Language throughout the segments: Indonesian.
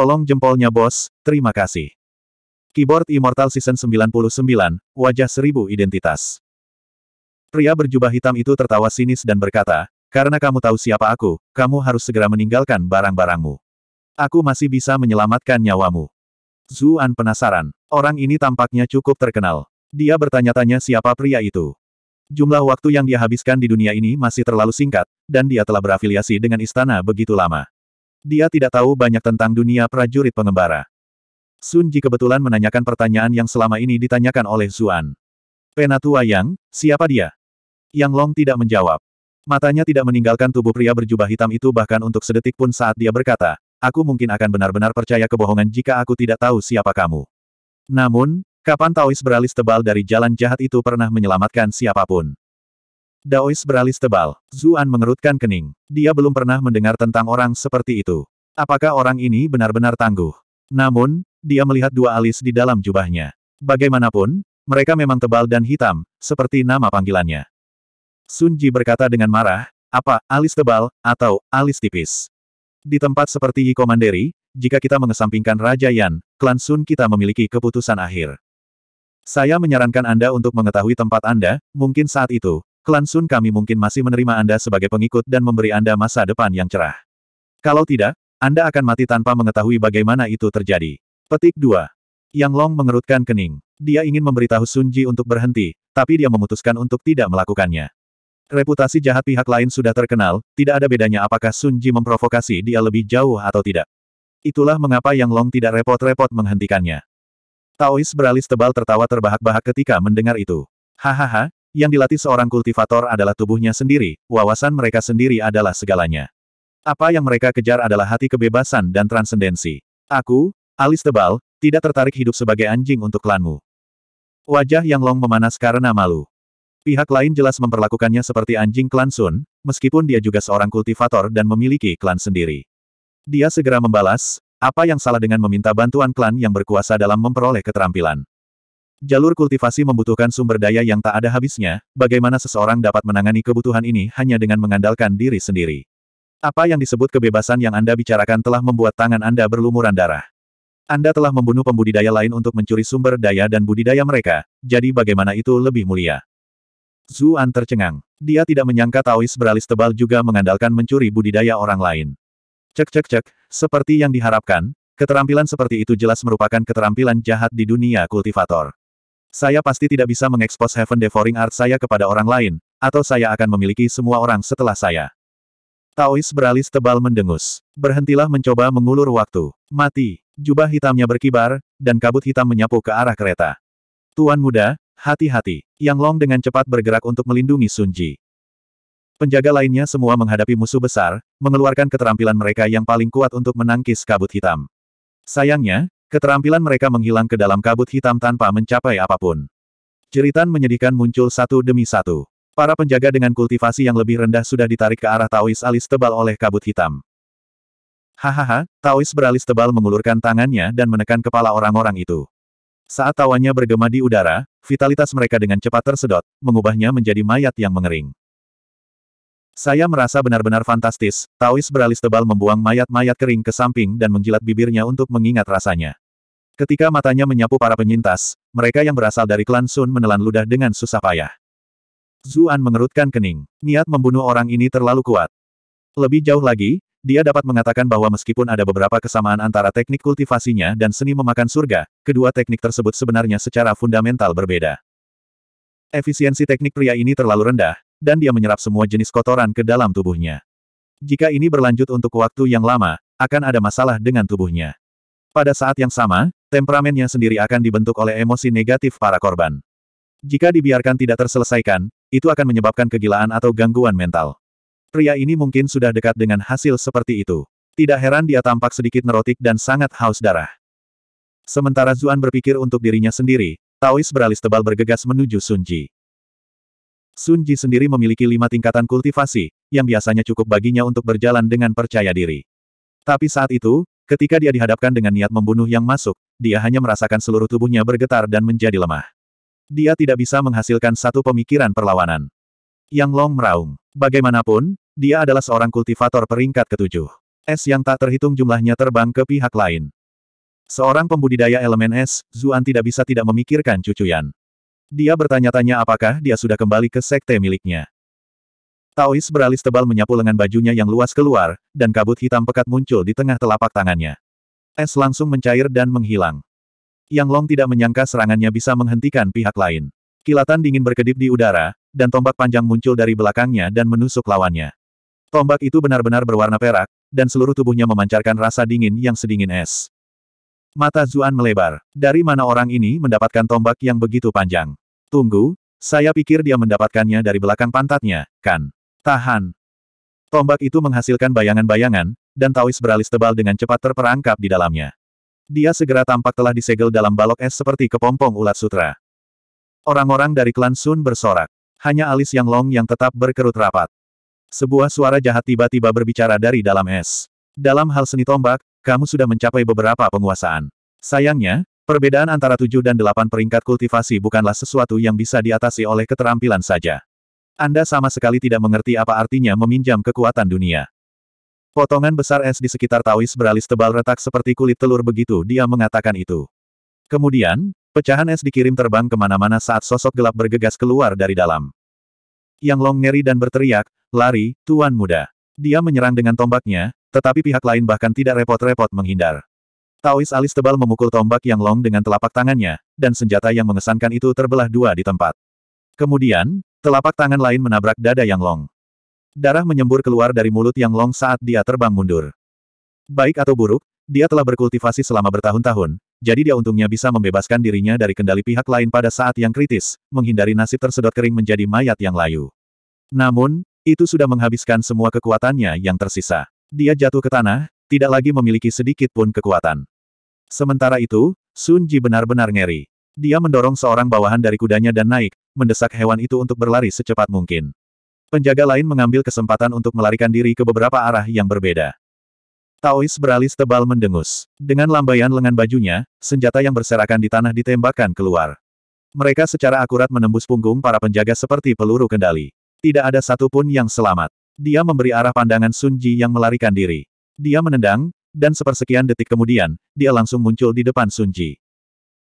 Tolong jempolnya bos, terima kasih. Keyboard Immortal Season 99, Wajah Seribu Identitas. Pria berjubah hitam itu tertawa sinis dan berkata, karena kamu tahu siapa aku, kamu harus segera meninggalkan barang-barangmu. Aku masih bisa menyelamatkan nyawamu. Zuan penasaran. Orang ini tampaknya cukup terkenal. Dia bertanya-tanya siapa pria itu. Jumlah waktu yang dia habiskan di dunia ini masih terlalu singkat, dan dia telah berafiliasi dengan istana begitu lama. Dia tidak tahu banyak tentang dunia prajurit pengembara. Sun Ji kebetulan menanyakan pertanyaan yang selama ini ditanyakan oleh Zuan. Penatua Yang, siapa dia? Yang Long tidak menjawab. Matanya tidak meninggalkan tubuh pria berjubah hitam itu bahkan untuk sedetik pun saat dia berkata, aku mungkin akan benar-benar percaya kebohongan jika aku tidak tahu siapa kamu. Namun, kapan Taois beralis tebal dari jalan jahat itu pernah menyelamatkan siapapun? Daois beralis tebal. Zuan mengerutkan kening. Dia belum pernah mendengar tentang orang seperti itu. Apakah orang ini benar-benar tangguh? Namun, dia melihat dua alis di dalam jubahnya. Bagaimanapun, mereka memang tebal dan hitam, seperti nama panggilannya. Sun Ji berkata dengan marah, apa, alis tebal, atau, alis tipis? Di tempat seperti Yi Komanderi, jika kita mengesampingkan Raja Yan, klan Sun kita memiliki keputusan akhir. Saya menyarankan Anda untuk mengetahui tempat Anda, mungkin saat itu, Klan Sun kami mungkin masih menerima Anda sebagai pengikut dan memberi Anda masa depan yang cerah. Kalau tidak, Anda akan mati tanpa mengetahui bagaimana itu terjadi. Petik 2. Yang Long mengerutkan kening. Dia ingin memberitahu Sun Ji untuk berhenti, tapi dia memutuskan untuk tidak melakukannya. Reputasi jahat pihak lain sudah terkenal, tidak ada bedanya apakah Sun Ji memprovokasi dia lebih jauh atau tidak. Itulah mengapa Yang Long tidak repot-repot menghentikannya. Taois beralis tebal tertawa terbahak-bahak ketika mendengar itu. Hahaha, yang dilatih seorang kultivator adalah tubuhnya sendiri, wawasan mereka sendiri adalah segalanya. Apa yang mereka kejar adalah hati kebebasan dan transendensi. Aku, alis tebal, tidak tertarik hidup sebagai anjing untuk klanmu. Wajah Yang Long memanas karena malu. Pihak lain jelas memperlakukannya seperti anjing klan Sun, meskipun dia juga seorang kultivator dan memiliki klan sendiri. Dia segera membalas, apa yang salah dengan meminta bantuan klan yang berkuasa dalam memperoleh keterampilan? Jalur kultivasi membutuhkan sumber daya yang tak ada habisnya, bagaimana seseorang dapat menangani kebutuhan ini hanya dengan mengandalkan diri sendiri. Apa yang disebut kebebasan yang Anda bicarakan telah membuat tangan Anda berlumuran darah. Anda telah membunuh pembudidaya lain untuk mencuri sumber daya dan budidaya mereka, jadi bagaimana itu lebih mulia? Zuan tercengang. Dia tidak menyangka Taois beralis tebal juga mengandalkan mencuri budidaya orang lain. Cek cek cek, seperti yang diharapkan, keterampilan seperti itu jelas merupakan keterampilan jahat di dunia kultivator. Saya pasti tidak bisa mengekspos Heaven Devouring Art saya kepada orang lain, atau saya akan memiliki semua orang setelah saya. Taois beralis tebal mendengus. Berhentilah mencoba mengulur waktu. Mati. Jubah hitamnya berkibar, dan kabut hitam menyapu ke arah kereta. Tuan muda, hati-hati. Yang Long dengan cepat bergerak untuk melindungi Sunji. Penjaga lainnya semua menghadapi musuh besar, mengeluarkan keterampilan mereka yang paling kuat untuk menangkis kabut hitam. Sayangnya, Keterampilan mereka menghilang ke dalam kabut hitam tanpa mencapai apapun. Ceritan menyedihkan muncul satu demi satu. Para penjaga dengan kultivasi yang lebih rendah sudah ditarik ke arah Taois alis tebal oleh kabut hitam. Hahaha, Taois beralis tebal mengulurkan tangannya dan menekan kepala orang-orang itu. Saat tawanya bergema di udara, vitalitas mereka dengan cepat tersedot, mengubahnya menjadi mayat yang mengering. Saya merasa benar-benar fantastis, Taois beralis tebal membuang mayat-mayat kering ke samping dan menjilat bibirnya untuk mengingat rasanya. Ketika matanya menyapu para penyintas, mereka yang berasal dari klan Sun menelan ludah dengan susah payah. Zuan mengerutkan kening. Niat membunuh orang ini terlalu kuat. Lebih jauh lagi, dia dapat mengatakan bahwa meskipun ada beberapa kesamaan antara teknik kultivasinya dan seni memakan surga, kedua teknik tersebut sebenarnya secara fundamental berbeda. Efisiensi teknik pria ini terlalu rendah, dan dia menyerap semua jenis kotoran ke dalam tubuhnya. Jika ini berlanjut untuk waktu yang lama, akan ada masalah dengan tubuhnya. Pada saat yang sama, Temperamennya sendiri akan dibentuk oleh emosi negatif para korban. Jika dibiarkan tidak terselesaikan, itu akan menyebabkan kegilaan atau gangguan mental. Pria ini mungkin sudah dekat dengan hasil seperti itu. Tidak heran dia tampak sedikit nerotik dan sangat haus darah. Sementara Zuan berpikir untuk dirinya sendiri, Taois beralis tebal bergegas menuju Sunji. Sunji sendiri memiliki lima tingkatan kultivasi, yang biasanya cukup baginya untuk berjalan dengan percaya diri. Tapi saat itu, Ketika dia dihadapkan dengan niat membunuh yang masuk, dia hanya merasakan seluruh tubuhnya bergetar dan menjadi lemah. Dia tidak bisa menghasilkan satu pemikiran perlawanan. Yang Long meraung. Bagaimanapun, dia adalah seorang kultivator peringkat ketujuh. Es yang tak terhitung jumlahnya terbang ke pihak lain. Seorang pembudidaya elemen es, Zuan tidak bisa tidak memikirkan cucuyan. Dia bertanya-tanya apakah dia sudah kembali ke sekte miliknya. Taois beralis tebal menyapu lengan bajunya yang luas keluar, dan kabut hitam pekat muncul di tengah telapak tangannya. Es langsung mencair dan menghilang. Yang Long tidak menyangka serangannya bisa menghentikan pihak lain. Kilatan dingin berkedip di udara, dan tombak panjang muncul dari belakangnya dan menusuk lawannya. Tombak itu benar-benar berwarna perak, dan seluruh tubuhnya memancarkan rasa dingin yang sedingin es. Mata Zuan melebar. Dari mana orang ini mendapatkan tombak yang begitu panjang? Tunggu, saya pikir dia mendapatkannya dari belakang pantatnya, kan? Tahan. Tombak itu menghasilkan bayangan-bayangan, dan Taois beralis tebal dengan cepat terperangkap di dalamnya. Dia segera tampak telah disegel dalam balok es seperti kepompong ulat sutra. Orang-orang dari klan Sun bersorak. Hanya alis yang long yang tetap berkerut rapat. Sebuah suara jahat tiba-tiba berbicara dari dalam es. Dalam hal seni tombak, kamu sudah mencapai beberapa penguasaan. Sayangnya, perbedaan antara tujuh dan delapan peringkat kultivasi bukanlah sesuatu yang bisa diatasi oleh keterampilan saja. Anda sama sekali tidak mengerti apa artinya meminjam kekuatan dunia. Potongan besar es di sekitar Taois beralis tebal retak seperti kulit telur begitu dia mengatakan itu. Kemudian, pecahan es dikirim terbang kemana-mana saat sosok gelap bergegas keluar dari dalam. Yang Long ngeri dan berteriak, lari, tuan muda. Dia menyerang dengan tombaknya, tetapi pihak lain bahkan tidak repot-repot menghindar. Taois alis tebal memukul tombak yang long dengan telapak tangannya, dan senjata yang mengesankan itu terbelah dua di tempat. Kemudian, Telapak tangan lain menabrak dada Yang Long. Darah menyembur keluar dari mulut Yang Long saat dia terbang mundur. Baik atau buruk, dia telah berkultivasi selama bertahun-tahun, jadi dia untungnya bisa membebaskan dirinya dari kendali pihak lain pada saat yang kritis, menghindari nasib tersedot kering menjadi mayat yang layu. Namun, itu sudah menghabiskan semua kekuatannya yang tersisa. Dia jatuh ke tanah, tidak lagi memiliki sedikit pun kekuatan. Sementara itu, Sun Ji benar-benar ngeri. Dia mendorong seorang bawahan dari kudanya dan naik, mendesak hewan itu untuk berlari secepat mungkin. Penjaga lain mengambil kesempatan untuk melarikan diri ke beberapa arah yang berbeda. Taois beralis tebal mendengus. Dengan lambaian lengan bajunya, senjata yang berserakan di tanah ditembakkan keluar. Mereka secara akurat menembus punggung para penjaga seperti peluru kendali. Tidak ada satupun yang selamat. Dia memberi arah pandangan Sunji yang melarikan diri. Dia menendang, dan sepersekian detik kemudian, dia langsung muncul di depan Sunji.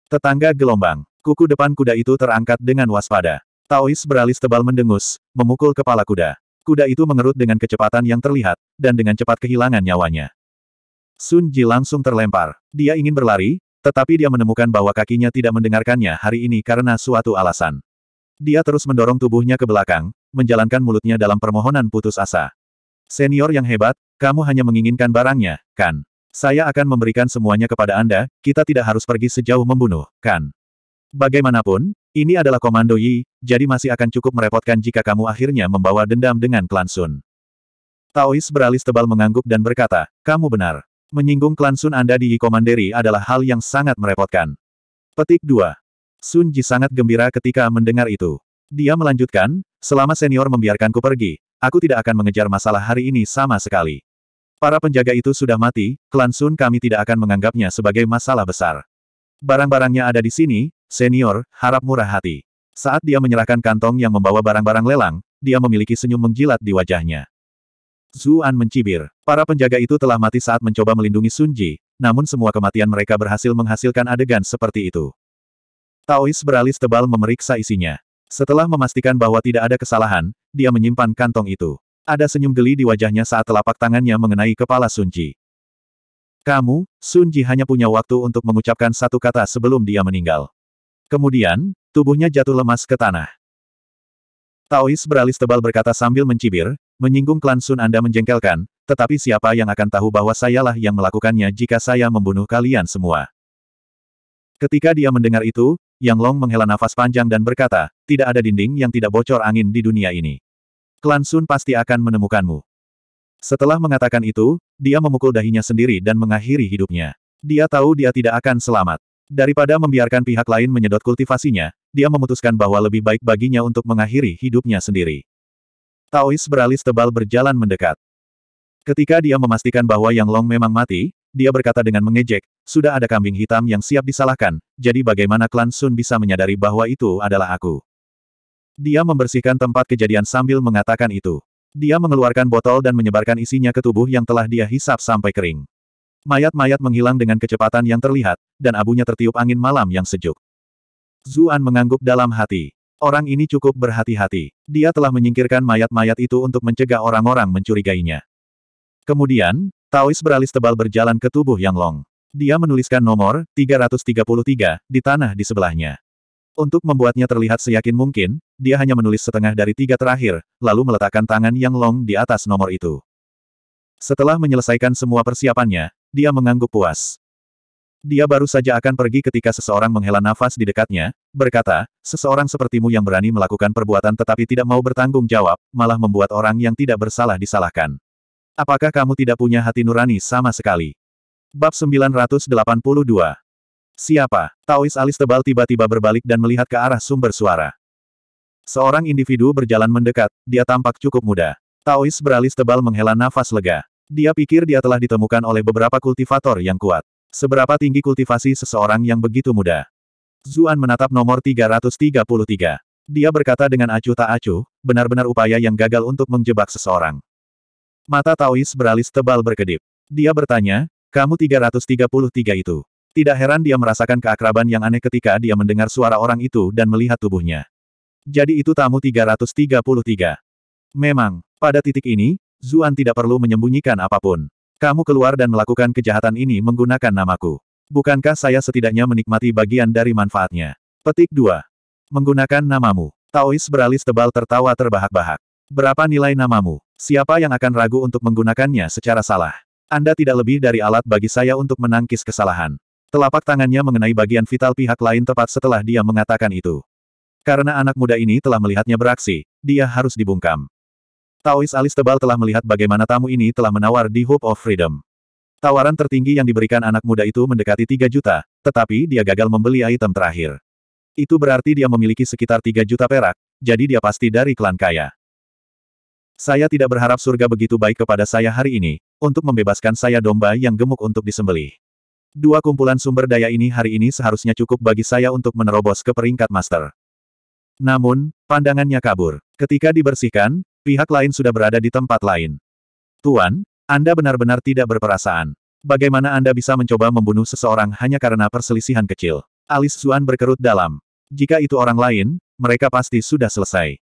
Tetangga gelombang. Kuku depan kuda itu terangkat dengan waspada. Taois beralis tebal mendengus, memukul kepala kuda. Kuda itu mengerut dengan kecepatan yang terlihat, dan dengan cepat kehilangan nyawanya. Sun Ji langsung terlempar. Dia ingin berlari, tetapi dia menemukan bahwa kakinya tidak mendengarkannya hari ini karena suatu alasan. Dia terus mendorong tubuhnya ke belakang, menjalankan mulutnya dalam permohonan putus asa. Senior yang hebat, kamu hanya menginginkan barangnya, kan? Saya akan memberikan semuanya kepada Anda, kita tidak harus pergi sejauh membunuh, kan? Bagaimanapun, ini adalah komando Yi, jadi masih akan cukup merepotkan jika kamu akhirnya membawa dendam dengan klan Sun. Taois beralis tebal mengangguk dan berkata, kamu benar. Menyinggung klan Sun Anda di Yi Komanderi adalah hal yang sangat merepotkan. Petik 2. Sun Ji sangat gembira ketika mendengar itu. Dia melanjutkan, selama senior membiarkanku pergi, aku tidak akan mengejar masalah hari ini sama sekali. Para penjaga itu sudah mati, klan Sun kami tidak akan menganggapnya sebagai masalah besar. Barang-barangnya ada di sini, senior, harap murah hati. Saat dia menyerahkan kantong yang membawa barang-barang lelang, dia memiliki senyum menjilat di wajahnya. Zuan mencibir. Para penjaga itu telah mati saat mencoba melindungi Sunji, namun semua kematian mereka berhasil menghasilkan adegan seperti itu. Taois beralis tebal memeriksa isinya. Setelah memastikan bahwa tidak ada kesalahan, dia menyimpan kantong itu. Ada senyum geli di wajahnya saat telapak tangannya mengenai kepala Sunji. Kamu, Sunji hanya punya waktu untuk mengucapkan satu kata sebelum dia meninggal. Kemudian, tubuhnya jatuh lemas ke tanah. Taois beralis tebal berkata sambil mencibir, menyinggung klan Sun Anda menjengkelkan, tetapi siapa yang akan tahu bahwa sayalah yang melakukannya jika saya membunuh kalian semua. Ketika dia mendengar itu, Yang Long menghela nafas panjang dan berkata, tidak ada dinding yang tidak bocor angin di dunia ini. Klan Sun pasti akan menemukanmu. Setelah mengatakan itu, dia memukul dahinya sendiri dan mengakhiri hidupnya. Dia tahu dia tidak akan selamat. Daripada membiarkan pihak lain menyedot kultivasinya, dia memutuskan bahwa lebih baik baginya untuk mengakhiri hidupnya sendiri. Taois beralis tebal berjalan mendekat. Ketika dia memastikan bahwa Yang Long memang mati, dia berkata dengan mengejek, sudah ada kambing hitam yang siap disalahkan, jadi bagaimana klan Sun bisa menyadari bahwa itu adalah aku? Dia membersihkan tempat kejadian sambil mengatakan itu. Dia mengeluarkan botol dan menyebarkan isinya ke tubuh yang telah dia hisap sampai kering. Mayat-mayat menghilang dengan kecepatan yang terlihat, dan abunya tertiup angin malam yang sejuk. Zuan mengangguk dalam hati. Orang ini cukup berhati-hati. Dia telah menyingkirkan mayat-mayat itu untuk mencegah orang-orang mencurigainya. Kemudian, Taois beralis tebal berjalan ke tubuh Yang Long. Dia menuliskan nomor 333 di tanah di sebelahnya. Untuk membuatnya terlihat seyakin mungkin, dia hanya menulis setengah dari tiga terakhir, lalu meletakkan tangan yang long di atas nomor itu. Setelah menyelesaikan semua persiapannya, dia mengangguk puas. Dia baru saja akan pergi ketika seseorang menghela nafas di dekatnya, berkata, seseorang sepertimu yang berani melakukan perbuatan tetapi tidak mau bertanggung jawab, malah membuat orang yang tidak bersalah disalahkan. Apakah kamu tidak punya hati nurani sama sekali? Bab 982 Siapa? Taois alis tebal tiba-tiba berbalik dan melihat ke arah sumber suara. Seorang individu berjalan mendekat, dia tampak cukup muda. Taois beralis tebal menghela nafas lega. Dia pikir dia telah ditemukan oleh beberapa kultivator yang kuat. Seberapa tinggi kultivasi seseorang yang begitu muda? Zuan menatap nomor 333. Dia berkata dengan acuh tak acuh, benar-benar upaya yang gagal untuk menjebak seseorang. Mata Taois beralis tebal berkedip. Dia bertanya, kamu 333 itu. Tidak heran dia merasakan keakraban yang aneh ketika dia mendengar suara orang itu dan melihat tubuhnya. Jadi itu tamu 333. Memang, pada titik ini, Zuan tidak perlu menyembunyikan apapun. Kamu keluar dan melakukan kejahatan ini menggunakan namaku. Bukankah saya setidaknya menikmati bagian dari manfaatnya? Petik 2. Menggunakan namamu. Taois beralis tebal tertawa terbahak-bahak. Berapa nilai namamu? Siapa yang akan ragu untuk menggunakannya secara salah? Anda tidak lebih dari alat bagi saya untuk menangkis kesalahan. Telapak tangannya mengenai bagian vital pihak lain tepat setelah dia mengatakan itu. Karena anak muda ini telah melihatnya beraksi, dia harus dibungkam. Taois alis tebal telah melihat bagaimana tamu ini telah menawar di Hope of Freedom. Tawaran tertinggi yang diberikan anak muda itu mendekati 3 juta, tetapi dia gagal membeli item terakhir. Itu berarti dia memiliki sekitar 3 juta perak, jadi dia pasti dari klan kaya. Saya tidak berharap surga begitu baik kepada saya hari ini, untuk membebaskan saya domba yang gemuk untuk disembelih. Dua kumpulan sumber daya ini hari ini seharusnya cukup bagi saya untuk menerobos ke peringkat master. Namun, pandangannya kabur. Ketika dibersihkan, pihak lain sudah berada di tempat lain. Tuan, Anda benar-benar tidak berperasaan. Bagaimana Anda bisa mencoba membunuh seseorang hanya karena perselisihan kecil? Alis Suan berkerut dalam. Jika itu orang lain, mereka pasti sudah selesai.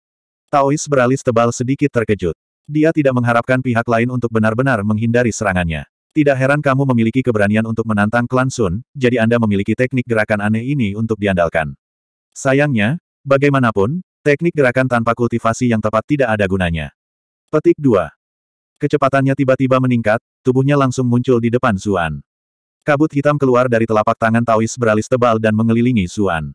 Taois beralis tebal sedikit terkejut. Dia tidak mengharapkan pihak lain untuk benar-benar menghindari serangannya. Tidak heran kamu memiliki keberanian untuk menantang klan Sun, jadi Anda memiliki teknik gerakan aneh ini untuk diandalkan. Sayangnya, bagaimanapun, teknik gerakan tanpa kultivasi yang tepat tidak ada gunanya. Petik 2. Kecepatannya tiba-tiba meningkat, tubuhnya langsung muncul di depan Suan. Kabut hitam keluar dari telapak tangan Taois beralis tebal dan mengelilingi Suan.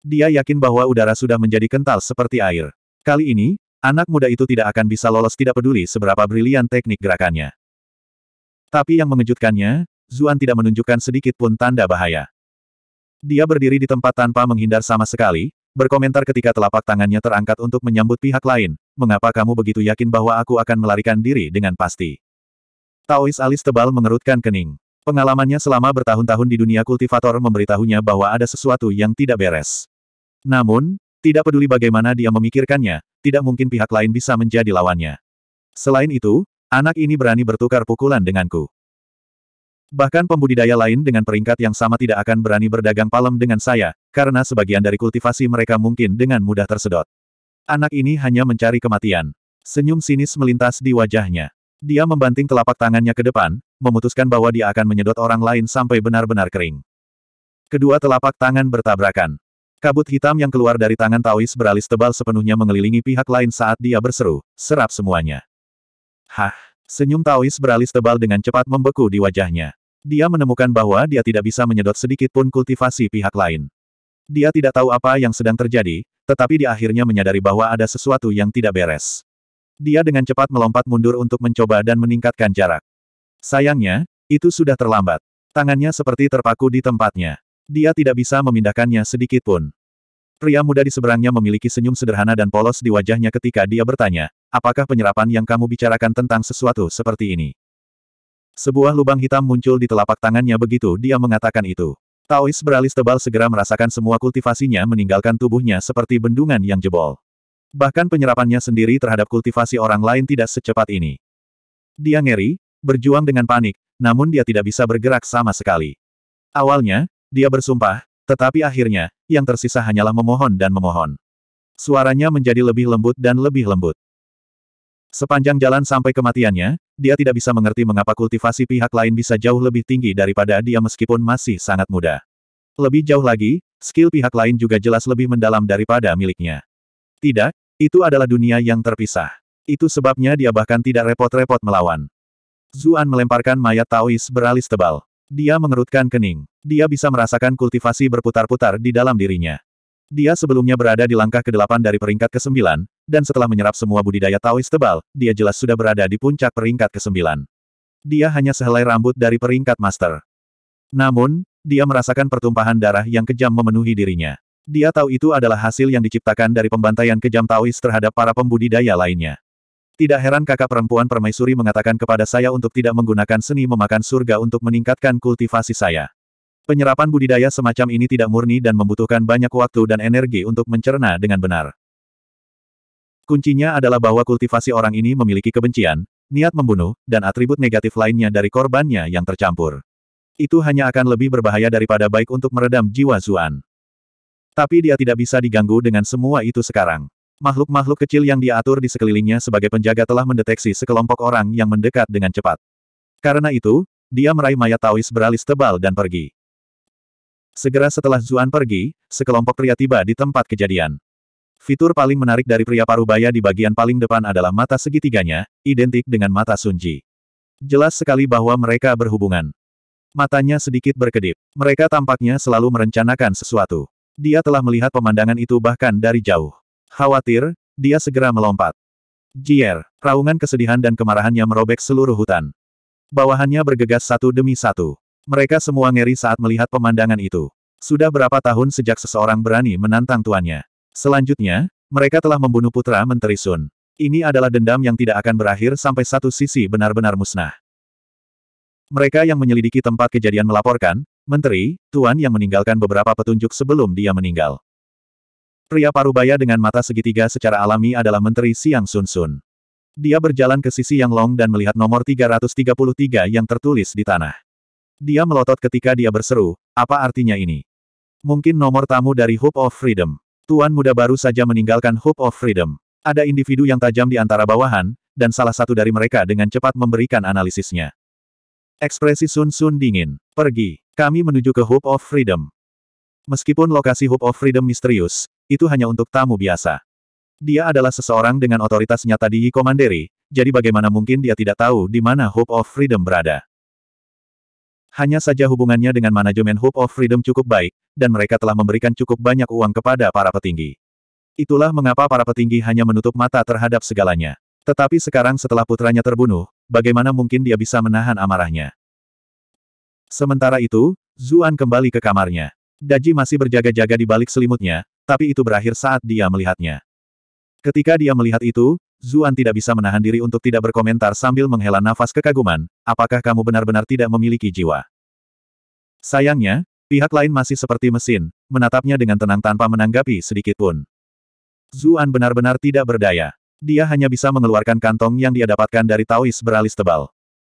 Dia yakin bahwa udara sudah menjadi kental seperti air. Kali ini, anak muda itu tidak akan bisa lolos tidak peduli seberapa brilian teknik gerakannya. Tapi yang mengejutkannya, Zuan tidak menunjukkan sedikit pun tanda bahaya. Dia berdiri di tempat tanpa menghindar sama sekali, berkomentar ketika telapak tangannya terangkat untuk menyambut pihak lain, mengapa kamu begitu yakin bahwa aku akan melarikan diri dengan pasti? Taois alis tebal mengerutkan kening. Pengalamannya selama bertahun-tahun di dunia kultivator memberitahunya bahwa ada sesuatu yang tidak beres. Namun, tidak peduli bagaimana dia memikirkannya, tidak mungkin pihak lain bisa menjadi lawannya. Selain itu, Anak ini berani bertukar pukulan denganku. Bahkan pembudidaya lain dengan peringkat yang sama tidak akan berani berdagang palem dengan saya, karena sebagian dari kultivasi mereka mungkin dengan mudah tersedot. Anak ini hanya mencari kematian. Senyum sinis melintas di wajahnya. Dia membanting telapak tangannya ke depan, memutuskan bahwa dia akan menyedot orang lain sampai benar-benar kering. Kedua telapak tangan bertabrakan. Kabut hitam yang keluar dari tangan Taois beralis tebal sepenuhnya mengelilingi pihak lain saat dia berseru, serap semuanya. Hah? Senyum Taois beralis tebal dengan cepat membeku di wajahnya. Dia menemukan bahwa dia tidak bisa menyedot sedikit pun kultivasi pihak lain. Dia tidak tahu apa yang sedang terjadi, tetapi dia akhirnya menyadari bahwa ada sesuatu yang tidak beres. Dia dengan cepat melompat mundur untuk mencoba dan meningkatkan jarak. Sayangnya, itu sudah terlambat. Tangannya seperti terpaku di tempatnya. Dia tidak bisa memindahkannya sedikit pun. Pria muda di seberangnya memiliki senyum sederhana dan polos di wajahnya ketika dia bertanya, apakah penyerapan yang kamu bicarakan tentang sesuatu seperti ini? Sebuah lubang hitam muncul di telapak tangannya begitu dia mengatakan itu. Taois beralis tebal segera merasakan semua kultivasinya meninggalkan tubuhnya seperti bendungan yang jebol. Bahkan penyerapannya sendiri terhadap kultivasi orang lain tidak secepat ini. Dia ngeri, berjuang dengan panik, namun dia tidak bisa bergerak sama sekali. Awalnya, dia bersumpah, tetapi akhirnya, yang tersisa hanyalah memohon dan memohon. Suaranya menjadi lebih lembut dan lebih lembut. Sepanjang jalan sampai kematiannya, dia tidak bisa mengerti mengapa kultivasi pihak lain bisa jauh lebih tinggi daripada dia meskipun masih sangat muda. Lebih jauh lagi, skill pihak lain juga jelas lebih mendalam daripada miliknya. Tidak, itu adalah dunia yang terpisah. Itu sebabnya dia bahkan tidak repot-repot melawan. Zuan melemparkan mayat Taois beralis tebal. Dia mengerutkan kening. Dia bisa merasakan kultivasi berputar-putar di dalam dirinya. Dia sebelumnya berada di langkah ke-8 dari peringkat ke-9, dan setelah menyerap semua budidaya Taoist tebal, dia jelas sudah berada di puncak peringkat ke-9. Dia hanya sehelai rambut dari peringkat master. Namun, dia merasakan pertumpahan darah yang kejam memenuhi dirinya. Dia tahu itu adalah hasil yang diciptakan dari pembantaian kejam Taoist terhadap para pembudidaya lainnya. Tidak heran kakak perempuan permaisuri mengatakan kepada saya untuk tidak menggunakan seni memakan surga untuk meningkatkan kultivasi saya. Penyerapan budidaya semacam ini tidak murni dan membutuhkan banyak waktu dan energi untuk mencerna dengan benar. Kuncinya adalah bahwa kultivasi orang ini memiliki kebencian, niat membunuh, dan atribut negatif lainnya dari korbannya yang tercampur. Itu hanya akan lebih berbahaya daripada baik untuk meredam jiwa Zuan. Tapi dia tidak bisa diganggu dengan semua itu sekarang. Makhluk-makhluk kecil yang diatur di sekelilingnya sebagai penjaga telah mendeteksi sekelompok orang yang mendekat dengan cepat. Karena itu, dia meraih mayat Taois beralis tebal dan pergi. Segera setelah Zuan pergi, sekelompok pria tiba di tempat kejadian. Fitur paling menarik dari pria parubaya di bagian paling depan adalah mata segitiganya, identik dengan mata Sunji. Jelas sekali bahwa mereka berhubungan. Matanya sedikit berkedip. Mereka tampaknya selalu merencanakan sesuatu. Dia telah melihat pemandangan itu bahkan dari jauh. Khawatir, dia segera melompat. Jier, raungan kesedihan dan kemarahannya merobek seluruh hutan. Bawahannya bergegas satu demi satu. Mereka semua ngeri saat melihat pemandangan itu. Sudah berapa tahun sejak seseorang berani menantang tuannya. Selanjutnya, mereka telah membunuh putra Menteri Sun. Ini adalah dendam yang tidak akan berakhir sampai satu sisi benar-benar musnah. Mereka yang menyelidiki tempat kejadian melaporkan, Menteri, Tuan yang meninggalkan beberapa petunjuk sebelum dia meninggal. Pria parubaya dengan mata segitiga secara alami adalah Menteri Siang Sun Sun. Dia berjalan ke sisi Yang Long dan melihat nomor 333 yang tertulis di tanah. Dia melotot ketika dia berseru, apa artinya ini? Mungkin nomor tamu dari Hope of Freedom. Tuan muda baru saja meninggalkan Hope of Freedom. Ada individu yang tajam di antara bawahan, dan salah satu dari mereka dengan cepat memberikan analisisnya. Ekspresi Sun Sun dingin. Pergi. Kami menuju ke Hope of Freedom. Meskipun lokasi Hope of Freedom misterius, itu hanya untuk tamu biasa. Dia adalah seseorang dengan otoritas nyata di Yikomanderi, jadi bagaimana mungkin dia tidak tahu di mana Hope of Freedom berada. Hanya saja hubungannya dengan manajemen Hope of Freedom cukup baik, dan mereka telah memberikan cukup banyak uang kepada para petinggi. Itulah mengapa para petinggi hanya menutup mata terhadap segalanya. Tetapi sekarang setelah putranya terbunuh, bagaimana mungkin dia bisa menahan amarahnya? Sementara itu, Zuan kembali ke kamarnya. Daji masih berjaga-jaga di balik selimutnya, tapi itu berakhir saat dia melihatnya. Ketika dia melihat itu, Zuan tidak bisa menahan diri untuk tidak berkomentar sambil menghela nafas kekaguman, apakah kamu benar-benar tidak memiliki jiwa? Sayangnya, pihak lain masih seperti mesin, menatapnya dengan tenang tanpa menanggapi sedikit pun. Zuan benar-benar tidak berdaya. Dia hanya bisa mengeluarkan kantong yang dia dapatkan dari Taois beralis tebal.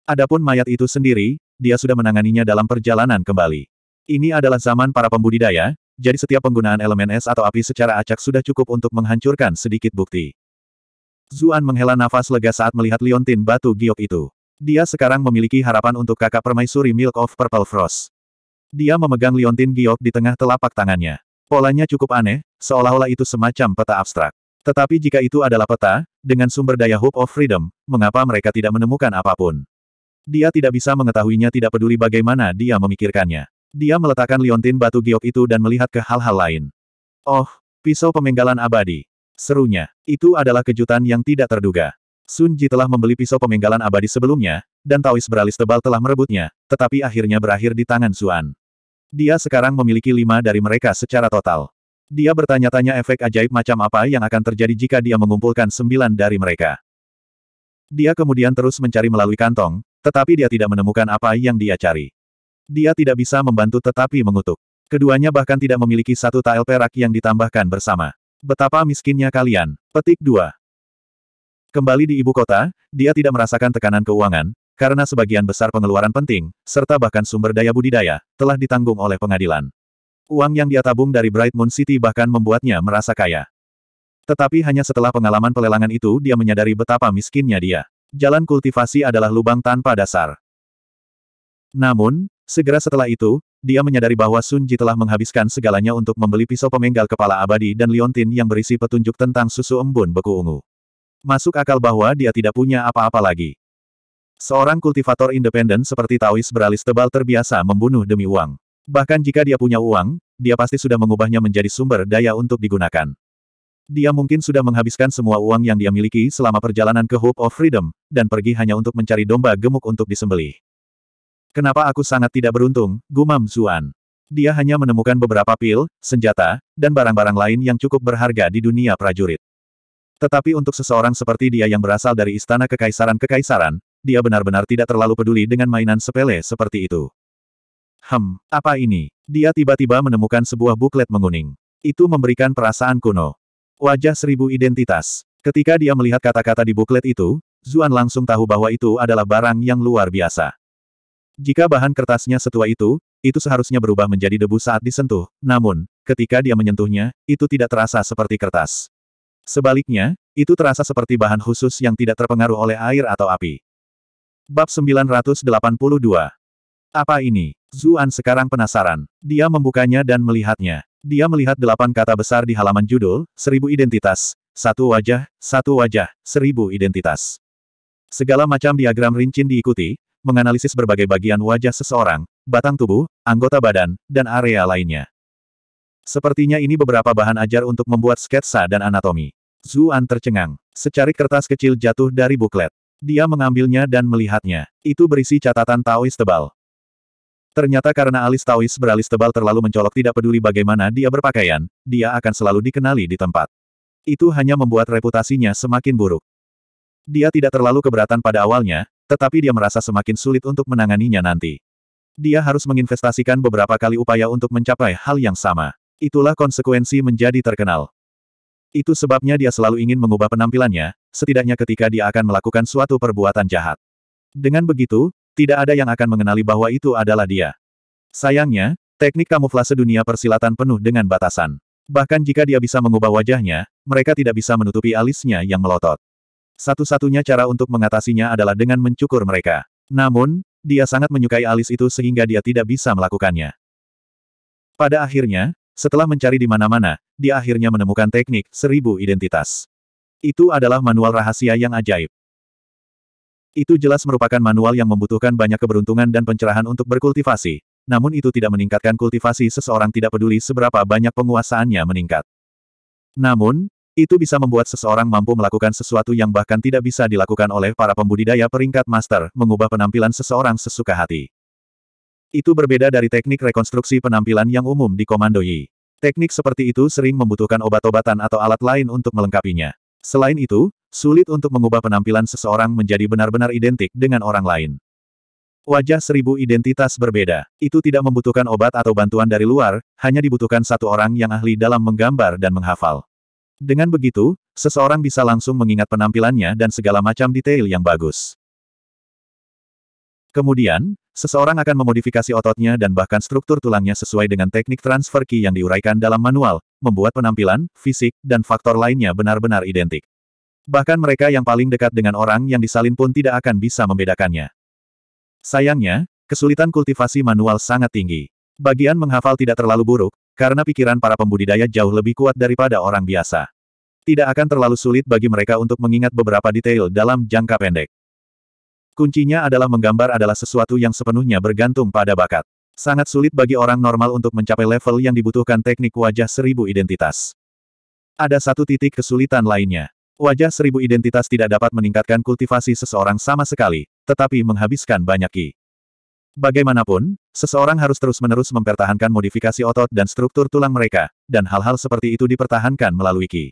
Adapun mayat itu sendiri, dia sudah menanganinya dalam perjalanan kembali. Ini adalah zaman para pembudidaya, jadi setiap penggunaan elemen es atau api secara acak sudah cukup untuk menghancurkan sedikit bukti. Zuan menghela nafas lega saat melihat liontin batu giok itu. Dia sekarang memiliki harapan untuk kakak permaisuri Milk of Purple Frost. Dia memegang liontin giok di tengah telapak tangannya. Polanya cukup aneh, seolah-olah itu semacam peta abstrak. Tetapi jika itu adalah peta, dengan sumber daya Hope of Freedom, mengapa mereka tidak menemukan apapun? Dia tidak bisa mengetahuinya tidak peduli bagaimana dia memikirkannya. Dia meletakkan liontin batu giok itu dan melihat ke hal-hal lain. Oh, pisau pemenggalan abadi. Serunya, itu adalah kejutan yang tidak terduga. Sun Ji telah membeli pisau pemenggalan abadi sebelumnya, dan Taois beralis tebal telah merebutnya, tetapi akhirnya berakhir di tangan Suan. Dia sekarang memiliki lima dari mereka secara total. Dia bertanya-tanya efek ajaib macam apa yang akan terjadi jika dia mengumpulkan sembilan dari mereka. Dia kemudian terus mencari melalui kantong, tetapi dia tidak menemukan apa yang dia cari. Dia tidak bisa membantu tetapi mengutuk. Keduanya bahkan tidak memiliki satu tael perak yang ditambahkan bersama. Betapa miskinnya kalian. Petik 2. Kembali di ibu kota, dia tidak merasakan tekanan keuangan, karena sebagian besar pengeluaran penting, serta bahkan sumber daya budidaya, telah ditanggung oleh pengadilan. Uang yang dia tabung dari Bright Moon City bahkan membuatnya merasa kaya. Tetapi hanya setelah pengalaman pelelangan itu dia menyadari betapa miskinnya dia. Jalan kultivasi adalah lubang tanpa dasar. Namun, Segera setelah itu, dia menyadari bahwa Sun Ji telah menghabiskan segalanya untuk membeli pisau pemenggal kepala abadi dan liontin yang berisi petunjuk tentang susu embun beku ungu. Masuk akal bahwa dia tidak punya apa-apa lagi. Seorang kultivator independen seperti Taois beralis tebal terbiasa membunuh demi uang. Bahkan jika dia punya uang, dia pasti sudah mengubahnya menjadi sumber daya untuk digunakan. Dia mungkin sudah menghabiskan semua uang yang dia miliki selama perjalanan ke Hope of Freedom, dan pergi hanya untuk mencari domba gemuk untuk disembelih. Kenapa aku sangat tidak beruntung, gumam Zuan. Dia hanya menemukan beberapa pil, senjata, dan barang-barang lain yang cukup berharga di dunia prajurit. Tetapi untuk seseorang seperti dia yang berasal dari istana kekaisaran-kekaisaran, dia benar-benar tidak terlalu peduli dengan mainan sepele seperti itu. Hem, apa ini? Dia tiba-tiba menemukan sebuah buklet menguning. Itu memberikan perasaan kuno. Wajah seribu identitas. Ketika dia melihat kata-kata di buklet itu, Zuan langsung tahu bahwa itu adalah barang yang luar biasa. Jika bahan kertasnya setua itu, itu seharusnya berubah menjadi debu saat disentuh. Namun, ketika dia menyentuhnya, itu tidak terasa seperti kertas. Sebaliknya, itu terasa seperti bahan khusus yang tidak terpengaruh oleh air atau api. Bab 982 Apa ini? Zuan sekarang penasaran. Dia membukanya dan melihatnya. Dia melihat delapan kata besar di halaman judul, seribu identitas, satu wajah, satu wajah, seribu identitas. Segala macam diagram rincin diikuti, menganalisis berbagai bagian wajah seseorang, batang tubuh, anggota badan, dan area lainnya. Sepertinya ini beberapa bahan ajar untuk membuat sketsa dan anatomi. Zuan tercengang. Secari kertas kecil jatuh dari buklet. Dia mengambilnya dan melihatnya. Itu berisi catatan Taois tebal. Ternyata karena alis Taois beralis tebal terlalu mencolok tidak peduli bagaimana dia berpakaian, dia akan selalu dikenali di tempat. Itu hanya membuat reputasinya semakin buruk. Dia tidak terlalu keberatan pada awalnya, tetapi dia merasa semakin sulit untuk menanganinya nanti. Dia harus menginvestasikan beberapa kali upaya untuk mencapai hal yang sama. Itulah konsekuensi menjadi terkenal. Itu sebabnya dia selalu ingin mengubah penampilannya, setidaknya ketika dia akan melakukan suatu perbuatan jahat. Dengan begitu, tidak ada yang akan mengenali bahwa itu adalah dia. Sayangnya, teknik kamuflase dunia persilatan penuh dengan batasan. Bahkan jika dia bisa mengubah wajahnya, mereka tidak bisa menutupi alisnya yang melotot. Satu-satunya cara untuk mengatasinya adalah dengan mencukur mereka. Namun, dia sangat menyukai alis itu sehingga dia tidak bisa melakukannya. Pada akhirnya, setelah mencari di mana-mana, dia akhirnya menemukan teknik seribu identitas. Itu adalah manual rahasia yang ajaib. Itu jelas merupakan manual yang membutuhkan banyak keberuntungan dan pencerahan untuk berkultivasi, namun itu tidak meningkatkan kultivasi seseorang tidak peduli seberapa banyak penguasaannya meningkat. Namun, itu bisa membuat seseorang mampu melakukan sesuatu yang bahkan tidak bisa dilakukan oleh para pembudidaya peringkat master, mengubah penampilan seseorang sesuka hati. Itu berbeda dari teknik rekonstruksi penampilan yang umum di Komando Yi. Teknik seperti itu sering membutuhkan obat-obatan atau alat lain untuk melengkapinya. Selain itu, sulit untuk mengubah penampilan seseorang menjadi benar-benar identik dengan orang lain. Wajah seribu identitas berbeda. Itu tidak membutuhkan obat atau bantuan dari luar, hanya dibutuhkan satu orang yang ahli dalam menggambar dan menghafal. Dengan begitu, seseorang bisa langsung mengingat penampilannya dan segala macam detail yang bagus. Kemudian, seseorang akan memodifikasi ototnya dan bahkan struktur tulangnya sesuai dengan teknik transfer key yang diuraikan dalam manual, membuat penampilan, fisik, dan faktor lainnya benar-benar identik. Bahkan mereka yang paling dekat dengan orang yang disalin pun tidak akan bisa membedakannya. Sayangnya, kesulitan kultivasi manual sangat tinggi. Bagian menghafal tidak terlalu buruk, karena pikiran para pembudidaya jauh lebih kuat daripada orang biasa. Tidak akan terlalu sulit bagi mereka untuk mengingat beberapa detail dalam jangka pendek. Kuncinya adalah menggambar adalah sesuatu yang sepenuhnya bergantung pada bakat. Sangat sulit bagi orang normal untuk mencapai level yang dibutuhkan teknik wajah seribu identitas. Ada satu titik kesulitan lainnya. Wajah seribu identitas tidak dapat meningkatkan kultivasi seseorang sama sekali, tetapi menghabiskan banyak ki. Bagaimanapun, seseorang harus terus-menerus mempertahankan modifikasi otot dan struktur tulang mereka, dan hal-hal seperti itu dipertahankan melalui Qi.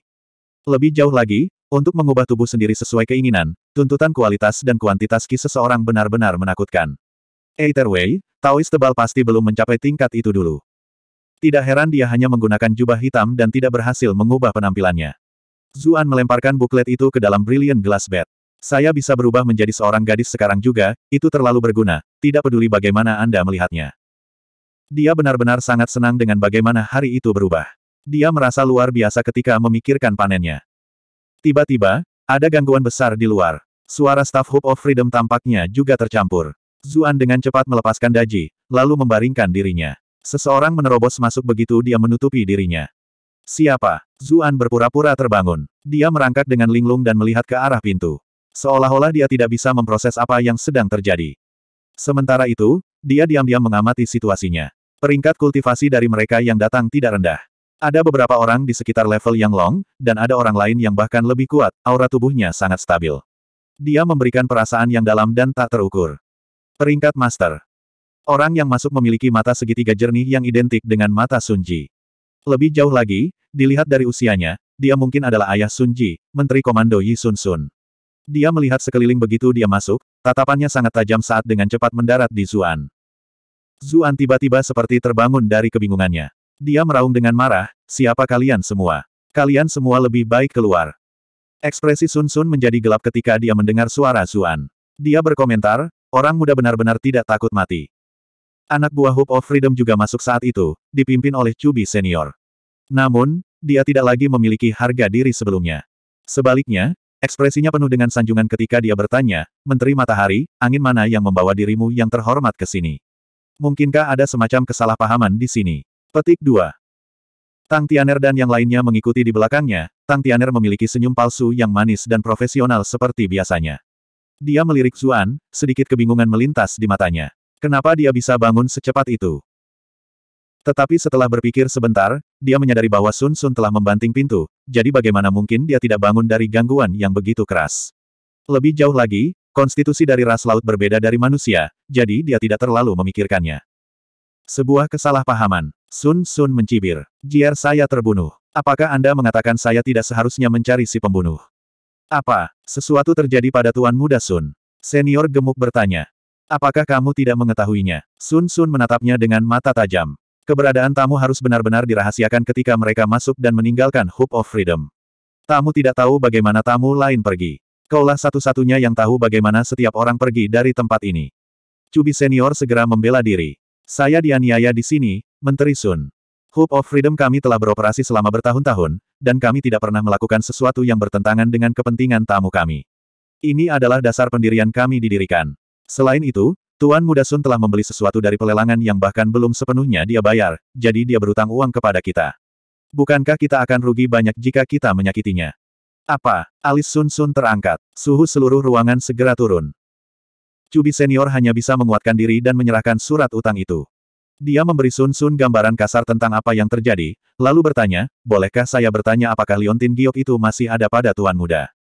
Lebih jauh lagi, untuk mengubah tubuh sendiri sesuai keinginan, tuntutan kualitas dan kuantitas Qi seseorang benar-benar menakutkan. Either way, Taoist tebal pasti belum mencapai tingkat itu dulu. Tidak heran dia hanya menggunakan jubah hitam dan tidak berhasil mengubah penampilannya. Zuan melemparkan buklet itu ke dalam Brilliant Glass Bed. Saya bisa berubah menjadi seorang gadis sekarang juga, itu terlalu berguna, tidak peduli bagaimana Anda melihatnya. Dia benar-benar sangat senang dengan bagaimana hari itu berubah. Dia merasa luar biasa ketika memikirkan panennya. Tiba-tiba, ada gangguan besar di luar. Suara staff Hope of Freedom tampaknya juga tercampur. Zuan dengan cepat melepaskan daji, lalu membaringkan dirinya. Seseorang menerobos masuk begitu dia menutupi dirinya. Siapa? Zuan berpura-pura terbangun. Dia merangkak dengan linglung dan melihat ke arah pintu. Seolah-olah dia tidak bisa memproses apa yang sedang terjadi. Sementara itu, dia diam-diam mengamati situasinya. Peringkat kultivasi dari mereka yang datang tidak rendah. Ada beberapa orang di sekitar level yang long, dan ada orang lain yang bahkan lebih kuat, aura tubuhnya sangat stabil. Dia memberikan perasaan yang dalam dan tak terukur. Peringkat Master Orang yang masuk memiliki mata segitiga jernih yang identik dengan mata Sunji. Lebih jauh lagi, dilihat dari usianya, dia mungkin adalah ayah Sunji, Menteri Komando Yi Sun Sun. Dia melihat sekeliling begitu dia masuk, tatapannya sangat tajam saat dengan cepat mendarat di Zuan. Zuan tiba-tiba seperti terbangun dari kebingungannya. Dia meraung dengan marah, siapa kalian semua? Kalian semua lebih baik keluar. Ekspresi Sun Sun menjadi gelap ketika dia mendengar suara Zuan. Dia berkomentar, orang muda benar-benar tidak takut mati. Anak buah Hope of Freedom juga masuk saat itu, dipimpin oleh Cubi Senior. Namun, dia tidak lagi memiliki harga diri sebelumnya. Sebaliknya, Ekspresinya penuh dengan sanjungan ketika dia bertanya, Menteri Matahari, angin mana yang membawa dirimu yang terhormat ke sini? Mungkinkah ada semacam kesalahpahaman di sini? Petik 2. Tang Tianer dan yang lainnya mengikuti di belakangnya, Tang Tianer memiliki senyum palsu yang manis dan profesional seperti biasanya. Dia melirik Zuan, sedikit kebingungan melintas di matanya. Kenapa dia bisa bangun secepat itu? Tetapi setelah berpikir sebentar, dia menyadari bahwa Sun Sun telah membanting pintu, jadi bagaimana mungkin dia tidak bangun dari gangguan yang begitu keras. Lebih jauh lagi, konstitusi dari ras laut berbeda dari manusia, jadi dia tidak terlalu memikirkannya. Sebuah kesalahpahaman. Sun Sun mencibir. Jiar saya terbunuh. Apakah Anda mengatakan saya tidak seharusnya mencari si pembunuh? Apa? Sesuatu terjadi pada Tuan Muda Sun. Senior gemuk bertanya. Apakah kamu tidak mengetahuinya? Sun Sun menatapnya dengan mata tajam. Keberadaan tamu harus benar-benar dirahasiakan ketika mereka masuk dan meninggalkan Hub of Freedom. Tamu tidak tahu bagaimana tamu lain pergi. Kaulah satu-satunya yang tahu bagaimana setiap orang pergi dari tempat ini. Cubi senior segera membela diri. Saya dianiaya di sini, Menteri Sun. Hope of Freedom kami telah beroperasi selama bertahun-tahun, dan kami tidak pernah melakukan sesuatu yang bertentangan dengan kepentingan tamu kami. Ini adalah dasar pendirian kami didirikan. Selain itu, Tuan Muda Sun telah membeli sesuatu dari pelelangan yang bahkan belum sepenuhnya dia bayar, jadi dia berutang uang kepada kita. Bukankah kita akan rugi banyak jika kita menyakitinya? Apa? Alis Sun Sun terangkat. Suhu seluruh ruangan segera turun. Cubi senior hanya bisa menguatkan diri dan menyerahkan surat utang itu. Dia memberi Sun Sun gambaran kasar tentang apa yang terjadi, lalu bertanya, bolehkah saya bertanya apakah Liontin Giok itu masih ada pada Tuan Muda?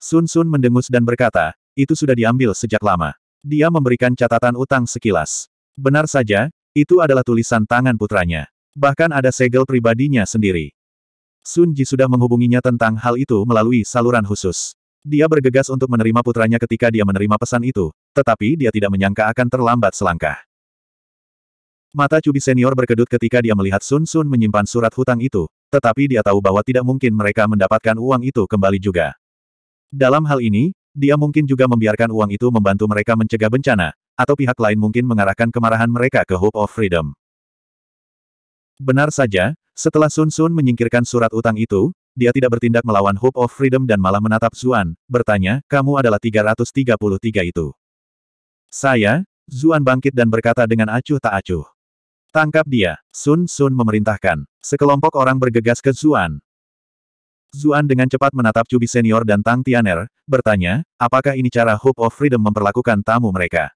Sun Sun mendengus dan berkata, itu sudah diambil sejak lama. Dia memberikan catatan utang sekilas. Benar saja, itu adalah tulisan tangan putranya. Bahkan ada segel pribadinya sendiri. Sun Ji sudah menghubunginya tentang hal itu melalui saluran khusus. Dia bergegas untuk menerima putranya ketika dia menerima pesan itu, tetapi dia tidak menyangka akan terlambat selangkah. Mata Cubi senior berkedut ketika dia melihat Sun Sun menyimpan surat hutang itu, tetapi dia tahu bahwa tidak mungkin mereka mendapatkan uang itu kembali juga. Dalam hal ini, dia mungkin juga membiarkan uang itu membantu mereka mencegah bencana, atau pihak lain mungkin mengarahkan kemarahan mereka ke Hope of Freedom. Benar saja, setelah Sun Sun menyingkirkan surat utang itu, dia tidak bertindak melawan Hope of Freedom dan malah menatap Zuan, bertanya, kamu adalah 333 itu. Saya, Zuan bangkit dan berkata dengan acuh tak acuh. Tangkap dia, Sun Sun memerintahkan. Sekelompok orang bergegas ke Zuan, Zuan dengan cepat menatap Cubi Senior dan Tang Tianer, bertanya, apakah ini cara Hope of Freedom memperlakukan tamu mereka?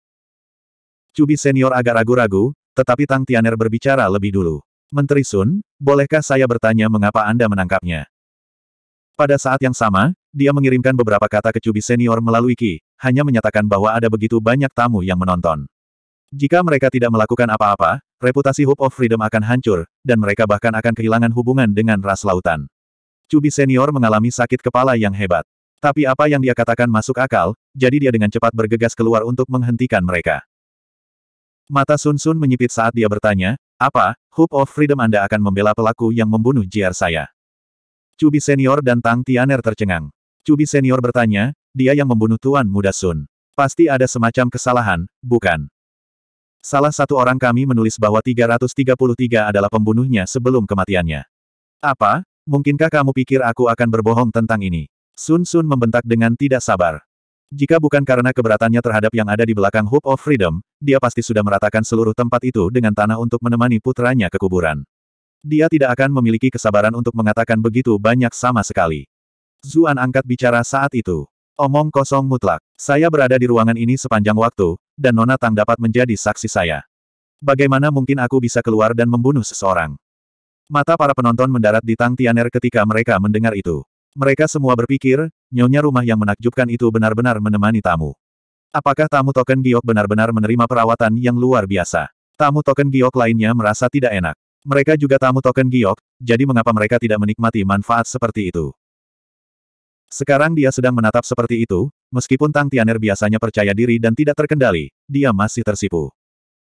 Cubi Senior agak ragu-ragu, tetapi Tang Tianer berbicara lebih dulu. Menteri Sun, bolehkah saya bertanya mengapa Anda menangkapnya? Pada saat yang sama, dia mengirimkan beberapa kata ke Cubi Senior melalui Ki, hanya menyatakan bahwa ada begitu banyak tamu yang menonton. Jika mereka tidak melakukan apa-apa, reputasi Hope of Freedom akan hancur, dan mereka bahkan akan kehilangan hubungan dengan ras lautan. Cubi senior mengalami sakit kepala yang hebat. Tapi apa yang dia katakan masuk akal, jadi dia dengan cepat bergegas keluar untuk menghentikan mereka. Mata Sun Sun menyipit saat dia bertanya, apa, Hope of Freedom Anda akan membela pelaku yang membunuh JR saya? Cubi senior dan Tang Tianer tercengang. Cubi senior bertanya, dia yang membunuh Tuan Muda Sun. Pasti ada semacam kesalahan, bukan? Salah satu orang kami menulis bahwa 333 adalah pembunuhnya sebelum kematiannya. Apa? Mungkinkah kamu pikir aku akan berbohong tentang ini? Sun Sun membentak dengan tidak sabar. Jika bukan karena keberatannya terhadap yang ada di belakang Hope of Freedom, dia pasti sudah meratakan seluruh tempat itu dengan tanah untuk menemani putranya ke kuburan. Dia tidak akan memiliki kesabaran untuk mengatakan begitu banyak sama sekali. Zuan angkat bicara saat itu. Omong kosong mutlak. Saya berada di ruangan ini sepanjang waktu, dan Nona Tang dapat menjadi saksi saya. Bagaimana mungkin aku bisa keluar dan membunuh seseorang? Mata para penonton mendarat di Tang Tianer ketika mereka mendengar itu. Mereka semua berpikir, nyonya rumah yang menakjubkan itu benar-benar menemani tamu. Apakah tamu token giok benar-benar menerima perawatan yang luar biasa? Tamu token giok lainnya merasa tidak enak. Mereka juga tamu token giok, jadi mengapa mereka tidak menikmati manfaat seperti itu? Sekarang dia sedang menatap seperti itu, meskipun Tang Tianer biasanya percaya diri dan tidak terkendali, dia masih tersipu.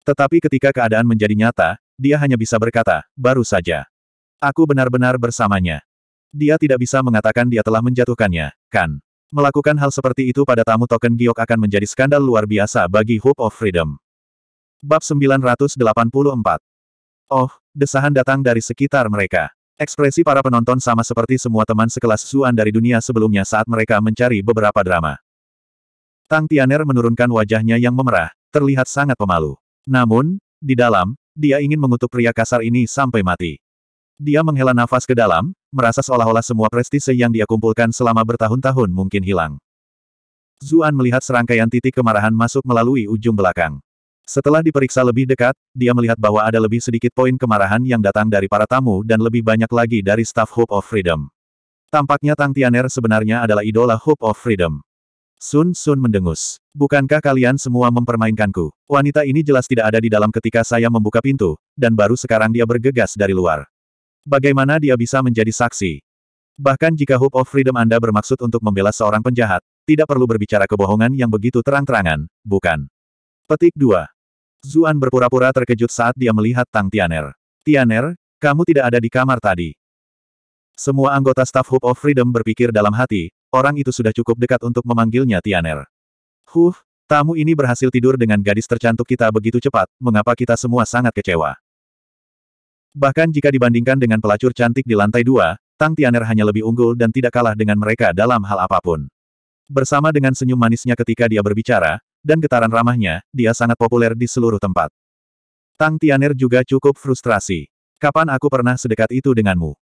Tetapi ketika keadaan menjadi nyata, dia hanya bisa berkata, baru saja. Aku benar-benar bersamanya. Dia tidak bisa mengatakan dia telah menjatuhkannya, kan? Melakukan hal seperti itu pada tamu token giok akan menjadi skandal luar biasa bagi Hope of Freedom. Bab 984 Oh, desahan datang dari sekitar mereka. Ekspresi para penonton sama seperti semua teman sekelas Suan dari dunia sebelumnya saat mereka mencari beberapa drama. Tang Tianer menurunkan wajahnya yang memerah, terlihat sangat pemalu. Namun, di dalam, dia ingin mengutuk pria kasar ini sampai mati. Dia menghela nafas ke dalam, merasa seolah-olah semua prestise yang dia kumpulkan selama bertahun-tahun mungkin hilang. Zuan melihat serangkaian titik kemarahan masuk melalui ujung belakang. Setelah diperiksa lebih dekat, dia melihat bahwa ada lebih sedikit poin kemarahan yang datang dari para tamu dan lebih banyak lagi dari staff Hope of Freedom. Tampaknya Tang Tianer sebenarnya adalah idola Hope of Freedom. Sun Sun mendengus. Bukankah kalian semua mempermainkanku? Wanita ini jelas tidak ada di dalam ketika saya membuka pintu, dan baru sekarang dia bergegas dari luar. Bagaimana dia bisa menjadi saksi? Bahkan jika Hope of Freedom Anda bermaksud untuk membela seorang penjahat, tidak perlu berbicara kebohongan yang begitu terang-terangan, bukan? Petik 2. Zuan berpura-pura terkejut saat dia melihat Tang Tianer. Tianer, kamu tidak ada di kamar tadi. Semua anggota staf Hope of Freedom berpikir dalam hati, orang itu sudah cukup dekat untuk memanggilnya Tianer. Huh, tamu ini berhasil tidur dengan gadis tercantik kita begitu cepat, mengapa kita semua sangat kecewa. Bahkan jika dibandingkan dengan pelacur cantik di lantai dua, Tang Tianer hanya lebih unggul dan tidak kalah dengan mereka dalam hal apapun. Bersama dengan senyum manisnya ketika dia berbicara, dan getaran ramahnya, dia sangat populer di seluruh tempat. Tang Tianer juga cukup frustrasi. Kapan aku pernah sedekat itu denganmu?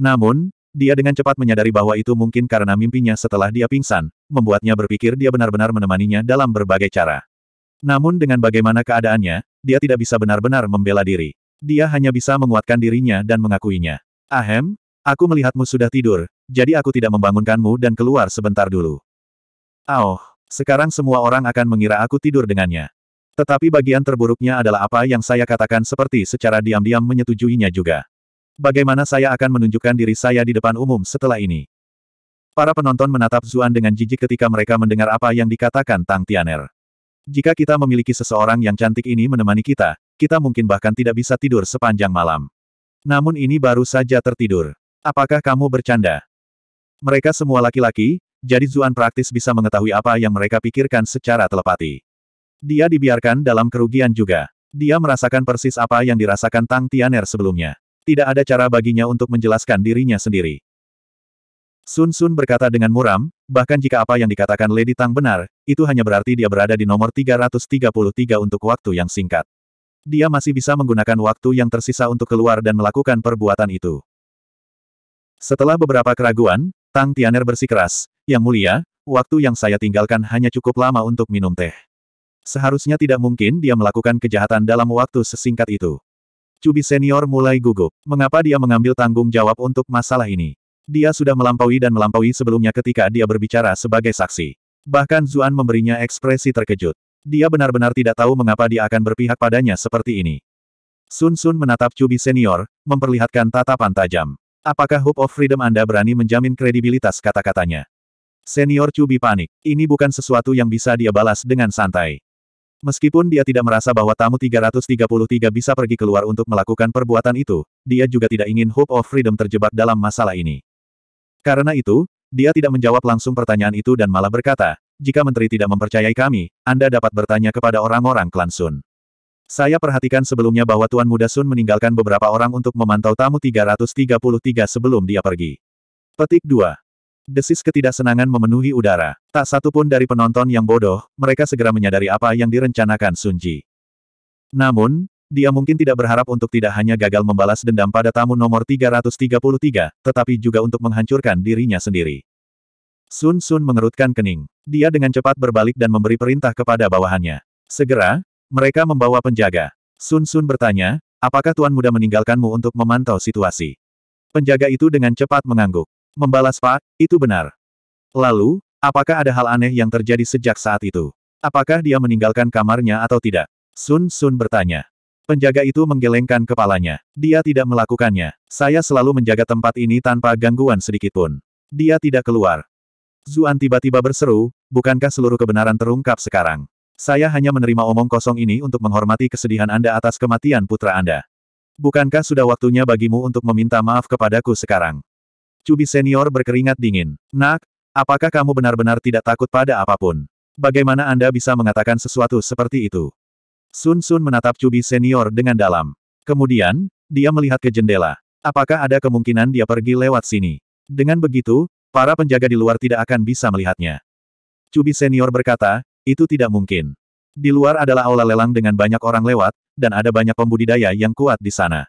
Namun, dia dengan cepat menyadari bahwa itu mungkin karena mimpinya setelah dia pingsan, membuatnya berpikir dia benar-benar menemaninya dalam berbagai cara. Namun dengan bagaimana keadaannya, dia tidak bisa benar-benar membela diri. Dia hanya bisa menguatkan dirinya dan mengakuinya. Ahem, aku melihatmu sudah tidur, jadi aku tidak membangunkanmu dan keluar sebentar dulu. Oh, sekarang semua orang akan mengira aku tidur dengannya. Tetapi bagian terburuknya adalah apa yang saya katakan seperti secara diam-diam menyetujuinya juga. Bagaimana saya akan menunjukkan diri saya di depan umum setelah ini? Para penonton menatap Zuan dengan jijik ketika mereka mendengar apa yang dikatakan Tang Tianer. Jika kita memiliki seseorang yang cantik ini menemani kita, kita mungkin bahkan tidak bisa tidur sepanjang malam. Namun ini baru saja tertidur. Apakah kamu bercanda? Mereka semua laki-laki, jadi Zuan praktis bisa mengetahui apa yang mereka pikirkan secara telepati. Dia dibiarkan dalam kerugian juga. Dia merasakan persis apa yang dirasakan Tang Tianer sebelumnya. Tidak ada cara baginya untuk menjelaskan dirinya sendiri. Sun Sun berkata dengan muram, bahkan jika apa yang dikatakan Lady Tang benar, itu hanya berarti dia berada di nomor 333 untuk waktu yang singkat. Dia masih bisa menggunakan waktu yang tersisa untuk keluar dan melakukan perbuatan itu. Setelah beberapa keraguan, Tang Tianer bersikeras, Yang mulia, waktu yang saya tinggalkan hanya cukup lama untuk minum teh. Seharusnya tidak mungkin dia melakukan kejahatan dalam waktu sesingkat itu. Cubi senior mulai gugup. Mengapa dia mengambil tanggung jawab untuk masalah ini? Dia sudah melampaui dan melampaui sebelumnya ketika dia berbicara sebagai saksi. Bahkan Zuan memberinya ekspresi terkejut. Dia benar-benar tidak tahu mengapa dia akan berpihak padanya seperti ini. Sun Sun menatap Cubi senior, memperlihatkan tatapan tajam. Apakah Hope of Freedom Anda berani menjamin kredibilitas kata-katanya? Senior Cubi panik. Ini bukan sesuatu yang bisa dia balas dengan santai. Meskipun dia tidak merasa bahwa tamu 333 bisa pergi keluar untuk melakukan perbuatan itu, dia juga tidak ingin Hope of Freedom terjebak dalam masalah ini. Karena itu, dia tidak menjawab langsung pertanyaan itu dan malah berkata, jika menteri tidak mempercayai kami, Anda dapat bertanya kepada orang-orang klan Sun. Saya perhatikan sebelumnya bahwa Tuan Muda Sun meninggalkan beberapa orang untuk memantau tamu 333 sebelum dia pergi. Petik 2. Desis ketidaksenangan memenuhi udara. Tak satu pun dari penonton yang bodoh, mereka segera menyadari apa yang direncanakan Sunji. Namun, dia mungkin tidak berharap untuk tidak hanya gagal membalas dendam pada tamu nomor 333, tetapi juga untuk menghancurkan dirinya sendiri. Sun Sun mengerutkan kening. Dia dengan cepat berbalik dan memberi perintah kepada bawahannya. Segera, mereka membawa penjaga. Sun Sun bertanya, apakah Tuan Muda meninggalkanmu untuk memantau situasi? Penjaga itu dengan cepat mengangguk. Membalas Pak, itu benar. Lalu, apakah ada hal aneh yang terjadi sejak saat itu? Apakah dia meninggalkan kamarnya atau tidak? Sun Sun bertanya. Penjaga itu menggelengkan kepalanya. Dia tidak melakukannya. Saya selalu menjaga tempat ini tanpa gangguan sedikitpun. Dia tidak keluar. Zuan tiba-tiba berseru, bukankah seluruh kebenaran terungkap sekarang? Saya hanya menerima omong kosong ini untuk menghormati kesedihan Anda atas kematian putra Anda. Bukankah sudah waktunya bagimu untuk meminta maaf kepadaku sekarang? Cubi senior berkeringat dingin. Nak, apakah kamu benar-benar tidak takut pada apapun? Bagaimana Anda bisa mengatakan sesuatu seperti itu? Sun Sun menatap Cubi senior dengan dalam. Kemudian, dia melihat ke jendela. Apakah ada kemungkinan dia pergi lewat sini? Dengan begitu, para penjaga di luar tidak akan bisa melihatnya. Cubi senior berkata, itu tidak mungkin. Di luar adalah aula lelang dengan banyak orang lewat, dan ada banyak pembudidaya yang kuat di sana.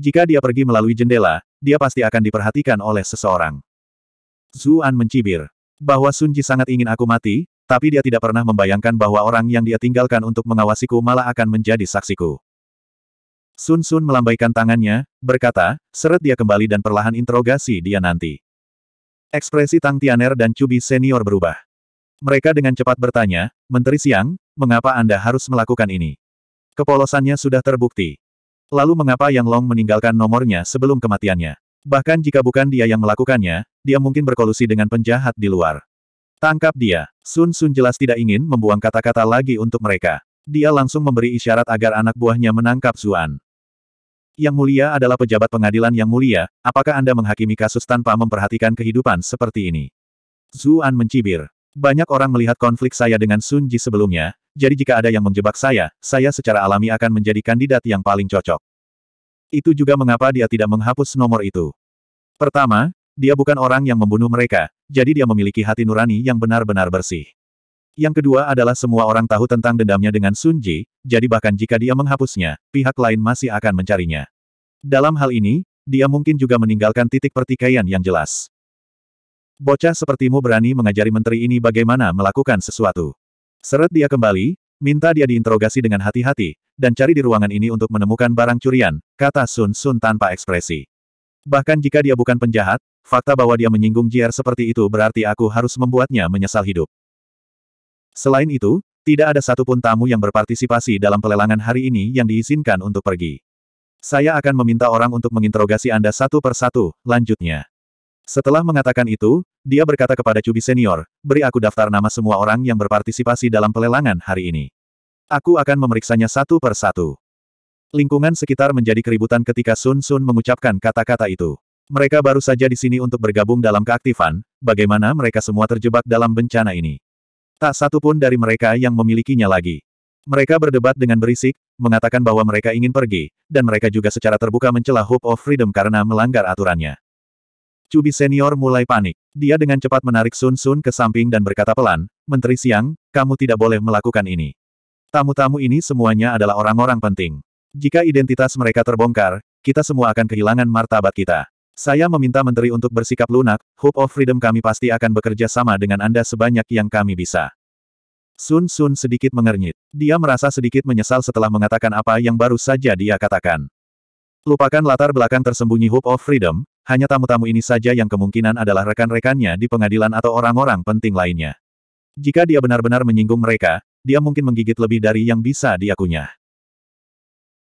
Jika dia pergi melalui jendela, dia pasti akan diperhatikan oleh seseorang. Zuan mencibir. Bahwa Sunji sangat ingin aku mati, tapi dia tidak pernah membayangkan bahwa orang yang dia tinggalkan untuk mengawasiku malah akan menjadi saksiku. Sun Sun melambaikan tangannya, berkata, seret dia kembali dan perlahan interogasi dia nanti. Ekspresi Tang Tianer dan Cubi senior berubah. Mereka dengan cepat bertanya, Menteri Siang, mengapa Anda harus melakukan ini? Kepolosannya sudah terbukti. Lalu mengapa Yang Long meninggalkan nomornya sebelum kematiannya? Bahkan jika bukan dia yang melakukannya, dia mungkin berkolusi dengan penjahat di luar. Tangkap dia. Sun Sun jelas tidak ingin membuang kata-kata lagi untuk mereka. Dia langsung memberi isyarat agar anak buahnya menangkap Zuan. Yang mulia adalah pejabat pengadilan yang mulia, apakah Anda menghakimi kasus tanpa memperhatikan kehidupan seperti ini? Zuan mencibir. Banyak orang melihat konflik saya dengan Sun Ji sebelumnya, jadi jika ada yang menjebak saya, saya secara alami akan menjadi kandidat yang paling cocok. Itu juga mengapa dia tidak menghapus nomor itu. Pertama, dia bukan orang yang membunuh mereka, jadi dia memiliki hati nurani yang benar-benar bersih. Yang kedua adalah semua orang tahu tentang dendamnya dengan Sunji, jadi bahkan jika dia menghapusnya, pihak lain masih akan mencarinya. Dalam hal ini, dia mungkin juga meninggalkan titik pertikaian yang jelas. Bocah sepertimu berani mengajari menteri ini bagaimana melakukan sesuatu. Seret dia kembali, minta dia diinterogasi dengan hati-hati, dan cari di ruangan ini untuk menemukan barang curian, kata Sun Sun tanpa ekspresi. Bahkan jika dia bukan penjahat, fakta bahwa dia menyinggung JR seperti itu berarti aku harus membuatnya menyesal hidup. Selain itu, tidak ada satupun tamu yang berpartisipasi dalam pelelangan hari ini yang diizinkan untuk pergi. Saya akan meminta orang untuk menginterogasi Anda satu persatu, lanjutnya. Setelah mengatakan itu, dia berkata kepada Cubi Senior, beri aku daftar nama semua orang yang berpartisipasi dalam pelelangan hari ini. Aku akan memeriksanya satu per satu. Lingkungan sekitar menjadi keributan ketika Sun Sun mengucapkan kata-kata itu. Mereka baru saja di sini untuk bergabung dalam keaktifan, bagaimana mereka semua terjebak dalam bencana ini. Tak satu pun dari mereka yang memilikinya lagi. Mereka berdebat dengan berisik, mengatakan bahwa mereka ingin pergi, dan mereka juga secara terbuka mencela Hope of Freedom karena melanggar aturannya. Cubi senior mulai panik. Dia dengan cepat menarik Sun Sun ke samping dan berkata pelan, Menteri Siang, kamu tidak boleh melakukan ini. Tamu-tamu ini semuanya adalah orang-orang penting. Jika identitas mereka terbongkar, kita semua akan kehilangan martabat kita. Saya meminta Menteri untuk bersikap lunak, Hope of Freedom kami pasti akan bekerja sama dengan Anda sebanyak yang kami bisa. Sun Sun sedikit mengernyit. Dia merasa sedikit menyesal setelah mengatakan apa yang baru saja dia katakan. Lupakan latar belakang tersembunyi Hope of Freedom, hanya tamu-tamu ini saja yang kemungkinan adalah rekan-rekannya di pengadilan atau orang-orang penting lainnya. Jika dia benar-benar menyinggung mereka, dia mungkin menggigit lebih dari yang bisa diakunya.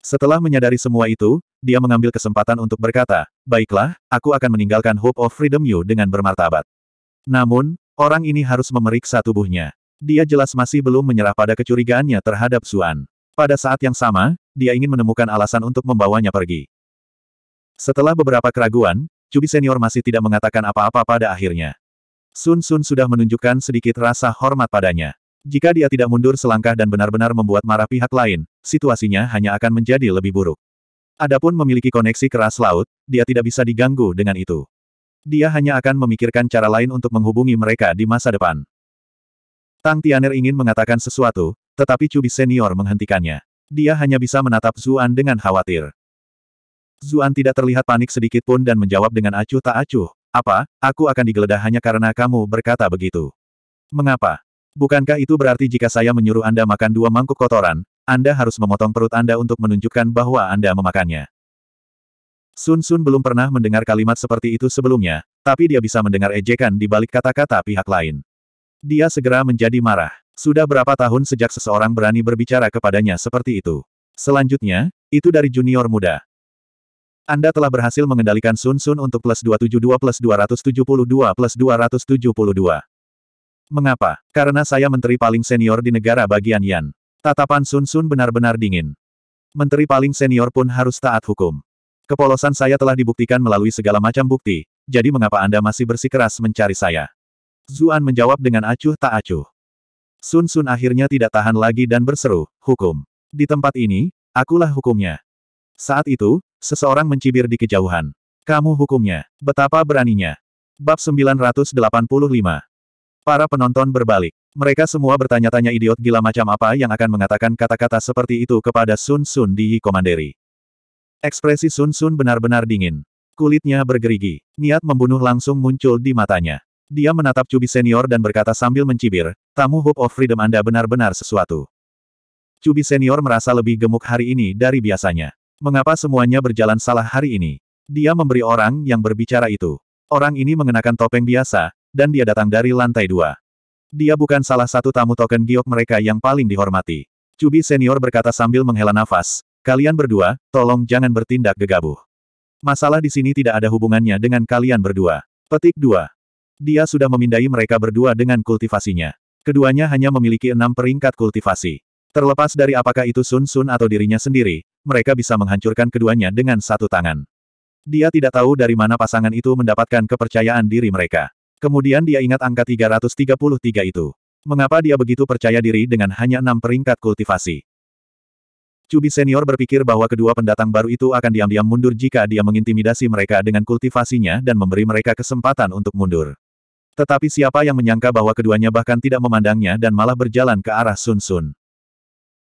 Setelah menyadari semua itu, dia mengambil kesempatan untuk berkata, Baiklah, aku akan meninggalkan Hope of Freedom You dengan bermartabat. Namun, orang ini harus memeriksa tubuhnya. Dia jelas masih belum menyerah pada kecurigaannya terhadap Suan. Pada saat yang sama, dia ingin menemukan alasan untuk membawanya pergi. Setelah beberapa keraguan, Cubi senior masih tidak mengatakan apa-apa pada akhirnya. Sun Sun sudah menunjukkan sedikit rasa hormat padanya. Jika dia tidak mundur selangkah dan benar-benar membuat marah pihak lain, situasinya hanya akan menjadi lebih buruk. Adapun memiliki koneksi keras laut, dia tidak bisa diganggu dengan itu. Dia hanya akan memikirkan cara lain untuk menghubungi mereka di masa depan. Tang Tianer ingin mengatakan sesuatu, tetapi Cubi senior menghentikannya. Dia hanya bisa menatap Zuan dengan khawatir. Zuan tidak terlihat panik sedikit pun dan menjawab dengan acuh tak acuh, apa, aku akan digeledah hanya karena kamu berkata begitu. Mengapa? Bukankah itu berarti jika saya menyuruh Anda makan dua mangkuk kotoran, Anda harus memotong perut Anda untuk menunjukkan bahwa Anda memakannya? Sun Sun belum pernah mendengar kalimat seperti itu sebelumnya, tapi dia bisa mendengar ejekan di balik kata-kata pihak lain. Dia segera menjadi marah. Sudah berapa tahun sejak seseorang berani berbicara kepadanya seperti itu? Selanjutnya, itu dari junior muda. Anda telah berhasil mengendalikan Sun Sun untuk plus 272 plus 272 plus 272. Mengapa? Karena saya menteri paling senior di negara bagian Yan. Tatapan Sun Sun benar-benar dingin. Menteri paling senior pun harus taat hukum. Kepolosan saya telah dibuktikan melalui segala macam bukti, jadi mengapa Anda masih bersikeras mencari saya? Zuan menjawab dengan acuh tak acuh. Sun Sun akhirnya tidak tahan lagi dan berseru, hukum. Di tempat ini, akulah hukumnya. Saat itu, Seseorang mencibir di kejauhan. Kamu hukumnya. Betapa beraninya. Bab 985. Para penonton berbalik. Mereka semua bertanya-tanya idiot gila macam apa yang akan mengatakan kata-kata seperti itu kepada Sun Sun di Komanderi. Ekspresi Sun Sun benar-benar dingin. Kulitnya bergerigi. Niat membunuh langsung muncul di matanya. Dia menatap Cubi Senior dan berkata sambil mencibir, tamu Hope of Freedom Anda benar-benar sesuatu. Cubi Senior merasa lebih gemuk hari ini dari biasanya. Mengapa semuanya berjalan salah hari ini? Dia memberi orang yang berbicara itu. Orang ini mengenakan topeng biasa, dan dia datang dari lantai dua. Dia bukan salah satu tamu token giok mereka yang paling dihormati. Cubi senior berkata sambil menghela nafas, kalian berdua, tolong jangan bertindak gegabah. Masalah di sini tidak ada hubungannya dengan kalian berdua. Petik dua. Dia sudah memindai mereka berdua dengan kultivasinya. Keduanya hanya memiliki enam peringkat kultivasi. Terlepas dari apakah itu Sun Sun atau dirinya sendiri, mereka bisa menghancurkan keduanya dengan satu tangan. Dia tidak tahu dari mana pasangan itu mendapatkan kepercayaan diri mereka. Kemudian dia ingat angka 333 itu. Mengapa dia begitu percaya diri dengan hanya enam peringkat kultivasi? Cubi senior berpikir bahwa kedua pendatang baru itu akan diam-diam mundur jika dia mengintimidasi mereka dengan kultivasinya dan memberi mereka kesempatan untuk mundur. Tetapi siapa yang menyangka bahwa keduanya bahkan tidak memandangnya dan malah berjalan ke arah Sun Sun.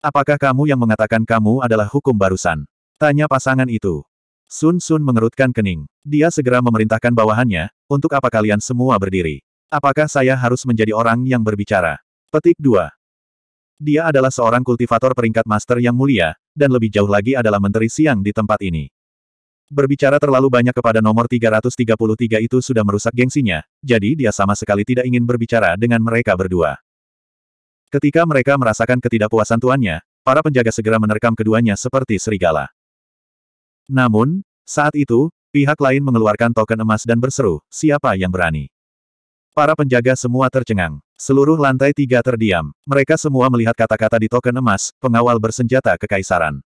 Apakah kamu yang mengatakan kamu adalah hukum barusan? Tanya pasangan itu. Sun Sun mengerutkan kening. Dia segera memerintahkan bawahannya, untuk apa kalian semua berdiri? Apakah saya harus menjadi orang yang berbicara? Petik 2. Dia adalah seorang kultivator peringkat master yang mulia, dan lebih jauh lagi adalah menteri siang di tempat ini. Berbicara terlalu banyak kepada nomor 333 itu sudah merusak gengsinya, jadi dia sama sekali tidak ingin berbicara dengan mereka berdua. Ketika mereka merasakan ketidakpuasan tuannya, para penjaga segera menerkam keduanya seperti serigala. Namun, saat itu, pihak lain mengeluarkan token emas dan berseru, siapa yang berani? Para penjaga semua tercengang. Seluruh lantai tiga terdiam. Mereka semua melihat kata-kata di token emas, pengawal bersenjata kekaisaran.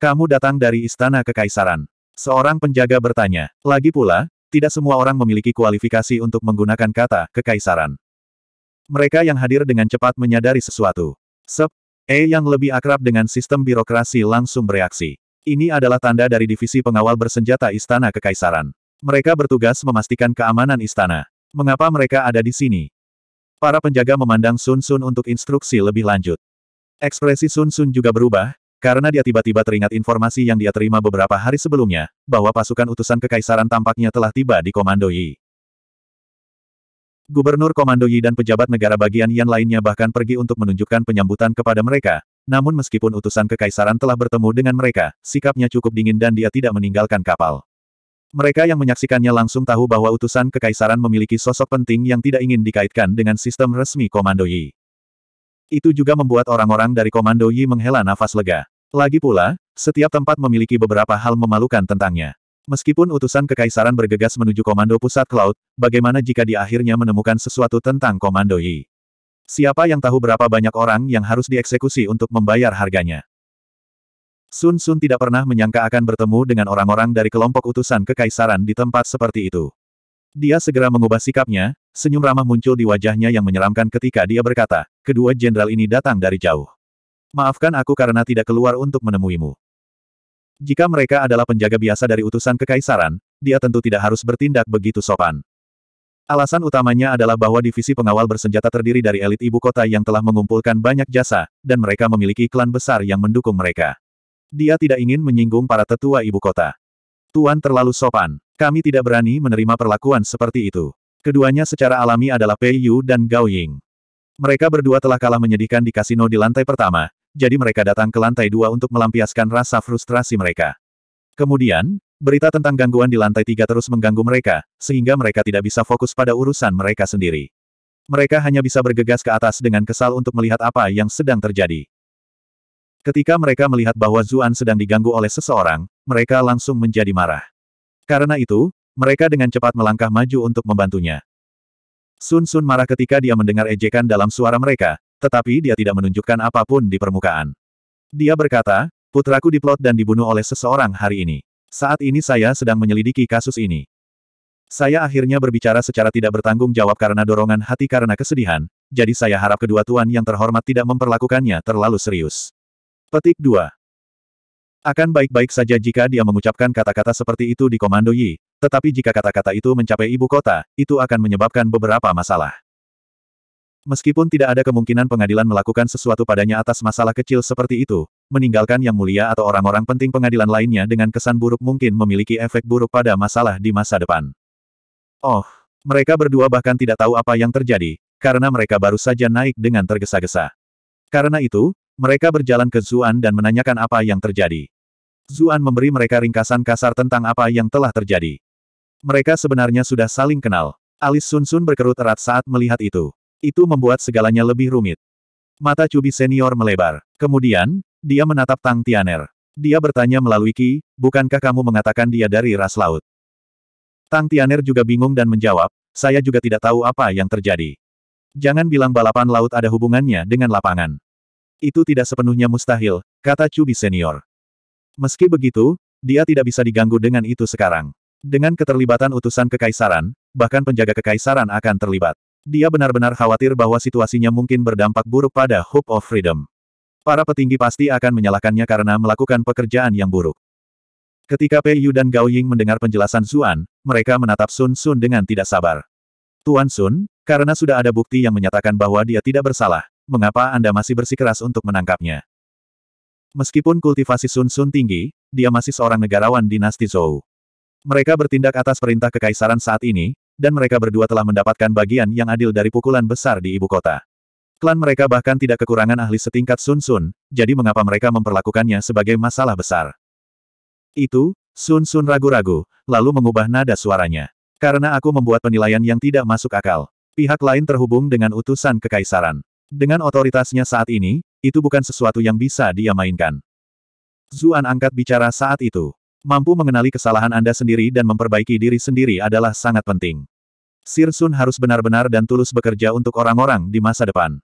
Kamu datang dari istana kekaisaran. Seorang penjaga bertanya. Lagi pula, tidak semua orang memiliki kualifikasi untuk menggunakan kata kekaisaran. Mereka yang hadir dengan cepat menyadari sesuatu. Sep, E yang lebih akrab dengan sistem birokrasi langsung bereaksi. Ini adalah tanda dari divisi pengawal bersenjata Istana Kekaisaran. Mereka bertugas memastikan keamanan istana. Mengapa mereka ada di sini? Para penjaga memandang Sun Sun untuk instruksi lebih lanjut. Ekspresi Sun Sun juga berubah, karena dia tiba-tiba teringat informasi yang dia terima beberapa hari sebelumnya, bahwa pasukan utusan kekaisaran tampaknya telah tiba di Komando Yi. Gubernur Komando Yi dan pejabat negara bagian yang lainnya bahkan pergi untuk menunjukkan penyambutan kepada mereka, namun meskipun utusan kekaisaran telah bertemu dengan mereka, sikapnya cukup dingin dan dia tidak meninggalkan kapal. Mereka yang menyaksikannya langsung tahu bahwa utusan kekaisaran memiliki sosok penting yang tidak ingin dikaitkan dengan sistem resmi Komando Yi. Itu juga membuat orang-orang dari Komando Yi menghela nafas lega. Lagi pula, setiap tempat memiliki beberapa hal memalukan tentangnya. Meskipun utusan kekaisaran bergegas menuju komando pusat Cloud, bagaimana jika dia akhirnya menemukan sesuatu tentang komando Yi? Siapa yang tahu berapa banyak orang yang harus dieksekusi untuk membayar harganya? Sun Sun tidak pernah menyangka akan bertemu dengan orang-orang dari kelompok utusan kekaisaran di tempat seperti itu. Dia segera mengubah sikapnya, senyum ramah muncul di wajahnya yang menyeramkan ketika dia berkata, kedua jenderal ini datang dari jauh. Maafkan aku karena tidak keluar untuk menemuimu. Jika mereka adalah penjaga biasa dari utusan kekaisaran, dia tentu tidak harus bertindak begitu sopan. Alasan utamanya adalah bahwa divisi pengawal bersenjata terdiri dari elit ibu kota yang telah mengumpulkan banyak jasa, dan mereka memiliki klan besar yang mendukung mereka. Dia tidak ingin menyinggung para tetua ibu kota. Tuan terlalu sopan. Kami tidak berani menerima perlakuan seperti itu. Keduanya secara alami adalah Pei Yu dan Gao Ying. Mereka berdua telah kalah menyedihkan di kasino di lantai pertama, jadi mereka datang ke lantai dua untuk melampiaskan rasa frustrasi mereka. Kemudian, berita tentang gangguan di lantai tiga terus mengganggu mereka, sehingga mereka tidak bisa fokus pada urusan mereka sendiri. Mereka hanya bisa bergegas ke atas dengan kesal untuk melihat apa yang sedang terjadi. Ketika mereka melihat bahwa Zuan sedang diganggu oleh seseorang, mereka langsung menjadi marah. Karena itu, mereka dengan cepat melangkah maju untuk membantunya. Sun Sun marah ketika dia mendengar ejekan dalam suara mereka, tetapi dia tidak menunjukkan apapun di permukaan. Dia berkata, putraku diplot dan dibunuh oleh seseorang hari ini. Saat ini saya sedang menyelidiki kasus ini. Saya akhirnya berbicara secara tidak bertanggung jawab karena dorongan hati karena kesedihan, jadi saya harap kedua tuan yang terhormat tidak memperlakukannya terlalu serius. Petik 2. Akan baik-baik saja jika dia mengucapkan kata-kata seperti itu di Komando Yi, tetapi jika kata-kata itu mencapai ibu kota, itu akan menyebabkan beberapa masalah. Meskipun tidak ada kemungkinan pengadilan melakukan sesuatu padanya atas masalah kecil seperti itu, meninggalkan yang mulia atau orang-orang penting pengadilan lainnya dengan kesan buruk mungkin memiliki efek buruk pada masalah di masa depan. Oh, mereka berdua bahkan tidak tahu apa yang terjadi, karena mereka baru saja naik dengan tergesa-gesa. Karena itu, mereka berjalan ke Zuan dan menanyakan apa yang terjadi. Zuan memberi mereka ringkasan kasar tentang apa yang telah terjadi. Mereka sebenarnya sudah saling kenal. Alis Sun Sun berkerut erat saat melihat itu. Itu membuat segalanya lebih rumit. Mata Cubi senior melebar. Kemudian, dia menatap Tang Tianer. Dia bertanya melalui Ki, bukankah kamu mengatakan dia dari ras laut? Tang Tianer juga bingung dan menjawab, saya juga tidak tahu apa yang terjadi. Jangan bilang balapan laut ada hubungannya dengan lapangan. Itu tidak sepenuhnya mustahil, kata Cubi senior. Meski begitu, dia tidak bisa diganggu dengan itu sekarang. Dengan keterlibatan utusan kekaisaran, bahkan penjaga kekaisaran akan terlibat. Dia benar-benar khawatir bahwa situasinya mungkin berdampak buruk pada Hope of Freedom. Para petinggi pasti akan menyalahkannya karena melakukan pekerjaan yang buruk. Ketika Pei Yu dan Gao Ying mendengar penjelasan Zuan, mereka menatap Sun Sun dengan tidak sabar. Tuan Sun, karena sudah ada bukti yang menyatakan bahwa dia tidak bersalah, mengapa Anda masih bersikeras untuk menangkapnya? Meskipun kultivasi Sun Sun tinggi, dia masih seorang negarawan dinasti Zhou. Mereka bertindak atas perintah kekaisaran saat ini, dan mereka berdua telah mendapatkan bagian yang adil dari pukulan besar di ibu kota. Klan mereka bahkan tidak kekurangan ahli setingkat Sun Sun, jadi mengapa mereka memperlakukannya sebagai masalah besar? Itu, Sun Sun ragu-ragu, lalu mengubah nada suaranya. Karena aku membuat penilaian yang tidak masuk akal. Pihak lain terhubung dengan utusan kekaisaran. Dengan otoritasnya saat ini, itu bukan sesuatu yang bisa dia mainkan. Zuan angkat bicara saat itu. Mampu mengenali kesalahan Anda sendiri dan memperbaiki diri sendiri adalah sangat penting. Sir Sun harus benar-benar dan tulus bekerja untuk orang-orang di masa depan.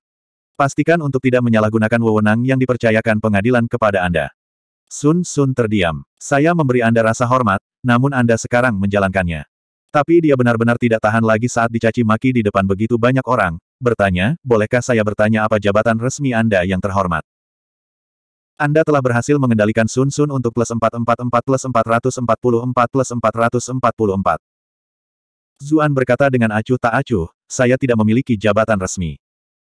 Pastikan untuk tidak menyalahgunakan wewenang yang dipercayakan pengadilan kepada Anda. Sun Sun terdiam. Saya memberi Anda rasa hormat, namun Anda sekarang menjalankannya. Tapi dia benar-benar tidak tahan lagi saat dicaci maki di depan begitu banyak orang, bertanya, bolehkah saya bertanya apa jabatan resmi Anda yang terhormat? Anda telah berhasil mengendalikan Sun Sun untuk plus 444 plus 444 plus 444. Zuan berkata dengan acuh tak acuh, saya tidak memiliki jabatan resmi.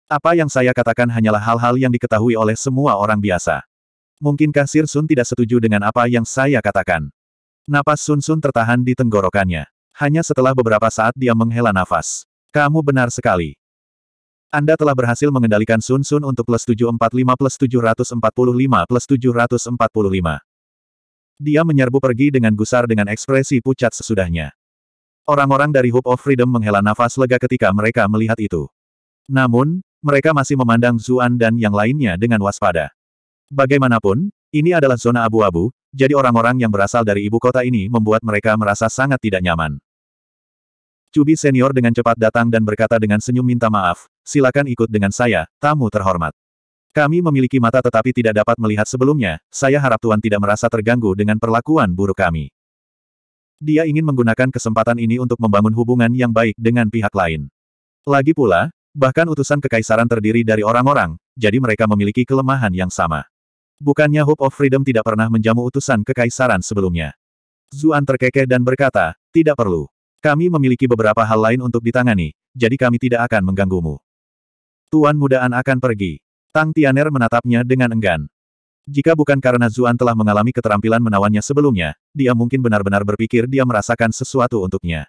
Apa yang saya katakan hanyalah hal-hal yang diketahui oleh semua orang biasa. Mungkinkah Sir Sun tidak setuju dengan apa yang saya katakan? Napas Sun Sun tertahan di tenggorokannya. Hanya setelah beberapa saat dia menghela nafas. Kamu benar sekali. Anda telah berhasil mengendalikan Sun Sun untuk plus 745 plus 745 plus 745. Dia menyerbu pergi dengan gusar dengan ekspresi pucat sesudahnya. Orang-orang dari Hope of Freedom menghela nafas lega ketika mereka melihat itu. Namun, mereka masih memandang Zuan dan yang lainnya dengan waspada. Bagaimanapun, ini adalah zona abu-abu, jadi orang-orang yang berasal dari ibu kota ini membuat mereka merasa sangat tidak nyaman. Cubi senior dengan cepat datang dan berkata dengan senyum minta maaf, silakan ikut dengan saya, tamu terhormat. Kami memiliki mata tetapi tidak dapat melihat sebelumnya, saya harap Tuan tidak merasa terganggu dengan perlakuan buruk kami. Dia ingin menggunakan kesempatan ini untuk membangun hubungan yang baik dengan pihak lain. Lagi pula, bahkan utusan kekaisaran terdiri dari orang-orang, jadi mereka memiliki kelemahan yang sama. Bukannya Hope of Freedom tidak pernah menjamu utusan kekaisaran sebelumnya. Zuan terkekeh dan berkata, tidak perlu. Kami memiliki beberapa hal lain untuk ditangani, jadi kami tidak akan mengganggumu. Tuan mudaan akan pergi. Tang Tianer menatapnya dengan enggan. Jika bukan karena Zuan telah mengalami keterampilan menawannya sebelumnya, dia mungkin benar-benar berpikir dia merasakan sesuatu untuknya.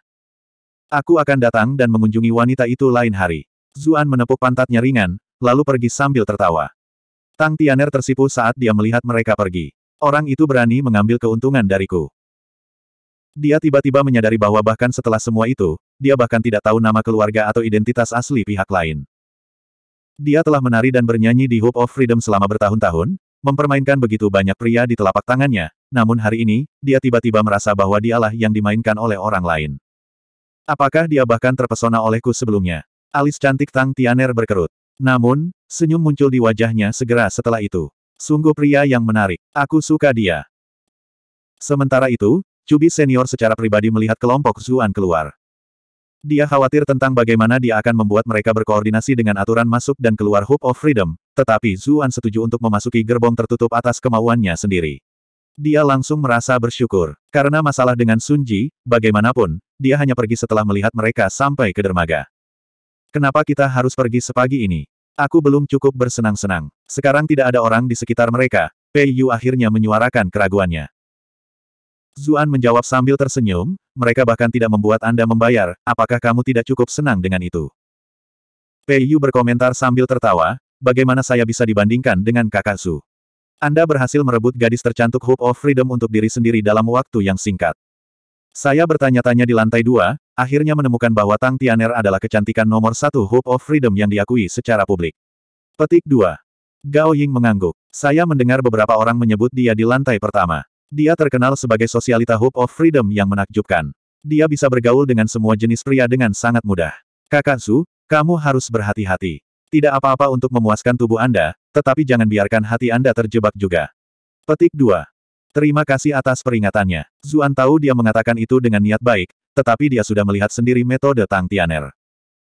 Aku akan datang dan mengunjungi wanita itu lain hari. Zuan menepuk pantatnya ringan, lalu pergi sambil tertawa. Tang Tianer tersipu saat dia melihat mereka pergi. Orang itu berani mengambil keuntungan dariku. Dia tiba-tiba menyadari bahwa bahkan setelah semua itu, dia bahkan tidak tahu nama keluarga atau identitas asli pihak lain. Dia telah menari dan bernyanyi di Hope of Freedom selama bertahun-tahun, mempermainkan begitu banyak pria di telapak tangannya, namun hari ini, dia tiba-tiba merasa bahwa dialah yang dimainkan oleh orang lain. Apakah dia bahkan terpesona olehku sebelumnya? Alis cantik Tang Tianer berkerut. Namun, senyum muncul di wajahnya segera setelah itu. Sungguh pria yang menarik. Aku suka dia. Sementara itu, Cubi senior secara pribadi melihat kelompok Zuan keluar. Dia khawatir tentang bagaimana dia akan membuat mereka berkoordinasi dengan aturan masuk dan keluar Hope of Freedom, tetapi Zuan setuju untuk memasuki gerbong tertutup atas kemauannya sendiri. Dia langsung merasa bersyukur. Karena masalah dengan Sunji, bagaimanapun, dia hanya pergi setelah melihat mereka sampai ke dermaga. Kenapa kita harus pergi sepagi ini? Aku belum cukup bersenang-senang. Sekarang tidak ada orang di sekitar mereka, Pei Yu akhirnya menyuarakan keraguannya. Zuan menjawab sambil tersenyum, mereka bahkan tidak membuat Anda membayar, apakah kamu tidak cukup senang dengan itu? Pei Yu berkomentar sambil tertawa, bagaimana saya bisa dibandingkan dengan kakak Su? Anda berhasil merebut gadis tercantik Hope of Freedom untuk diri sendiri dalam waktu yang singkat. Saya bertanya-tanya di lantai dua, akhirnya menemukan bahwa Tang Tianer adalah kecantikan nomor satu Hope of Freedom yang diakui secara publik. Petik 2. Gao Ying mengangguk. Saya mendengar beberapa orang menyebut dia di lantai pertama. Dia terkenal sebagai sosialita Hope of Freedom yang menakjubkan. Dia bisa bergaul dengan semua jenis pria dengan sangat mudah. Kakak Su, kamu harus berhati-hati. Tidak apa-apa untuk memuaskan tubuh Anda, tetapi jangan biarkan hati Anda terjebak juga. Petik 2. Terima kasih atas peringatannya. Zuan tahu dia mengatakan itu dengan niat baik, tetapi dia sudah melihat sendiri metode Tang Tianer.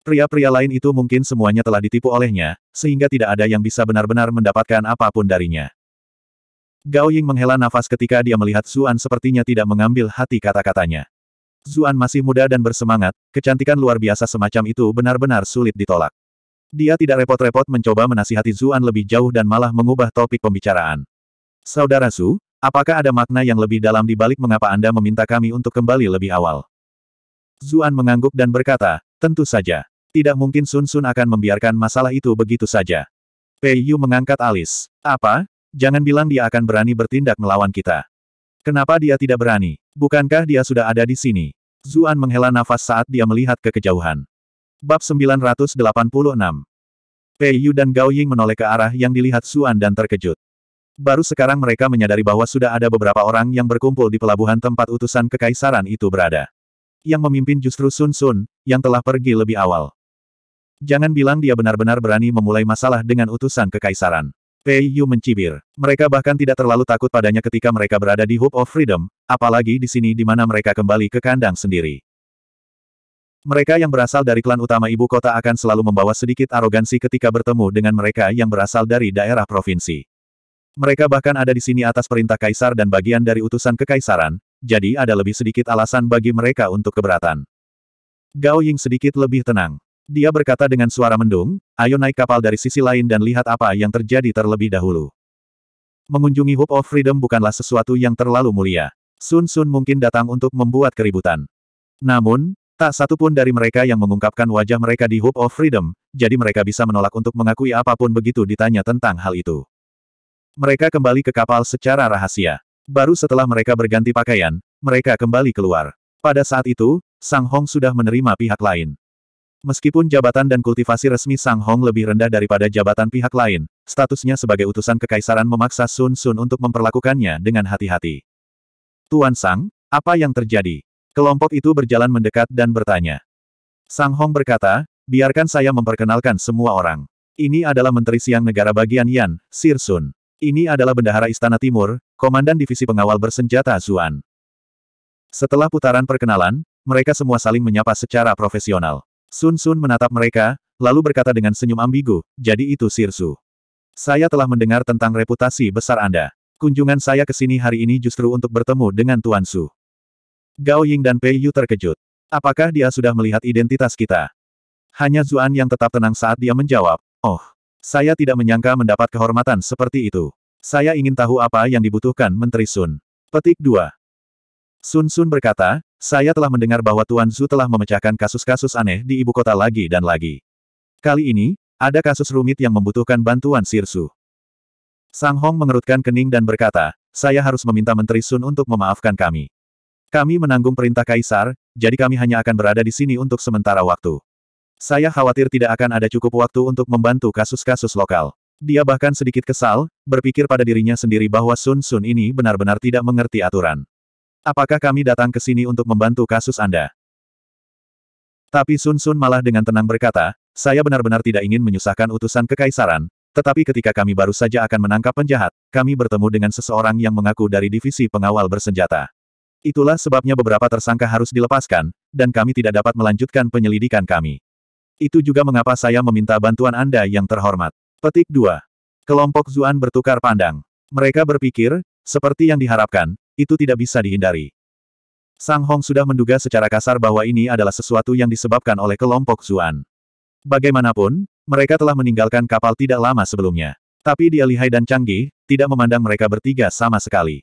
Pria-pria lain itu mungkin semuanya telah ditipu olehnya, sehingga tidak ada yang bisa benar-benar mendapatkan apapun darinya. Gao Ying menghela nafas ketika dia melihat Zuan sepertinya tidak mengambil hati kata-katanya. Zuan masih muda dan bersemangat, kecantikan luar biasa semacam itu benar-benar sulit ditolak. Dia tidak repot-repot mencoba menasihati Zuan lebih jauh dan malah mengubah topik pembicaraan. Saudara Su, apakah ada makna yang lebih dalam di balik mengapa Anda meminta kami untuk kembali lebih awal? Zuan mengangguk dan berkata, tentu saja. Tidak mungkin Sun Sun akan membiarkan masalah itu begitu saja. Pei Yu mengangkat alis. Apa? Jangan bilang dia akan berani bertindak melawan kita. Kenapa dia tidak berani? Bukankah dia sudah ada di sini? Zuan menghela nafas saat dia melihat ke kejauhan. Bab 986 Pei Yu dan Gao Ying menoleh ke arah yang dilihat Zuan dan terkejut. Baru sekarang mereka menyadari bahwa sudah ada beberapa orang yang berkumpul di pelabuhan tempat utusan kekaisaran itu berada. Yang memimpin justru Sun Sun, yang telah pergi lebih awal. Jangan bilang dia benar-benar berani memulai masalah dengan utusan kekaisaran. Pei Yu mencibir. Mereka bahkan tidak terlalu takut padanya ketika mereka berada di Hope of Freedom, apalagi di sini di mana mereka kembali ke kandang sendiri. Mereka yang berasal dari klan utama ibu kota akan selalu membawa sedikit arogansi ketika bertemu dengan mereka yang berasal dari daerah provinsi. Mereka bahkan ada di sini atas perintah kaisar dan bagian dari utusan kekaisaran, jadi ada lebih sedikit alasan bagi mereka untuk keberatan. Gao Ying sedikit lebih tenang. Dia berkata dengan suara mendung, ayo naik kapal dari sisi lain dan lihat apa yang terjadi terlebih dahulu. Mengunjungi Hope of Freedom bukanlah sesuatu yang terlalu mulia. Sun Sun mungkin datang untuk membuat keributan. Namun, tak satu pun dari mereka yang mengungkapkan wajah mereka di Hope of Freedom, jadi mereka bisa menolak untuk mengakui apapun begitu ditanya tentang hal itu. Mereka kembali ke kapal secara rahasia. Baru setelah mereka berganti pakaian, mereka kembali keluar. Pada saat itu, Sang Hong sudah menerima pihak lain. Meskipun jabatan dan kultivasi resmi Sang Hong lebih rendah daripada jabatan pihak lain, statusnya sebagai utusan kekaisaran memaksa Sun Sun untuk memperlakukannya dengan hati-hati. Tuan Sang, apa yang terjadi? Kelompok itu berjalan mendekat dan bertanya. Sang Hong berkata, biarkan saya memperkenalkan semua orang. Ini adalah Menteri Siang Negara Bagian Yan, Sir Sun. Ini adalah Bendahara Istana Timur, Komandan Divisi Pengawal Bersenjata Zuan. Setelah putaran perkenalan, mereka semua saling menyapa secara profesional. Sun Sun menatap mereka, lalu berkata dengan senyum ambigu, jadi itu Sirsu. Saya telah mendengar tentang reputasi besar Anda. Kunjungan saya ke sini hari ini justru untuk bertemu dengan Tuan Su. Gao Ying dan Pei Yu terkejut. Apakah dia sudah melihat identitas kita? Hanya Zuan yang tetap tenang saat dia menjawab, Oh, saya tidak menyangka mendapat kehormatan seperti itu. Saya ingin tahu apa yang dibutuhkan Menteri Sun. Petik 2. Sun Sun berkata, saya telah mendengar bahwa Tuan Zhu telah memecahkan kasus-kasus aneh di ibu kota lagi dan lagi. Kali ini, ada kasus rumit yang membutuhkan bantuan Sirsu. Sang Hong mengerutkan kening dan berkata, saya harus meminta Menteri Sun untuk memaafkan kami. Kami menanggung perintah Kaisar, jadi kami hanya akan berada di sini untuk sementara waktu. Saya khawatir tidak akan ada cukup waktu untuk membantu kasus-kasus lokal. Dia bahkan sedikit kesal, berpikir pada dirinya sendiri bahwa Sun Sun ini benar-benar tidak mengerti aturan. Apakah kami datang ke sini untuk membantu kasus Anda? Tapi Sun Sun malah dengan tenang berkata, saya benar-benar tidak ingin menyusahkan utusan kekaisaran, tetapi ketika kami baru saja akan menangkap penjahat, kami bertemu dengan seseorang yang mengaku dari divisi pengawal bersenjata. Itulah sebabnya beberapa tersangka harus dilepaskan, dan kami tidak dapat melanjutkan penyelidikan kami. Itu juga mengapa saya meminta bantuan Anda yang terhormat. Petik 2. Kelompok Zuan bertukar pandang. Mereka berpikir, seperti yang diharapkan, itu tidak bisa dihindari. Sang Hong sudah menduga secara kasar bahwa ini adalah sesuatu yang disebabkan oleh kelompok Zuan. Bagaimanapun, mereka telah meninggalkan kapal tidak lama sebelumnya. Tapi dia lihai dan canggih, tidak memandang mereka bertiga sama sekali.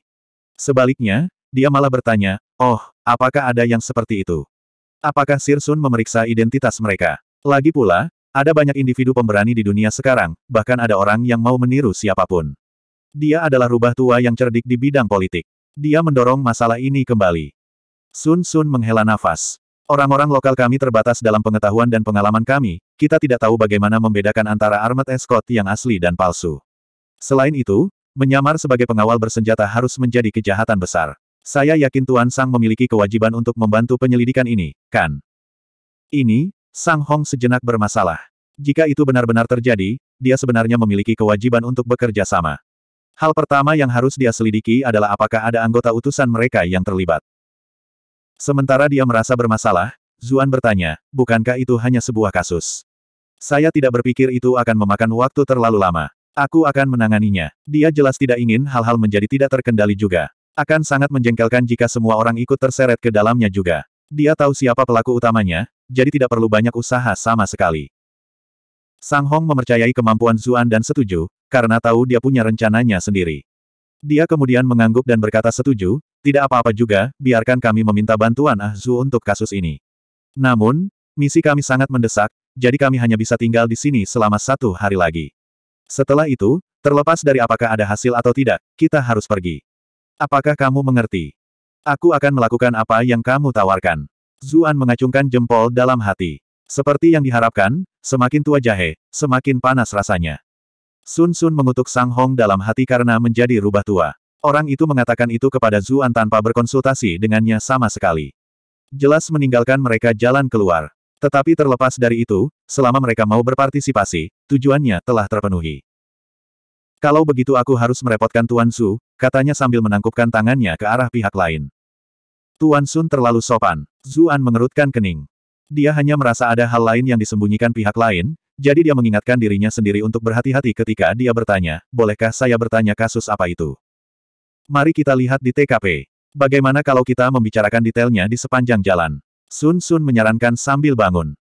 Sebaliknya, dia malah bertanya, oh, apakah ada yang seperti itu? Apakah Sirsun memeriksa identitas mereka? Lagi pula, ada banyak individu pemberani di dunia sekarang, bahkan ada orang yang mau meniru siapapun. Dia adalah rubah tua yang cerdik di bidang politik. Dia mendorong masalah ini kembali. Sun Sun menghela nafas. Orang-orang lokal kami terbatas dalam pengetahuan dan pengalaman kami, kita tidak tahu bagaimana membedakan antara armet escort yang asli dan palsu. Selain itu, menyamar sebagai pengawal bersenjata harus menjadi kejahatan besar. Saya yakin Tuan Sang memiliki kewajiban untuk membantu penyelidikan ini, kan? Ini, Sang Hong sejenak bermasalah. Jika itu benar-benar terjadi, dia sebenarnya memiliki kewajiban untuk bekerja sama. Hal pertama yang harus dia selidiki adalah apakah ada anggota utusan mereka yang terlibat. Sementara dia merasa bermasalah, Zuan bertanya, bukankah itu hanya sebuah kasus? Saya tidak berpikir itu akan memakan waktu terlalu lama. Aku akan menanganinya. Dia jelas tidak ingin hal-hal menjadi tidak terkendali juga. Akan sangat menjengkelkan jika semua orang ikut terseret ke dalamnya juga. Dia tahu siapa pelaku utamanya, jadi tidak perlu banyak usaha sama sekali. Sang Hong memercayai kemampuan Zuan dan setuju, karena tahu dia punya rencananya sendiri. Dia kemudian mengangguk dan berkata setuju, tidak apa-apa juga, biarkan kami meminta bantuan Ahzu untuk kasus ini. Namun, misi kami sangat mendesak, jadi kami hanya bisa tinggal di sini selama satu hari lagi. Setelah itu, terlepas dari apakah ada hasil atau tidak, kita harus pergi. Apakah kamu mengerti? Aku akan melakukan apa yang kamu tawarkan. Zuan mengacungkan jempol dalam hati. Seperti yang diharapkan, semakin tua jahe, semakin panas rasanya. Sun Sun mengutuk Sang Hong dalam hati karena menjadi rubah tua. Orang itu mengatakan itu kepada Zuan tanpa berkonsultasi dengannya sama sekali. Jelas meninggalkan mereka jalan keluar. Tetapi terlepas dari itu, selama mereka mau berpartisipasi, tujuannya telah terpenuhi. Kalau begitu aku harus merepotkan Tuan Su, katanya sambil menangkupkan tangannya ke arah pihak lain. Tuan Sun terlalu sopan. Zuan mengerutkan kening. Dia hanya merasa ada hal lain yang disembunyikan pihak lain, jadi dia mengingatkan dirinya sendiri untuk berhati-hati ketika dia bertanya, bolehkah saya bertanya kasus apa itu? Mari kita lihat di TKP. Bagaimana kalau kita membicarakan detailnya di sepanjang jalan? Sun Sun menyarankan sambil bangun.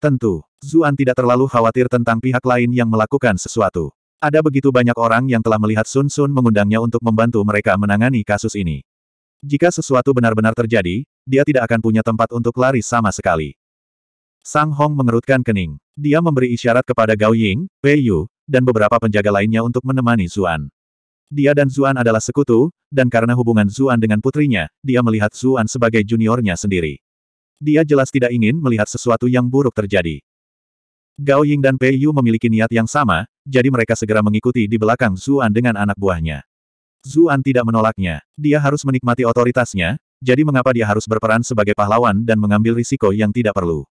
Tentu, Zuan tidak terlalu khawatir tentang pihak lain yang melakukan sesuatu. Ada begitu banyak orang yang telah melihat Sun Sun mengundangnya untuk membantu mereka menangani kasus ini. Jika sesuatu benar-benar terjadi, dia tidak akan punya tempat untuk lari sama sekali. Sang Hong mengerutkan kening. Dia memberi isyarat kepada Gao Ying, Pei Yu, dan beberapa penjaga lainnya untuk menemani Zuan. Dia dan Zuan adalah sekutu, dan karena hubungan Zuan dengan putrinya, dia melihat Zuan sebagai juniornya sendiri. Dia jelas tidak ingin melihat sesuatu yang buruk terjadi. Gao Ying dan Pei Yu memiliki niat yang sama, jadi mereka segera mengikuti di belakang Zuan dengan anak buahnya. Zuan tidak menolaknya. Dia harus menikmati otoritasnya, jadi mengapa dia harus berperan sebagai pahlawan dan mengambil risiko yang tidak perlu.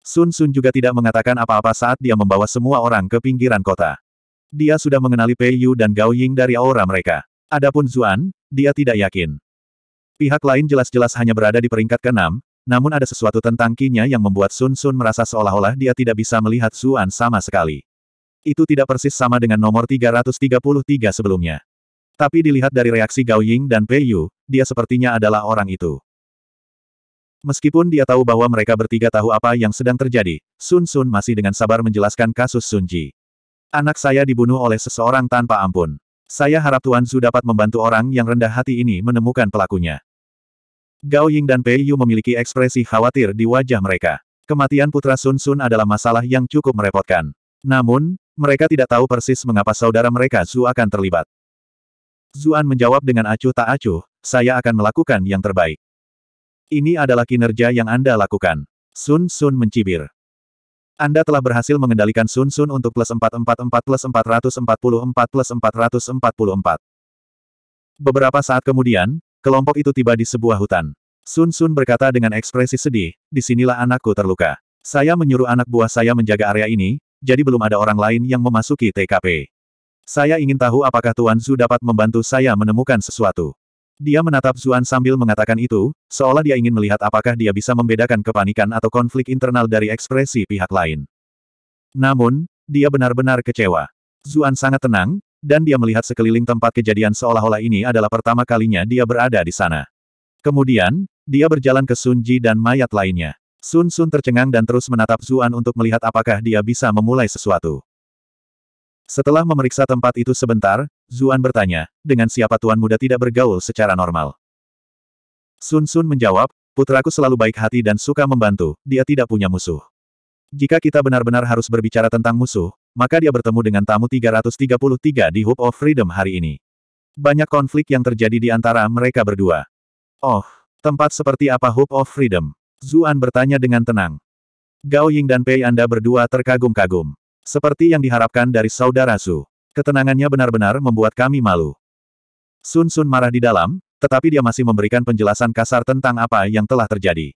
Sun Sun juga tidak mengatakan apa-apa saat dia membawa semua orang ke pinggiran kota. Dia sudah mengenali Pei Yu dan Gao Ying dari aura mereka. Adapun Zuan, dia tidak yakin. Pihak lain jelas-jelas hanya berada di peringkat keenam, namun ada sesuatu tentang kinya yang membuat Sun Sun merasa seolah-olah dia tidak bisa melihat Zuan sama sekali. Itu tidak persis sama dengan nomor 333 sebelumnya. Tapi dilihat dari reaksi Gao Ying dan Pei Yu, dia sepertinya adalah orang itu. Meskipun dia tahu bahwa mereka bertiga tahu apa yang sedang terjadi, Sun Sun masih dengan sabar menjelaskan kasus Sun Ji. Anak saya dibunuh oleh seseorang tanpa ampun. Saya harap Tuan Zhu dapat membantu orang yang rendah hati ini menemukan pelakunya. Gao Ying dan Pei Yu memiliki ekspresi khawatir di wajah mereka. Kematian putra Sun Sun adalah masalah yang cukup merepotkan. Namun, mereka tidak tahu persis mengapa saudara mereka Zhu akan terlibat. Zuan menjawab dengan acuh tak acuh, saya akan melakukan yang terbaik. Ini adalah kinerja yang Anda lakukan. Sun Sun mencibir. Anda telah berhasil mengendalikan Sun Sun untuk plus 444 plus 444 plus 444. Beberapa saat kemudian, kelompok itu tiba di sebuah hutan. Sun Sun berkata dengan ekspresi sedih, disinilah anakku terluka. Saya menyuruh anak buah saya menjaga area ini, jadi belum ada orang lain yang memasuki TKP. Saya ingin tahu apakah Tuan Zhu dapat membantu saya menemukan sesuatu. Dia menatap Zuan sambil mengatakan itu, seolah dia ingin melihat apakah dia bisa membedakan kepanikan atau konflik internal dari ekspresi pihak lain. Namun, dia benar-benar kecewa. Zuan sangat tenang, dan dia melihat sekeliling tempat kejadian seolah-olah ini adalah pertama kalinya dia berada di sana. Kemudian, dia berjalan ke Sunji dan mayat lainnya. Sun Sun tercengang dan terus menatap Zuan untuk melihat apakah dia bisa memulai sesuatu. Setelah memeriksa tempat itu sebentar, Zuan bertanya, dengan siapa tuan muda tidak bergaul secara normal? Sun Sun menjawab, putraku selalu baik hati dan suka membantu, dia tidak punya musuh. Jika kita benar-benar harus berbicara tentang musuh, maka dia bertemu dengan tamu 333 di Hub of Freedom hari ini. Banyak konflik yang terjadi di antara mereka berdua. Oh, tempat seperti apa Hub of Freedom? Zuan bertanya dengan tenang. Gao Ying dan Pei Anda berdua terkagum-kagum. Seperti yang diharapkan dari saudara Su. Ketenangannya benar-benar membuat kami malu. Sun Sun marah di dalam, tetapi dia masih memberikan penjelasan kasar tentang apa yang telah terjadi.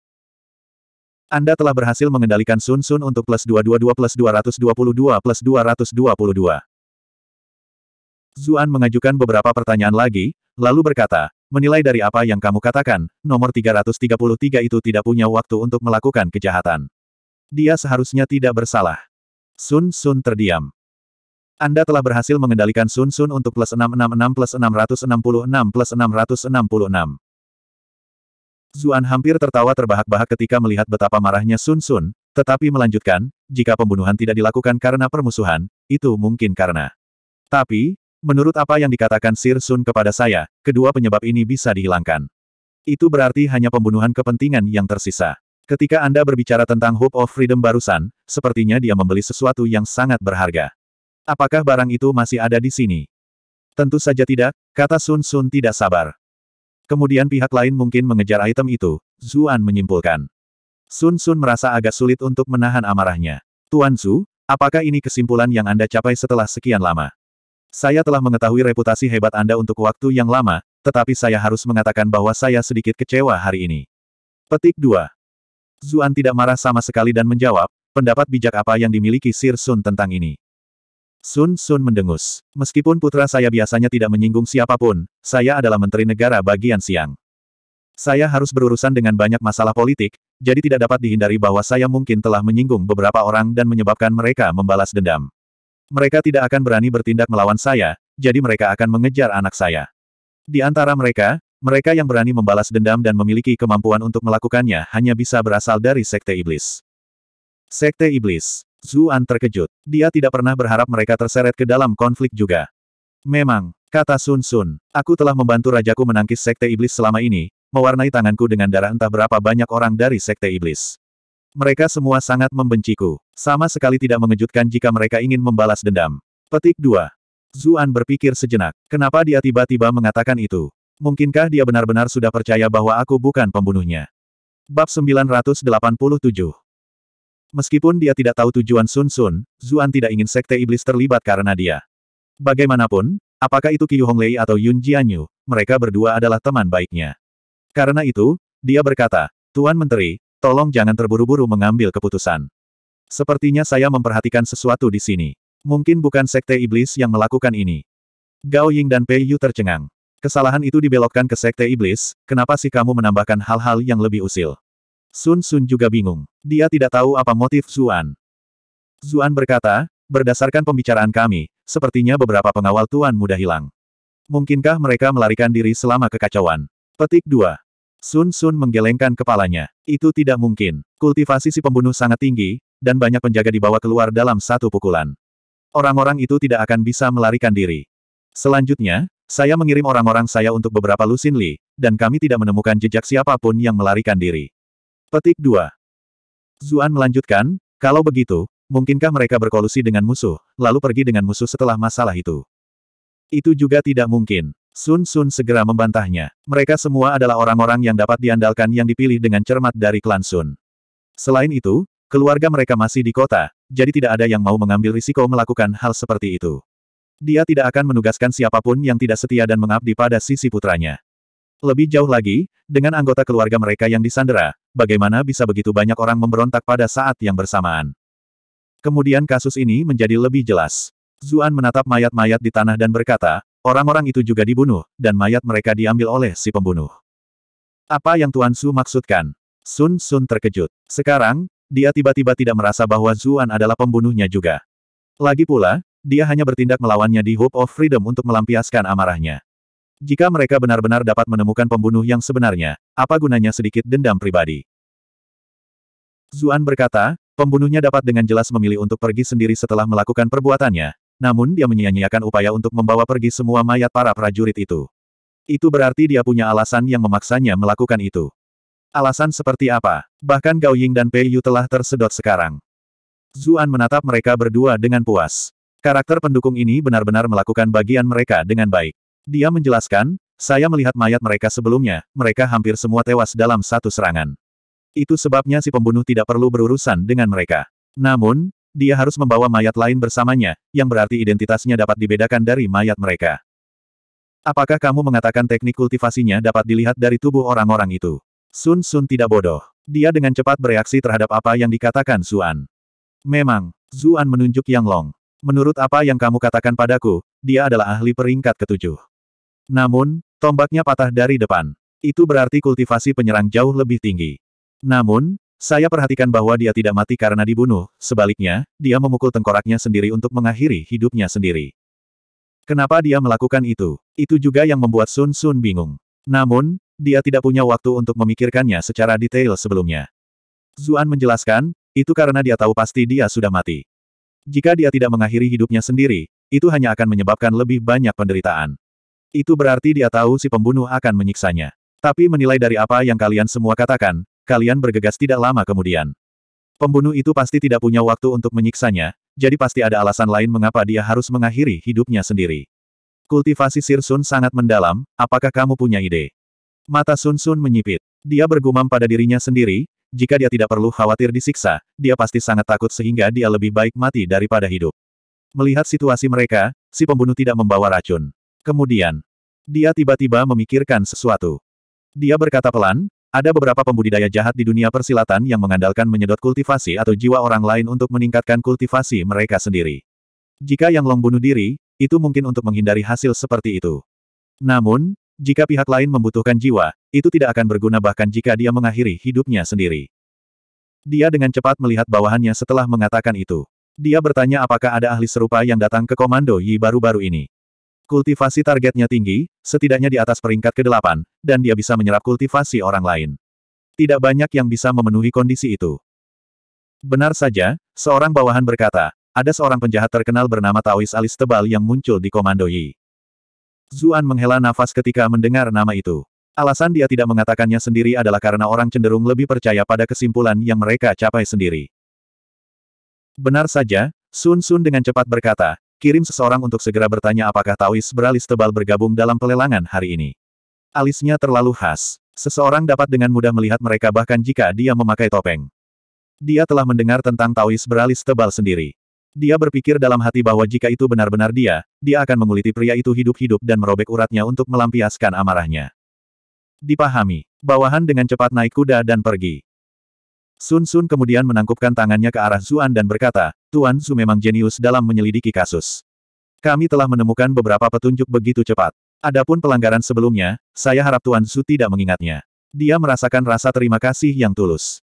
Anda telah berhasil mengendalikan Sun Sun untuk plus 222 plus 222 plus 222. Zuan mengajukan beberapa pertanyaan lagi, lalu berkata, menilai dari apa yang kamu katakan, nomor 333 itu tidak punya waktu untuk melakukan kejahatan. Dia seharusnya tidak bersalah. Sun Sun terdiam. Anda telah berhasil mengendalikan Sun Sun untuk plus 666 plus 666 plus 666. Zuan hampir tertawa terbahak-bahak ketika melihat betapa marahnya Sun Sun, tetapi melanjutkan, jika pembunuhan tidak dilakukan karena permusuhan, itu mungkin karena. Tapi, menurut apa yang dikatakan Sir Sun kepada saya, kedua penyebab ini bisa dihilangkan. Itu berarti hanya pembunuhan kepentingan yang tersisa. Ketika Anda berbicara tentang Hope of Freedom barusan, sepertinya dia membeli sesuatu yang sangat berharga. Apakah barang itu masih ada di sini? Tentu saja tidak, kata Sun Sun tidak sabar. Kemudian pihak lain mungkin mengejar item itu, Zuan menyimpulkan. Sun Sun merasa agak sulit untuk menahan amarahnya. Tuan Zu, apakah ini kesimpulan yang Anda capai setelah sekian lama? Saya telah mengetahui reputasi hebat Anda untuk waktu yang lama, tetapi saya harus mengatakan bahwa saya sedikit kecewa hari ini. Petik 2. Zuan tidak marah sama sekali dan menjawab, pendapat bijak apa yang dimiliki Sir Sun tentang ini. Sun Sun mendengus. Meskipun putra saya biasanya tidak menyinggung siapapun, saya adalah Menteri Negara bagian siang. Saya harus berurusan dengan banyak masalah politik, jadi tidak dapat dihindari bahwa saya mungkin telah menyinggung beberapa orang dan menyebabkan mereka membalas dendam. Mereka tidak akan berani bertindak melawan saya, jadi mereka akan mengejar anak saya. Di antara mereka, mereka yang berani membalas dendam dan memiliki kemampuan untuk melakukannya hanya bisa berasal dari Sekte Iblis. Sekte Iblis. Zuan terkejut. Dia tidak pernah berharap mereka terseret ke dalam konflik juga. Memang, kata Sun Sun, aku telah membantu rajaku menangkis sekte iblis selama ini, mewarnai tanganku dengan darah entah berapa banyak orang dari sekte iblis. Mereka semua sangat membenciku. Sama sekali tidak mengejutkan jika mereka ingin membalas dendam. Petik 2. Zuan berpikir sejenak. Kenapa dia tiba-tiba mengatakan itu? Mungkinkah dia benar-benar sudah percaya bahwa aku bukan pembunuhnya? Bab 987 Meskipun dia tidak tahu tujuan Sun Sun, Zuan tidak ingin sekte iblis terlibat karena dia. Bagaimanapun, apakah itu Qiu Honglei atau Yun Jianyu, mereka berdua adalah teman baiknya. Karena itu, dia berkata, Tuan Menteri, tolong jangan terburu-buru mengambil keputusan. Sepertinya saya memperhatikan sesuatu di sini. Mungkin bukan sekte iblis yang melakukan ini. Gao Ying dan Pei Yu tercengang. Kesalahan itu dibelokkan ke sekte iblis, kenapa sih kamu menambahkan hal-hal yang lebih usil? Sun Sun juga bingung. Dia tidak tahu apa motif Zuan. Zuan berkata, berdasarkan pembicaraan kami, sepertinya beberapa pengawal Tuan mudah hilang. Mungkinkah mereka melarikan diri selama kekacauan? Petik 2. Sun Sun menggelengkan kepalanya. Itu tidak mungkin. Kultivasi si pembunuh sangat tinggi, dan banyak penjaga dibawa keluar dalam satu pukulan. Orang-orang itu tidak akan bisa melarikan diri. Selanjutnya, saya mengirim orang-orang saya untuk beberapa lusin Li, dan kami tidak menemukan jejak siapapun yang melarikan diri. Petik 2. Zuan melanjutkan, kalau begitu, mungkinkah mereka berkolusi dengan musuh, lalu pergi dengan musuh setelah masalah itu? Itu juga tidak mungkin. Sun Sun segera membantahnya. Mereka semua adalah orang-orang yang dapat diandalkan yang dipilih dengan cermat dari klan Sun. Selain itu, keluarga mereka masih di kota, jadi tidak ada yang mau mengambil risiko melakukan hal seperti itu. Dia tidak akan menugaskan siapapun yang tidak setia dan mengabdi pada sisi putranya. Lebih jauh lagi, dengan anggota keluarga mereka yang disandera, bagaimana bisa begitu banyak orang memberontak pada saat yang bersamaan. Kemudian kasus ini menjadi lebih jelas. Zuan menatap mayat-mayat di tanah dan berkata, orang-orang itu juga dibunuh, dan mayat mereka diambil oleh si pembunuh. Apa yang Tuan Su maksudkan? Sun Sun terkejut. Sekarang, dia tiba-tiba tidak merasa bahwa Zuan adalah pembunuhnya juga. Lagi pula, dia hanya bertindak melawannya di Hope of Freedom untuk melampiaskan amarahnya. Jika mereka benar-benar dapat menemukan pembunuh yang sebenarnya, apa gunanya sedikit dendam pribadi? Zuan berkata, pembunuhnya dapat dengan jelas memilih untuk pergi sendiri setelah melakukan perbuatannya, namun dia menyia-nyiakan upaya untuk membawa pergi semua mayat para prajurit itu. Itu berarti dia punya alasan yang memaksanya melakukan itu. Alasan seperti apa? Bahkan Gao Ying dan Pei Yu telah tersedot sekarang. Zuan menatap mereka berdua dengan puas. Karakter pendukung ini benar-benar melakukan bagian mereka dengan baik. Dia menjelaskan, saya melihat mayat mereka sebelumnya, mereka hampir semua tewas dalam satu serangan. Itu sebabnya si pembunuh tidak perlu berurusan dengan mereka. Namun, dia harus membawa mayat lain bersamanya, yang berarti identitasnya dapat dibedakan dari mayat mereka. Apakah kamu mengatakan teknik kultivasinya dapat dilihat dari tubuh orang-orang itu? Sun Sun tidak bodoh. Dia dengan cepat bereaksi terhadap apa yang dikatakan Zuan. Memang, Zuan menunjuk Yang Long. Menurut apa yang kamu katakan padaku, dia adalah ahli peringkat ketujuh. Namun, tombaknya patah dari depan. Itu berarti kultivasi penyerang jauh lebih tinggi. Namun, saya perhatikan bahwa dia tidak mati karena dibunuh, sebaliknya, dia memukul tengkoraknya sendiri untuk mengakhiri hidupnya sendiri. Kenapa dia melakukan itu? Itu juga yang membuat Sun Sun bingung. Namun, dia tidak punya waktu untuk memikirkannya secara detail sebelumnya. Zuan menjelaskan, itu karena dia tahu pasti dia sudah mati. Jika dia tidak mengakhiri hidupnya sendiri, itu hanya akan menyebabkan lebih banyak penderitaan. Itu berarti dia tahu si pembunuh akan menyiksanya. Tapi menilai dari apa yang kalian semua katakan, kalian bergegas tidak lama kemudian. Pembunuh itu pasti tidak punya waktu untuk menyiksanya, jadi pasti ada alasan lain mengapa dia harus mengakhiri hidupnya sendiri. Kultivasi Sirsun sangat mendalam, apakah kamu punya ide? Mata Sun Sun menyipit. Dia bergumam pada dirinya sendiri, jika dia tidak perlu khawatir disiksa, dia pasti sangat takut sehingga dia lebih baik mati daripada hidup. Melihat situasi mereka, si pembunuh tidak membawa racun. Kemudian, dia tiba-tiba memikirkan sesuatu. Dia berkata pelan, ada beberapa pembudidaya jahat di dunia persilatan yang mengandalkan menyedot kultivasi atau jiwa orang lain untuk meningkatkan kultivasi mereka sendiri. Jika Yang Long bunuh diri, itu mungkin untuk menghindari hasil seperti itu. Namun, jika pihak lain membutuhkan jiwa, itu tidak akan berguna bahkan jika dia mengakhiri hidupnya sendiri. Dia dengan cepat melihat bawahannya setelah mengatakan itu. Dia bertanya apakah ada ahli serupa yang datang ke komando Yi baru-baru ini. Kultivasi targetnya tinggi, setidaknya di atas peringkat ke-8, dan dia bisa menyerap kultivasi orang lain. Tidak banyak yang bisa memenuhi kondisi itu. Benar saja, seorang bawahan berkata, ada seorang penjahat terkenal bernama Taois alis tebal yang muncul di Komando Yi. Zuan menghela nafas ketika mendengar nama itu. Alasan dia tidak mengatakannya sendiri adalah karena orang cenderung lebih percaya pada kesimpulan yang mereka capai sendiri. Benar saja, Sun Sun dengan cepat berkata, Kirim seseorang untuk segera bertanya apakah Taois beralis tebal bergabung dalam pelelangan hari ini. Alisnya terlalu khas. Seseorang dapat dengan mudah melihat mereka bahkan jika dia memakai topeng. Dia telah mendengar tentang Taois beralis tebal sendiri. Dia berpikir dalam hati bahwa jika itu benar-benar dia, dia akan menguliti pria itu hidup-hidup dan merobek uratnya untuk melampiaskan amarahnya. Dipahami. Bawahan dengan cepat naik kuda dan pergi. Sun Sun kemudian menangkupkan tangannya ke arah Zuan dan berkata, Tuan Su memang jenius dalam menyelidiki kasus. Kami telah menemukan beberapa petunjuk begitu cepat. Adapun pelanggaran sebelumnya, saya harap Tuan Su tidak mengingatnya. Dia merasakan rasa terima kasih yang tulus.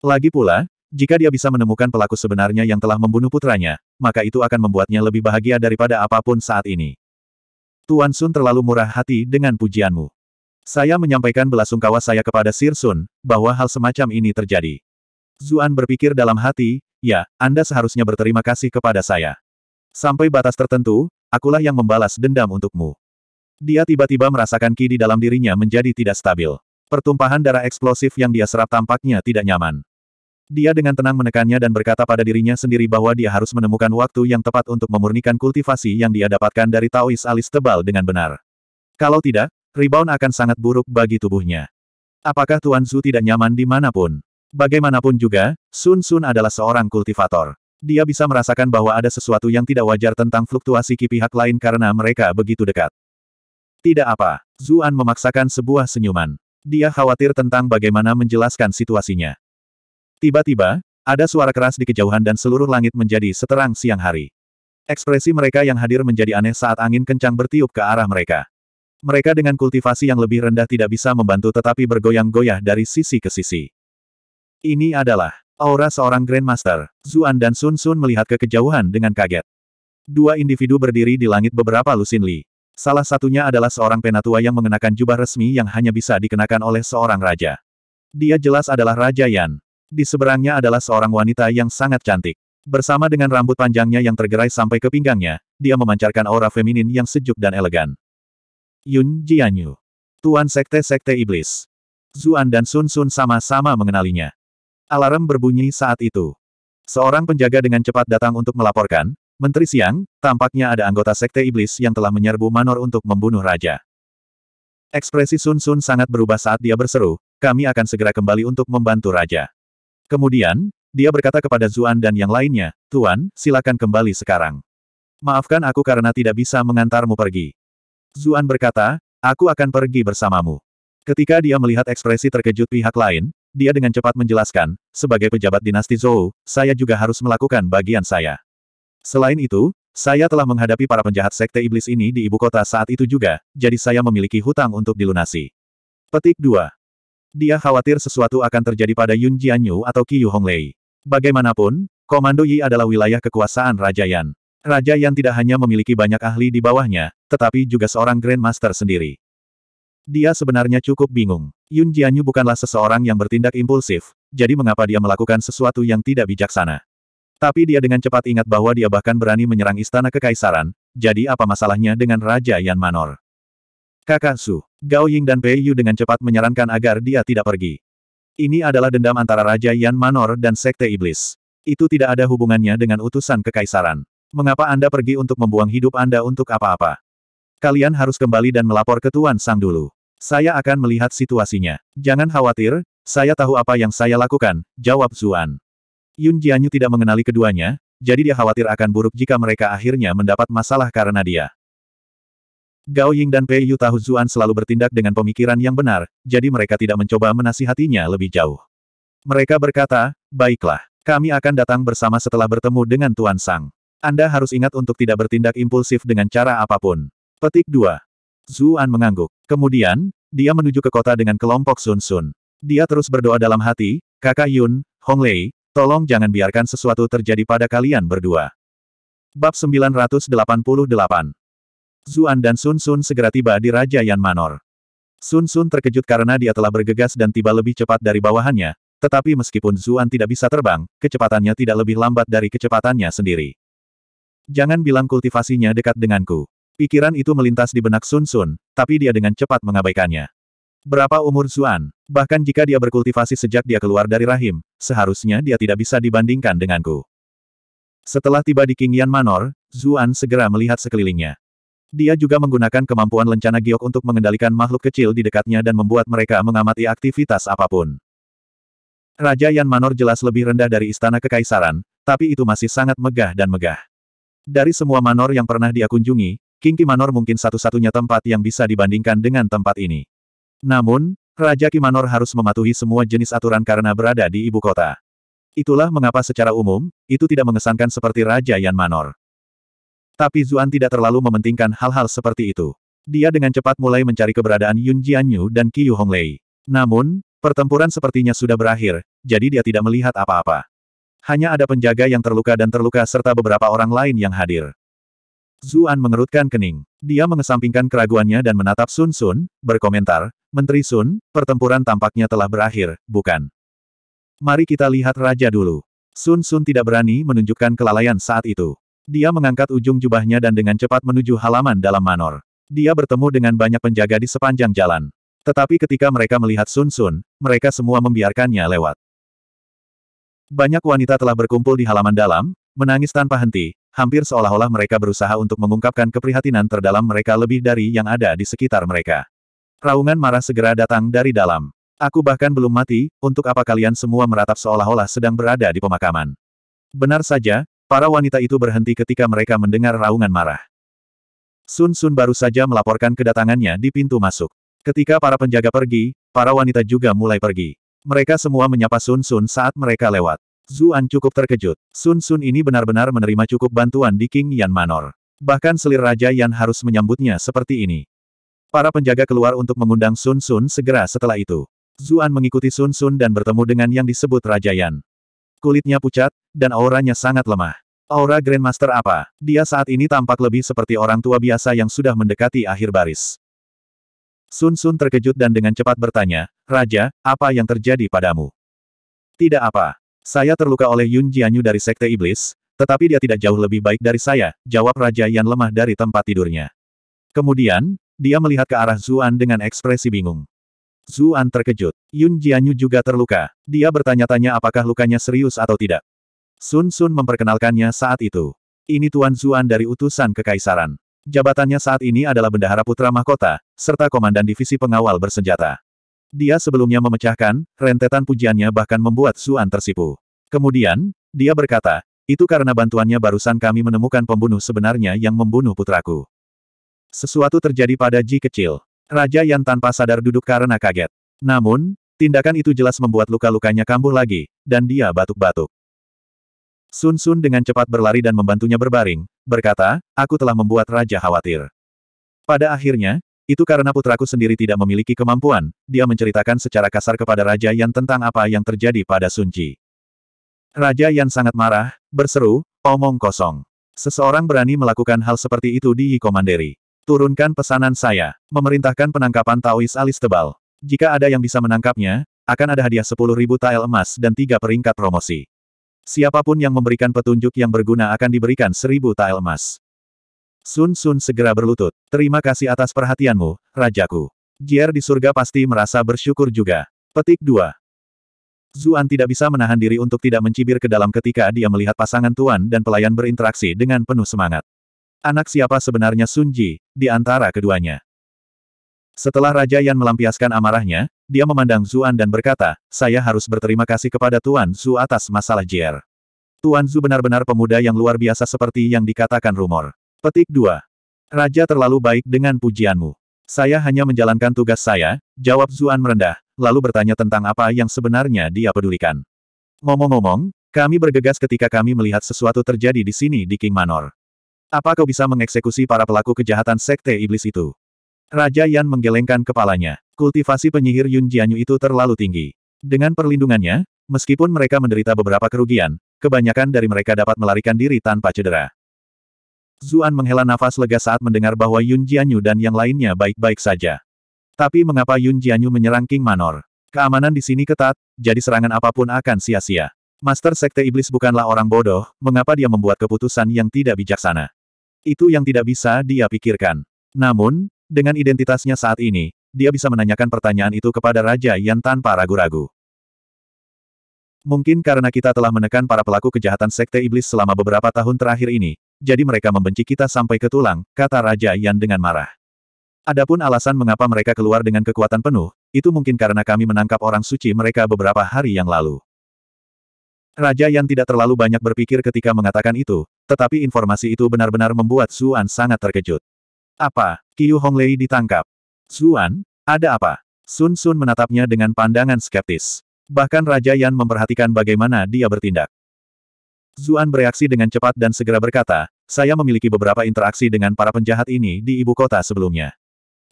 Lagi pula, jika dia bisa menemukan pelaku sebenarnya yang telah membunuh putranya, maka itu akan membuatnya lebih bahagia daripada apapun saat ini. Tuan Sun terlalu murah hati dengan pujianmu. Saya menyampaikan belasungkawa saya kepada Sir Sun, bahwa hal semacam ini terjadi. Zuan berpikir dalam hati, Ya, Anda seharusnya berterima kasih kepada saya. Sampai batas tertentu, akulah yang membalas dendam untukmu. Dia tiba-tiba merasakan ki di dalam dirinya menjadi tidak stabil. Pertumpahan darah eksplosif yang dia serap tampaknya tidak nyaman. Dia dengan tenang menekannya dan berkata pada dirinya sendiri bahwa dia harus menemukan waktu yang tepat untuk memurnikan kultivasi yang dia dapatkan dari Taois alis tebal dengan benar. Kalau tidak, rebound akan sangat buruk bagi tubuhnya. Apakah Tuan Zhu tidak nyaman di dimanapun? Bagaimanapun juga, Sun Sun adalah seorang kultivator. Dia bisa merasakan bahwa ada sesuatu yang tidak wajar tentang fluktuasi ki pihak lain karena mereka begitu dekat. Tidak apa, Zuan memaksakan sebuah senyuman. Dia khawatir tentang bagaimana menjelaskan situasinya. Tiba-tiba, ada suara keras di kejauhan dan seluruh langit menjadi seterang siang hari. Ekspresi mereka yang hadir menjadi aneh saat angin kencang bertiup ke arah mereka. Mereka dengan kultivasi yang lebih rendah tidak bisa membantu tetapi bergoyang-goyah dari sisi ke sisi. Ini adalah aura seorang Grandmaster. Zuan dan Sun Sun melihat ke kejauhan dengan kaget. Dua individu berdiri di langit beberapa lusin Li. Salah satunya adalah seorang penatua yang mengenakan jubah resmi yang hanya bisa dikenakan oleh seorang raja. Dia jelas adalah Raja Yan. Di seberangnya adalah seorang wanita yang sangat cantik. Bersama dengan rambut panjangnya yang tergerai sampai ke pinggangnya, dia memancarkan aura feminin yang sejuk dan elegan. Yun Jianyu. Tuan Sekte Sekte Iblis. Zuan dan Sun Sun sama-sama mengenalinya. Alarm berbunyi saat itu. Seorang penjaga dengan cepat datang untuk melaporkan, Menteri Siang, tampaknya ada anggota Sekte Iblis yang telah menyerbu Manor untuk membunuh Raja. Ekspresi Sun Sun sangat berubah saat dia berseru, kami akan segera kembali untuk membantu Raja. Kemudian, dia berkata kepada Zuan dan yang lainnya, Tuan, silakan kembali sekarang. Maafkan aku karena tidak bisa mengantarmu pergi. Zuan berkata, aku akan pergi bersamamu. Ketika dia melihat ekspresi terkejut pihak lain, dia dengan cepat menjelaskan, sebagai pejabat dinasti Zhou, saya juga harus melakukan bagian saya. Selain itu, saya telah menghadapi para penjahat sekte iblis ini di ibu kota saat itu juga, jadi saya memiliki hutang untuk dilunasi. Petik 2. Dia khawatir sesuatu akan terjadi pada Yun Jianyu atau Qiyu Honglei. Bagaimanapun, Komando Yi adalah wilayah kekuasaan Raja Yan. Raja Yan tidak hanya memiliki banyak ahli di bawahnya, tetapi juga seorang Grandmaster sendiri. Dia sebenarnya cukup bingung. Yun Jianyu bukanlah seseorang yang bertindak impulsif, jadi mengapa dia melakukan sesuatu yang tidak bijaksana? Tapi dia dengan cepat ingat bahwa dia bahkan berani menyerang istana kekaisaran, jadi apa masalahnya dengan Raja Yan Manor? Kakak Su, Gao Ying dan Pei Yu dengan cepat menyarankan agar dia tidak pergi. Ini adalah dendam antara Raja Yan Manor dan Sekte Iblis. Itu tidak ada hubungannya dengan utusan kekaisaran. Mengapa Anda pergi untuk membuang hidup Anda untuk apa-apa? Kalian harus kembali dan melapor ke Tuan Sang dulu. Saya akan melihat situasinya. Jangan khawatir, saya tahu apa yang saya lakukan, jawab Zuan. Yun Jianyu tidak mengenali keduanya, jadi dia khawatir akan buruk jika mereka akhirnya mendapat masalah karena dia. Gao Ying dan Pei Yu tahu Zuan selalu bertindak dengan pemikiran yang benar, jadi mereka tidak mencoba menasihatinya lebih jauh. Mereka berkata, baiklah, kami akan datang bersama setelah bertemu dengan Tuan Sang. Anda harus ingat untuk tidak bertindak impulsif dengan cara apapun. Petik 2. Zuan mengangguk. Kemudian, dia menuju ke kota dengan kelompok Sun Sun. Dia terus berdoa dalam hati, kakak Yun, Hong Lei, tolong jangan biarkan sesuatu terjadi pada kalian berdua. Bab 988 Zuan dan Sun Sun segera tiba di Raja Yan Manor. Sun Sun terkejut karena dia telah bergegas dan tiba lebih cepat dari bawahannya, tetapi meskipun Zuan tidak bisa terbang, kecepatannya tidak lebih lambat dari kecepatannya sendiri. Jangan bilang kultivasinya dekat denganku. Pikiran itu melintas di benak Sun Sun, tapi dia dengan cepat mengabaikannya. Berapa umur Zuan? Bahkan jika dia berkultivasi sejak dia keluar dari rahim, seharusnya dia tidak bisa dibandingkan denganku. Setelah tiba di King Yan Manor, Zuan segera melihat sekelilingnya. Dia juga menggunakan kemampuan lencana giok untuk mengendalikan makhluk kecil di dekatnya dan membuat mereka mengamati aktivitas apapun. Raja Yan Manor jelas lebih rendah dari istana kekaisaran, tapi itu masih sangat megah dan megah. Dari semua manor yang pernah dia kunjungi, King Kimanor mungkin satu-satunya tempat yang bisa dibandingkan dengan tempat ini. Namun, Raja Kimanor harus mematuhi semua jenis aturan karena berada di ibu kota. Itulah mengapa secara umum, itu tidak mengesankan seperti Raja Yan Manor. Tapi Zuan tidak terlalu mementingkan hal-hal seperti itu. Dia dengan cepat mulai mencari keberadaan Yun Jianyu dan Qiu Honglei. Namun, pertempuran sepertinya sudah berakhir, jadi dia tidak melihat apa-apa. Hanya ada penjaga yang terluka dan terluka serta beberapa orang lain yang hadir. Zuan mengerutkan kening. Dia mengesampingkan keraguannya dan menatap Sun Sun, berkomentar, Menteri Sun, pertempuran tampaknya telah berakhir, bukan? Mari kita lihat Raja dulu. Sun Sun tidak berani menunjukkan kelalaian saat itu. Dia mengangkat ujung jubahnya dan dengan cepat menuju halaman dalam manor. Dia bertemu dengan banyak penjaga di sepanjang jalan. Tetapi ketika mereka melihat Sun Sun, mereka semua membiarkannya lewat. Banyak wanita telah berkumpul di halaman dalam, menangis tanpa henti, hampir seolah-olah mereka berusaha untuk mengungkapkan keprihatinan terdalam mereka lebih dari yang ada di sekitar mereka. Raungan marah segera datang dari dalam. Aku bahkan belum mati, untuk apa kalian semua meratap seolah-olah sedang berada di pemakaman. Benar saja, para wanita itu berhenti ketika mereka mendengar raungan marah. Sun Sun baru saja melaporkan kedatangannya di pintu masuk. Ketika para penjaga pergi, para wanita juga mulai pergi. Mereka semua menyapa Sun Sun saat mereka lewat. Zuan cukup terkejut. Sun Sun ini benar-benar menerima cukup bantuan di King Yan Manor. Bahkan selir Raja Yan harus menyambutnya seperti ini. Para penjaga keluar untuk mengundang Sun Sun segera setelah itu. Zuan mengikuti Sun Sun dan bertemu dengan yang disebut Raja Yan. Kulitnya pucat, dan auranya sangat lemah. Aura Grandmaster apa? Dia saat ini tampak lebih seperti orang tua biasa yang sudah mendekati akhir baris. Sun Sun terkejut dan dengan cepat bertanya, Raja, apa yang terjadi padamu? Tidak apa. Saya terluka oleh Yun Jianyu dari Sekte Iblis, tetapi dia tidak jauh lebih baik dari saya, jawab Raja Yan lemah dari tempat tidurnya. Kemudian, dia melihat ke arah Zuan dengan ekspresi bingung. Zuan terkejut. Yun Jianyu juga terluka. Dia bertanya-tanya apakah lukanya serius atau tidak. Sun Sun memperkenalkannya saat itu. Ini Tuan Zuan dari utusan kekaisaran. Jabatannya saat ini adalah Bendahara Putra Mahkota, serta Komandan Divisi Pengawal Bersenjata. Dia sebelumnya memecahkan, rentetan pujiannya bahkan membuat Suan tersipu. Kemudian, dia berkata, itu karena bantuannya barusan kami menemukan pembunuh sebenarnya yang membunuh putraku. Sesuatu terjadi pada Ji kecil. Raja yang tanpa sadar duduk karena kaget. Namun, tindakan itu jelas membuat luka-lukanya kambuh lagi, dan dia batuk-batuk. Sun Sun dengan cepat berlari dan membantunya berbaring, berkata, aku telah membuat Raja khawatir. Pada akhirnya, itu karena putraku sendiri tidak memiliki kemampuan, dia menceritakan secara kasar kepada Raja Yan tentang apa yang terjadi pada Sunji. Raja Yan sangat marah, berseru, omong kosong. Seseorang berani melakukan hal seperti itu di Hikomanderi. Turunkan pesanan saya. Memerintahkan penangkapan Taois alis tebal. Jika ada yang bisa menangkapnya, akan ada hadiah sepuluh ribu tael emas dan tiga peringkat promosi. Siapapun yang memberikan petunjuk yang berguna akan diberikan seribu tael emas. Sun Sun segera berlutut. Terima kasih atas perhatianmu, Rajaku. Jier di surga pasti merasa bersyukur juga. Petik 2. Zuan tidak bisa menahan diri untuk tidak mencibir ke dalam ketika dia melihat pasangan tuan dan pelayan berinteraksi dengan penuh semangat. Anak siapa sebenarnya Sun Ji, di antara keduanya. Setelah Raja Yan melampiaskan amarahnya, dia memandang Zuan dan berkata, saya harus berterima kasih kepada Tuan Zu atas masalah Jier. Tuan Zu benar-benar pemuda yang luar biasa seperti yang dikatakan rumor. Petik 2. Raja terlalu baik dengan pujianmu. Saya hanya menjalankan tugas saya, jawab Zuan merendah, lalu bertanya tentang apa yang sebenarnya dia pedulikan. Ngomong-ngomong, kami bergegas ketika kami melihat sesuatu terjadi di sini di King Manor. Apa kau bisa mengeksekusi para pelaku kejahatan sekte iblis itu? Raja Yan menggelengkan kepalanya. Kultivasi penyihir Yun Jianyu itu terlalu tinggi. Dengan perlindungannya, meskipun mereka menderita beberapa kerugian, kebanyakan dari mereka dapat melarikan diri tanpa cedera. Zuan menghela nafas lega saat mendengar bahwa Yun Jianyu dan yang lainnya baik-baik saja. Tapi mengapa Yun Jianyu menyerang King Manor? Keamanan di sini ketat, jadi serangan apapun akan sia-sia. Master Sekte Iblis bukanlah orang bodoh, mengapa dia membuat keputusan yang tidak bijaksana? Itu yang tidak bisa dia pikirkan. Namun, dengan identitasnya saat ini, dia bisa menanyakan pertanyaan itu kepada Raja Yan tanpa ragu-ragu. Mungkin karena kita telah menekan para pelaku kejahatan Sekte Iblis selama beberapa tahun terakhir ini, jadi mereka membenci kita sampai ke tulang, kata Raja Yan dengan marah. Adapun alasan mengapa mereka keluar dengan kekuatan penuh, itu mungkin karena kami menangkap orang suci mereka beberapa hari yang lalu. Raja Yan tidak terlalu banyak berpikir ketika mengatakan itu, tetapi informasi itu benar-benar membuat Zuan sangat terkejut. Apa? Qiu Honglei ditangkap? Zuan? Ada apa? Sun Sun menatapnya dengan pandangan skeptis. Bahkan Raja Yan memperhatikan bagaimana dia bertindak. Zuan bereaksi dengan cepat dan segera berkata, saya memiliki beberapa interaksi dengan para penjahat ini di ibu kota sebelumnya.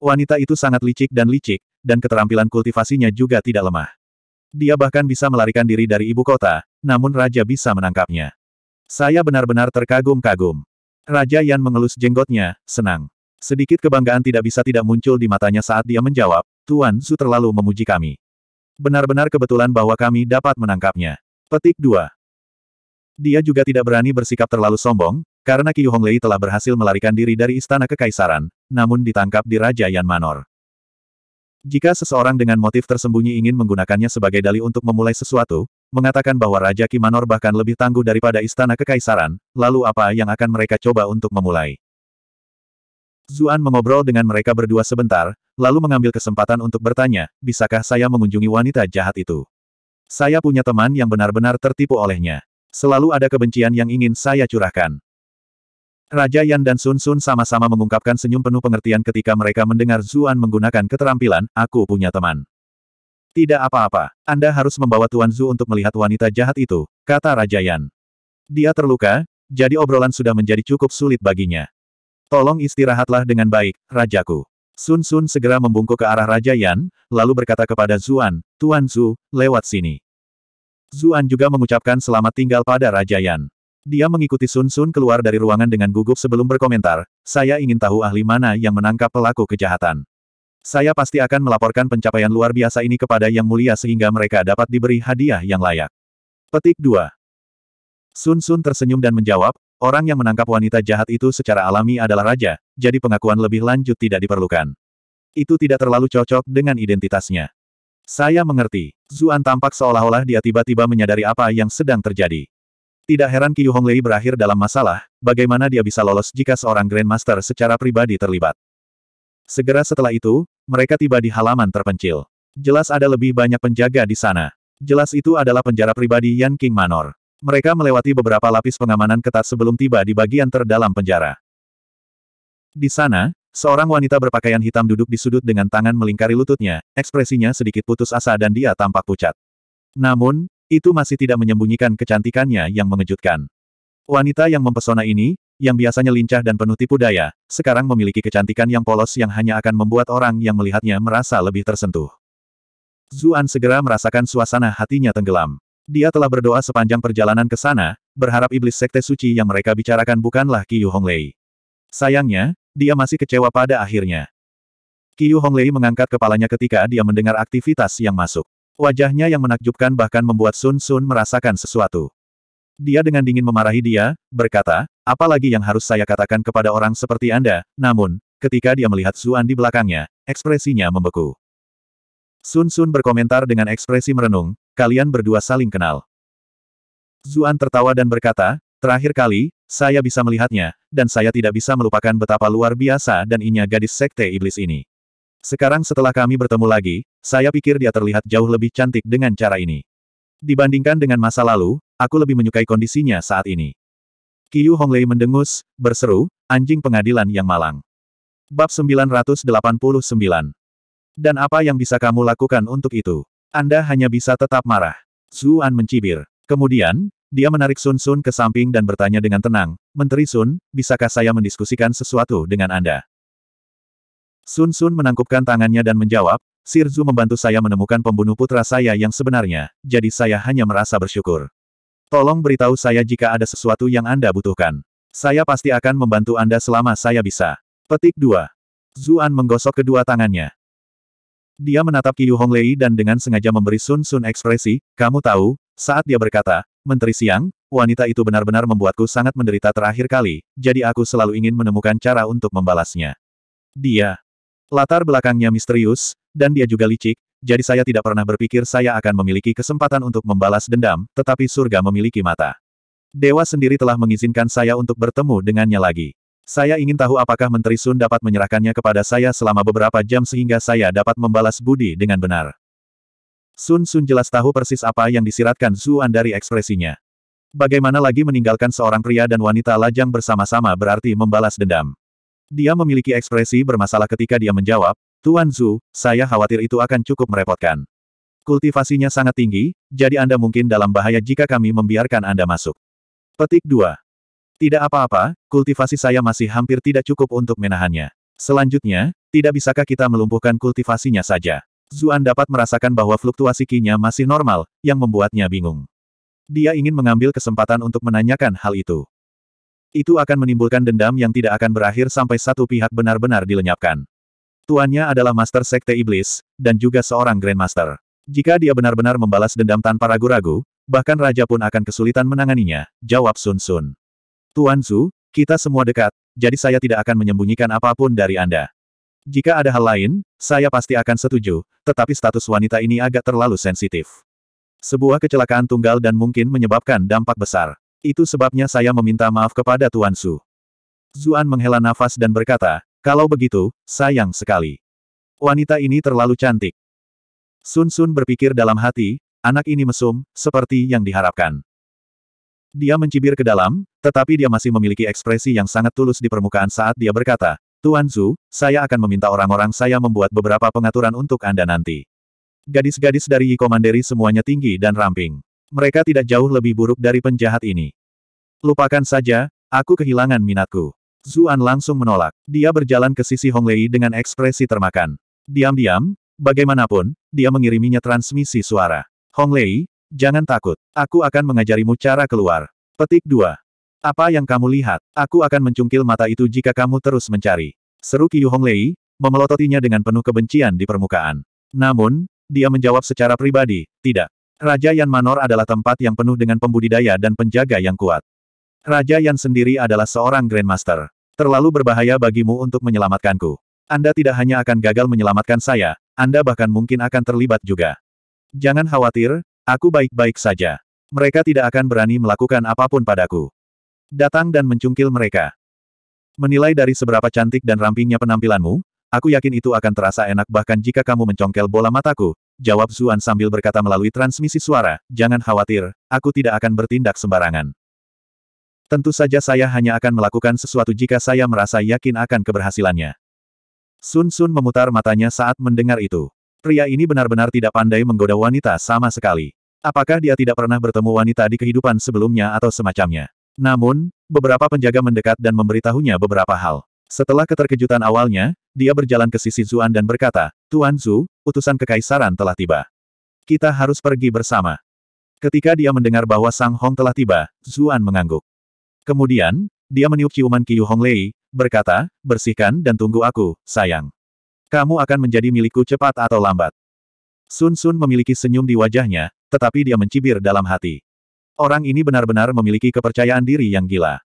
Wanita itu sangat licik dan licik, dan keterampilan kultivasinya juga tidak lemah. Dia bahkan bisa melarikan diri dari ibu kota, namun Raja bisa menangkapnya. Saya benar-benar terkagum-kagum. Raja Yan mengelus jenggotnya, senang. Sedikit kebanggaan tidak bisa tidak muncul di matanya saat dia menjawab, Tuan Su terlalu memuji kami. Benar-benar kebetulan bahwa kami dapat menangkapnya. Petik 2. Dia juga tidak berani bersikap terlalu sombong, karena Qiu Honglei telah berhasil melarikan diri dari istana kekaisaran, namun ditangkap di Raja Yan Manor. Jika seseorang dengan motif tersembunyi ingin menggunakannya sebagai dali untuk memulai sesuatu, mengatakan bahwa Raja Ki Manor bahkan lebih tangguh daripada istana kekaisaran, lalu apa yang akan mereka coba untuk memulai? Zuan mengobrol dengan mereka berdua sebentar, lalu mengambil kesempatan untuk bertanya, bisakah saya mengunjungi wanita jahat itu? Saya punya teman yang benar-benar tertipu olehnya selalu ada kebencian yang ingin saya curahkan. Raja Yan dan Sun Sun sama-sama mengungkapkan senyum penuh pengertian ketika mereka mendengar Zuan menggunakan keterampilan, aku punya teman. Tidak apa-apa, Anda harus membawa Tuan Zu untuk melihat wanita jahat itu, kata Raja Yan. Dia terluka, jadi obrolan sudah menjadi cukup sulit baginya. Tolong istirahatlah dengan baik, Rajaku. Sun Sun segera membungkuk ke arah Raja Yan, lalu berkata kepada Zuan, Tuan Zu, lewat sini. Zuan juga mengucapkan selamat tinggal pada Raja Yan. Dia mengikuti Sun Sun keluar dari ruangan dengan gugup sebelum berkomentar, saya ingin tahu ahli mana yang menangkap pelaku kejahatan. Saya pasti akan melaporkan pencapaian luar biasa ini kepada Yang Mulia sehingga mereka dapat diberi hadiah yang layak. Petik 2. Sun Sun tersenyum dan menjawab, orang yang menangkap wanita jahat itu secara alami adalah raja, jadi pengakuan lebih lanjut tidak diperlukan. Itu tidak terlalu cocok dengan identitasnya. Saya mengerti. Zuan tampak seolah-olah dia tiba-tiba menyadari apa yang sedang terjadi. Tidak heran Qiu Honglei berakhir dalam masalah, bagaimana dia bisa lolos jika seorang Grandmaster secara pribadi terlibat. Segera setelah itu, mereka tiba di halaman terpencil. Jelas ada lebih banyak penjaga di sana. Jelas itu adalah penjara pribadi Yan King Manor. Mereka melewati beberapa lapis pengamanan ketat sebelum tiba di bagian terdalam penjara. Di sana, Seorang wanita berpakaian hitam duduk di sudut dengan tangan melingkari lututnya, ekspresinya sedikit putus asa dan dia tampak pucat. Namun, itu masih tidak menyembunyikan kecantikannya yang mengejutkan. Wanita yang mempesona ini, yang biasanya lincah dan penuh tipu daya, sekarang memiliki kecantikan yang polos yang hanya akan membuat orang yang melihatnya merasa lebih tersentuh. Zuan segera merasakan suasana hatinya tenggelam. Dia telah berdoa sepanjang perjalanan ke sana, berharap iblis sekte suci yang mereka bicarakan bukanlah Qiyu Honglei. Sayangnya, dia masih kecewa pada akhirnya. Qiu Honglei mengangkat kepalanya ketika dia mendengar aktivitas yang masuk. Wajahnya yang menakjubkan bahkan membuat Sun Sun merasakan sesuatu. Dia dengan dingin memarahi dia, berkata, apalagi yang harus saya katakan kepada orang seperti Anda, namun, ketika dia melihat Zuan di belakangnya, ekspresinya membeku. Sun Sun berkomentar dengan ekspresi merenung, kalian berdua saling kenal. Zuan tertawa dan berkata, terakhir kali, saya bisa melihatnya, dan saya tidak bisa melupakan betapa luar biasa dan inya gadis sekte iblis ini. Sekarang setelah kami bertemu lagi, saya pikir dia terlihat jauh lebih cantik dengan cara ini. Dibandingkan dengan masa lalu, aku lebih menyukai kondisinya saat ini. Qiu Honglei mendengus, berseru, anjing pengadilan yang malang. Bab 989 Dan apa yang bisa kamu lakukan untuk itu? Anda hanya bisa tetap marah. Zuan mencibir. Kemudian, dia menarik Sun Sun ke samping dan bertanya dengan tenang, Menteri Sun, bisakah saya mendiskusikan sesuatu dengan Anda? Sun Sun menangkupkan tangannya dan menjawab, Sir Zhu membantu saya menemukan pembunuh putra saya yang sebenarnya, jadi saya hanya merasa bersyukur. Tolong beritahu saya jika ada sesuatu yang Anda butuhkan. Saya pasti akan membantu Anda selama saya bisa. Petik 2. Zuan menggosok kedua tangannya. Dia menatap Qiu Honglei dan dengan sengaja memberi Sun Sun ekspresi, kamu tahu, saat dia berkata, Menteri Siang, wanita itu benar-benar membuatku sangat menderita terakhir kali, jadi aku selalu ingin menemukan cara untuk membalasnya. Dia. Latar belakangnya misterius, dan dia juga licik, jadi saya tidak pernah berpikir saya akan memiliki kesempatan untuk membalas dendam, tetapi surga memiliki mata. Dewa sendiri telah mengizinkan saya untuk bertemu dengannya lagi. Saya ingin tahu apakah Menteri Sun dapat menyerahkannya kepada saya selama beberapa jam sehingga saya dapat membalas budi dengan benar. Sun Sun jelas tahu persis apa yang disiratkan Zuan dari ekspresinya. Bagaimana lagi meninggalkan seorang pria dan wanita lajang bersama-sama berarti membalas dendam. Dia memiliki ekspresi bermasalah ketika dia menjawab, Tuan Zu, saya khawatir itu akan cukup merepotkan. Kultivasinya sangat tinggi, jadi Anda mungkin dalam bahaya jika kami membiarkan Anda masuk. Petik 2. Tidak apa-apa, kultivasi saya masih hampir tidak cukup untuk menahannya. Selanjutnya, tidak bisakah kita melumpuhkan kultivasinya saja? Zuan dapat merasakan bahwa fluktuasi kinya masih normal, yang membuatnya bingung. Dia ingin mengambil kesempatan untuk menanyakan hal itu. Itu akan menimbulkan dendam yang tidak akan berakhir sampai satu pihak benar-benar dilenyapkan. Tuannya adalah Master Sekte Iblis, dan juga seorang Grandmaster. Jika dia benar-benar membalas dendam tanpa ragu-ragu, bahkan Raja pun akan kesulitan menanganinya, jawab Sun Sun. Tuan Zu, kita semua dekat, jadi saya tidak akan menyembunyikan apapun dari Anda. Jika ada hal lain, saya pasti akan setuju, tetapi status wanita ini agak terlalu sensitif. Sebuah kecelakaan tunggal dan mungkin menyebabkan dampak besar. Itu sebabnya saya meminta maaf kepada Tuan Su. Zuan menghela nafas dan berkata, kalau begitu, sayang sekali. Wanita ini terlalu cantik. Sun Sun berpikir dalam hati, anak ini mesum, seperti yang diharapkan. Dia mencibir ke dalam, tetapi dia masih memiliki ekspresi yang sangat tulus di permukaan saat dia berkata, Tuan Zhu, saya akan meminta orang-orang saya membuat beberapa pengaturan untuk Anda nanti. Gadis-gadis dari Yi Komanderi semuanya tinggi dan ramping. Mereka tidak jauh lebih buruk dari penjahat ini. Lupakan saja, aku kehilangan minatku. Zuan langsung menolak. Dia berjalan ke sisi Hong Lei dengan ekspresi termakan. Diam-diam, bagaimanapun, dia mengiriminya transmisi suara. Hong Lei, jangan takut. Aku akan mengajarimu cara keluar. Petik 2. Apa yang kamu lihat? Aku akan mencungkil mata itu jika kamu terus mencari. Seru Qiu Honglei, memelototinya dengan penuh kebencian di permukaan. Namun, dia menjawab secara pribadi, tidak. Raja Yan Manor adalah tempat yang penuh dengan pembudidaya dan penjaga yang kuat. Raja Yan sendiri adalah seorang Grandmaster. Terlalu berbahaya bagimu untuk menyelamatkanku. Anda tidak hanya akan gagal menyelamatkan saya, Anda bahkan mungkin akan terlibat juga. Jangan khawatir, aku baik-baik saja. Mereka tidak akan berani melakukan apapun padaku datang dan mencungkil mereka. Menilai dari seberapa cantik dan rampingnya penampilanmu, aku yakin itu akan terasa enak bahkan jika kamu mencongkel bola mataku, jawab Zuan sambil berkata melalui transmisi suara, jangan khawatir, aku tidak akan bertindak sembarangan. Tentu saja saya hanya akan melakukan sesuatu jika saya merasa yakin akan keberhasilannya. Sun Sun memutar matanya saat mendengar itu. Pria ini benar-benar tidak pandai menggoda wanita sama sekali. Apakah dia tidak pernah bertemu wanita di kehidupan sebelumnya atau semacamnya? Namun, beberapa penjaga mendekat dan memberitahunya beberapa hal. Setelah keterkejutan awalnya, dia berjalan ke sisi Zuan dan berkata, Tuan Zu, utusan kekaisaran telah tiba. Kita harus pergi bersama. Ketika dia mendengar bahwa Sang Hong telah tiba, Zuan mengangguk. Kemudian, dia meniup ciuman Qiu Honglei, berkata, bersihkan dan tunggu aku, sayang. Kamu akan menjadi milikku cepat atau lambat. Sun Sun memiliki senyum di wajahnya, tetapi dia mencibir dalam hati. Orang ini benar-benar memiliki kepercayaan diri yang gila.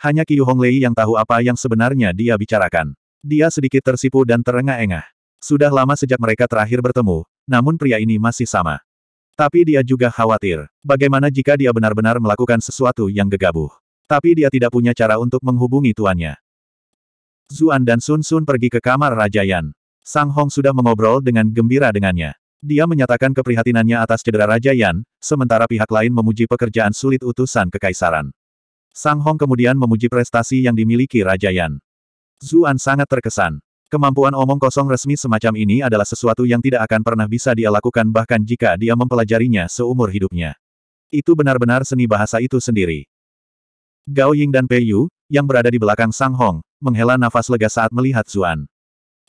Hanya Qiu Honglei yang tahu apa yang sebenarnya dia bicarakan. Dia sedikit tersipu dan terengah-engah. Sudah lama sejak mereka terakhir bertemu, namun pria ini masih sama. Tapi dia juga khawatir. Bagaimana jika dia benar-benar melakukan sesuatu yang gegabah? Tapi dia tidak punya cara untuk menghubungi tuannya. Zuan dan Sun Sun pergi ke kamar Raja Yan. Sang Hong sudah mengobrol dengan gembira dengannya. Dia menyatakan keprihatinannya atas cedera Raja Yan, sementara pihak lain memuji pekerjaan sulit utusan kekaisaran. Sang Hong kemudian memuji prestasi yang dimiliki Raja Yan. Zuan sangat terkesan. Kemampuan omong kosong resmi semacam ini adalah sesuatu yang tidak akan pernah bisa dia lakukan bahkan jika dia mempelajarinya seumur hidupnya. Itu benar-benar seni bahasa itu sendiri. Gao Ying dan Pei Yu, yang berada di belakang Sang Hong, menghela nafas lega saat melihat Zuan.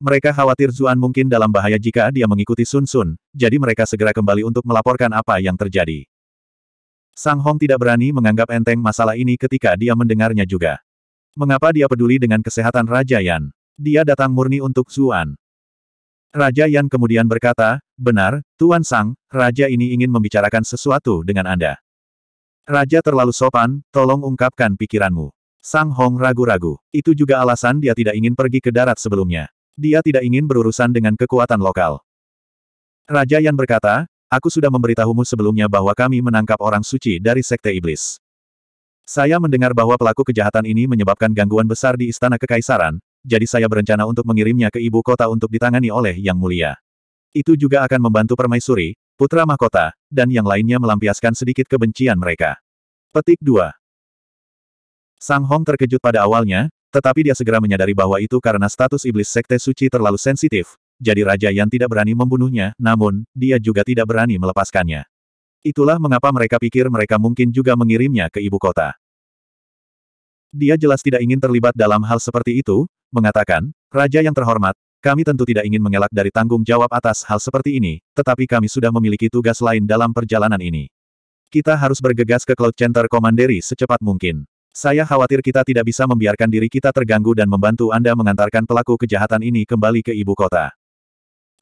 Mereka khawatir Zuan mungkin dalam bahaya jika dia mengikuti Sun Sun, jadi mereka segera kembali untuk melaporkan apa yang terjadi. Sang Hong tidak berani menganggap enteng masalah ini ketika dia mendengarnya juga. Mengapa dia peduli dengan kesehatan Raja Yan? Dia datang murni untuk Zuan. Raja Yan kemudian berkata, benar, Tuan Sang, Raja ini ingin membicarakan sesuatu dengan Anda. Raja terlalu sopan, tolong ungkapkan pikiranmu. Sang Hong ragu-ragu. Itu juga alasan dia tidak ingin pergi ke darat sebelumnya. Dia tidak ingin berurusan dengan kekuatan lokal. Raja Yan berkata, Aku sudah memberitahumu sebelumnya bahwa kami menangkap orang suci dari Sekte Iblis. Saya mendengar bahwa pelaku kejahatan ini menyebabkan gangguan besar di Istana Kekaisaran, jadi saya berencana untuk mengirimnya ke ibu kota untuk ditangani oleh Yang Mulia. Itu juga akan membantu Permaisuri, Putra Mahkota, dan yang lainnya melampiaskan sedikit kebencian mereka. Petik 2 Sang Hong terkejut pada awalnya, tetapi dia segera menyadari bahwa itu karena status iblis sekte suci terlalu sensitif, jadi raja yang tidak berani membunuhnya, namun, dia juga tidak berani melepaskannya. Itulah mengapa mereka pikir mereka mungkin juga mengirimnya ke ibu kota. Dia jelas tidak ingin terlibat dalam hal seperti itu, mengatakan, Raja yang terhormat, kami tentu tidak ingin mengelak dari tanggung jawab atas hal seperti ini, tetapi kami sudah memiliki tugas lain dalam perjalanan ini. Kita harus bergegas ke Cloud Center Commandery secepat mungkin. Saya khawatir kita tidak bisa membiarkan diri kita terganggu dan membantu Anda mengantarkan pelaku kejahatan ini kembali ke ibu kota.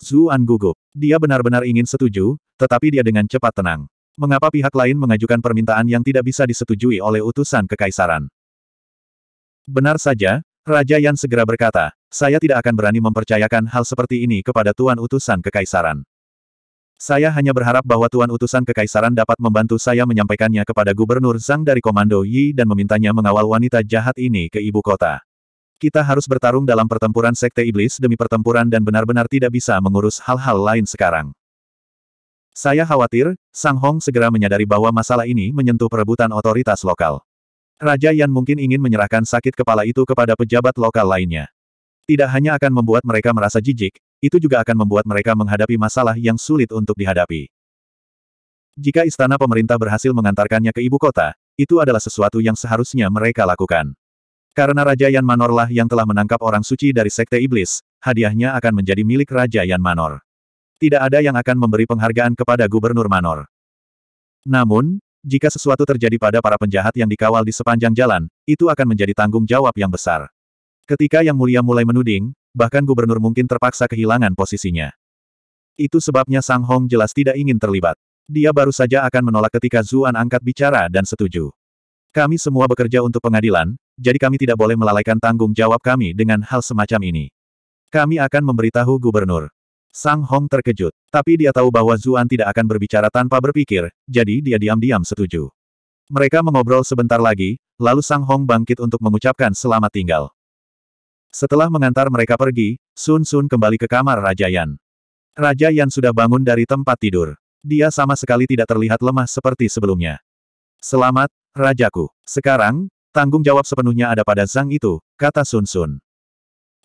Zuan gugup. Dia benar-benar ingin setuju, tetapi dia dengan cepat tenang. Mengapa pihak lain mengajukan permintaan yang tidak bisa disetujui oleh utusan kekaisaran? Benar saja, Raja Yan segera berkata, saya tidak akan berani mempercayakan hal seperti ini kepada Tuan Utusan Kekaisaran. Saya hanya berharap bahwa Tuan Utusan Kekaisaran dapat membantu saya menyampaikannya kepada Gubernur Zhang dari Komando Yi dan memintanya mengawal wanita jahat ini ke ibu kota. Kita harus bertarung dalam pertempuran Sekte Iblis demi pertempuran dan benar-benar tidak bisa mengurus hal-hal lain sekarang. Saya khawatir, Sang Hong segera menyadari bahwa masalah ini menyentuh perebutan otoritas lokal. Raja Yan mungkin ingin menyerahkan sakit kepala itu kepada pejabat lokal lainnya. Tidak hanya akan membuat mereka merasa jijik, itu juga akan membuat mereka menghadapi masalah yang sulit untuk dihadapi. Jika istana pemerintah berhasil mengantarkannya ke ibu kota, itu adalah sesuatu yang seharusnya mereka lakukan. Karena Raja Yan Manor yang telah menangkap orang suci dari Sekte Iblis, hadiahnya akan menjadi milik Raja Yan Manor. Tidak ada yang akan memberi penghargaan kepada Gubernur Manor. Namun, jika sesuatu terjadi pada para penjahat yang dikawal di sepanjang jalan, itu akan menjadi tanggung jawab yang besar. Ketika Yang Mulia mulai menuding, bahkan gubernur mungkin terpaksa kehilangan posisinya. Itu sebabnya Sang Hong jelas tidak ingin terlibat. Dia baru saja akan menolak ketika Zuan angkat bicara dan setuju. Kami semua bekerja untuk pengadilan, jadi kami tidak boleh melalaikan tanggung jawab kami dengan hal semacam ini. Kami akan memberitahu gubernur. Sang Hong terkejut, tapi dia tahu bahwa Zuan tidak akan berbicara tanpa berpikir, jadi dia diam-diam setuju. Mereka mengobrol sebentar lagi, lalu Sang Hong bangkit untuk mengucapkan selamat tinggal. Setelah mengantar mereka pergi, Sun Sun kembali ke kamar Raja Yan. Raja Yan sudah bangun dari tempat tidur. Dia sama sekali tidak terlihat lemah seperti sebelumnya. Selamat, Rajaku. Sekarang, tanggung jawab sepenuhnya ada pada Zhang itu, kata Sun Sun.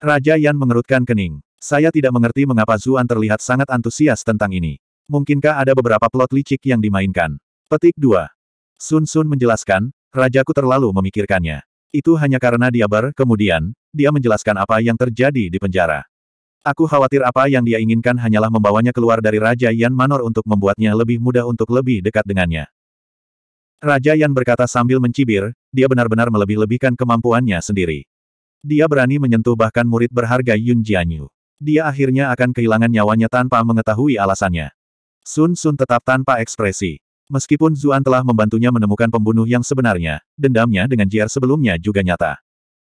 Raja Yan mengerutkan kening. Saya tidak mengerti mengapa Zuan terlihat sangat antusias tentang ini. Mungkinkah ada beberapa plot licik yang dimainkan? Petik 2. Sun Sun menjelaskan, Rajaku terlalu memikirkannya. Itu hanya karena dia ber, kemudian, dia menjelaskan apa yang terjadi di penjara. Aku khawatir apa yang dia inginkan hanyalah membawanya keluar dari Raja Yan Manor untuk membuatnya lebih mudah untuk lebih dekat dengannya. Raja Yan berkata sambil mencibir, dia benar-benar melebih-lebihkan kemampuannya sendiri. Dia berani menyentuh bahkan murid berharga Yun Jianyu. Dia akhirnya akan kehilangan nyawanya tanpa mengetahui alasannya. Sun Sun tetap tanpa ekspresi. Meskipun Zuan telah membantunya menemukan pembunuh yang sebenarnya, dendamnya dengan Jiar sebelumnya juga nyata.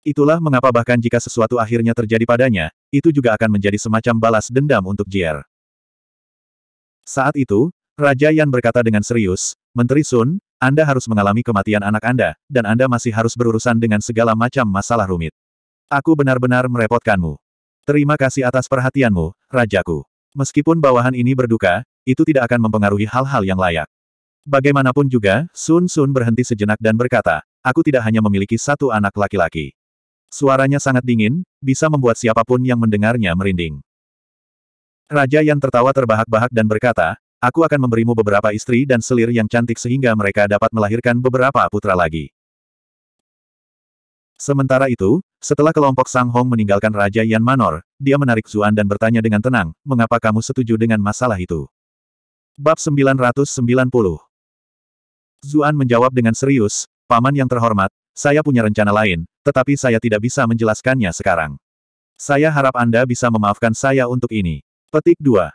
Itulah mengapa bahkan jika sesuatu akhirnya terjadi padanya, itu juga akan menjadi semacam balas dendam untuk Jier. Saat itu, Raja Yan berkata dengan serius, Menteri Sun, Anda harus mengalami kematian anak Anda, dan Anda masih harus berurusan dengan segala macam masalah rumit. Aku benar-benar merepotkanmu. Terima kasih atas perhatianmu, Rajaku. Meskipun bawahan ini berduka, itu tidak akan mempengaruhi hal-hal yang layak. Bagaimanapun juga, Sun Sun berhenti sejenak dan berkata, aku tidak hanya memiliki satu anak laki-laki. Suaranya sangat dingin, bisa membuat siapapun yang mendengarnya merinding. Raja Yan tertawa terbahak-bahak dan berkata, Aku akan memberimu beberapa istri dan selir yang cantik sehingga mereka dapat melahirkan beberapa putra lagi. Sementara itu, setelah kelompok Sang Hong meninggalkan Raja Yan Manor, dia menarik Zuan dan bertanya dengan tenang, mengapa kamu setuju dengan masalah itu? Bab 990 Zuan menjawab dengan serius, Paman yang terhormat, saya punya rencana lain, tetapi saya tidak bisa menjelaskannya sekarang. Saya harap Anda bisa memaafkan saya untuk ini. Petik 2.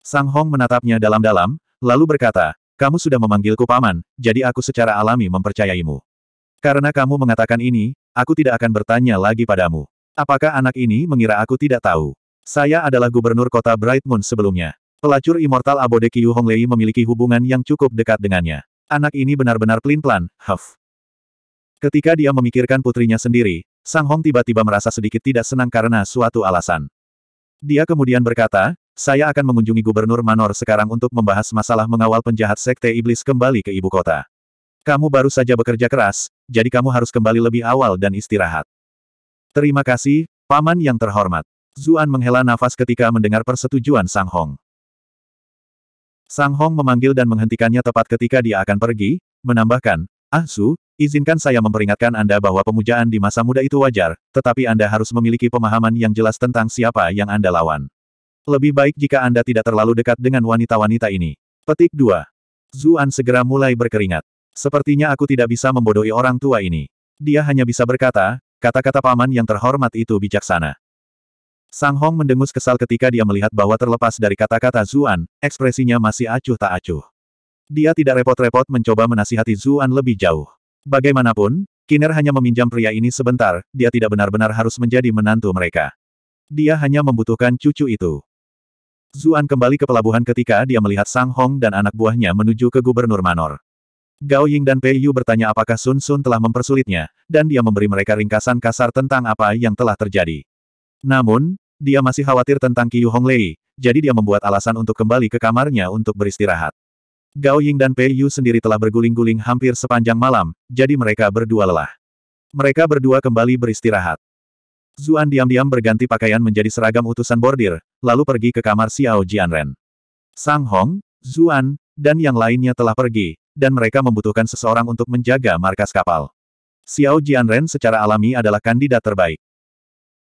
Sang Hong menatapnya dalam-dalam, lalu berkata, kamu sudah memanggilku paman, jadi aku secara alami mempercayaimu. Karena kamu mengatakan ini, aku tidak akan bertanya lagi padamu. Apakah anak ini mengira aku tidak tahu? Saya adalah gubernur kota Bright sebelumnya. Pelacur immortal Abode Qiu Honglei memiliki hubungan yang cukup dekat dengannya. Anak ini benar-benar pelin-pelan, huff. Ketika dia memikirkan putrinya sendiri, Sang Hong tiba-tiba merasa sedikit tidak senang karena suatu alasan. Dia kemudian berkata, saya akan mengunjungi Gubernur Manor sekarang untuk membahas masalah mengawal penjahat Sekte Iblis kembali ke ibu kota. Kamu baru saja bekerja keras, jadi kamu harus kembali lebih awal dan istirahat. Terima kasih, Paman yang terhormat. Zuan menghela nafas ketika mendengar persetujuan Sang Hong. Sang Hong memanggil dan menghentikannya tepat ketika dia akan pergi, menambahkan, Ah Su, Izinkan saya memperingatkan Anda bahwa pemujaan di masa muda itu wajar, tetapi Anda harus memiliki pemahaman yang jelas tentang siapa yang Anda lawan. Lebih baik jika Anda tidak terlalu dekat dengan wanita-wanita ini. Petik 2. Zuan segera mulai berkeringat. Sepertinya aku tidak bisa membodohi orang tua ini. Dia hanya bisa berkata, kata-kata paman yang terhormat itu bijaksana. Sang Hong mendengus kesal ketika dia melihat bahwa terlepas dari kata-kata Zuan, ekspresinya masih acuh tak acuh. Dia tidak repot-repot mencoba menasihati Zuan lebih jauh. Bagaimanapun, Kiner hanya meminjam pria ini sebentar, dia tidak benar-benar harus menjadi menantu mereka. Dia hanya membutuhkan cucu itu. Zuan kembali ke pelabuhan ketika dia melihat Sang Hong dan anak buahnya menuju ke Gubernur Manor. Gao Ying dan Pei Yu bertanya apakah Sun Sun telah mempersulitnya, dan dia memberi mereka ringkasan kasar tentang apa yang telah terjadi. Namun, dia masih khawatir tentang Qiu Honglei, jadi dia membuat alasan untuk kembali ke kamarnya untuk beristirahat. Gao Ying dan Pei Yu sendiri telah berguling-guling hampir sepanjang malam, jadi mereka berdua lelah. Mereka berdua kembali beristirahat. Zuan diam-diam berganti pakaian menjadi seragam utusan bordir, lalu pergi ke kamar Xiao Jianren. Sang Hong, Zuan, dan yang lainnya telah pergi, dan mereka membutuhkan seseorang untuk menjaga markas kapal. Xiao Jianren secara alami adalah kandidat terbaik.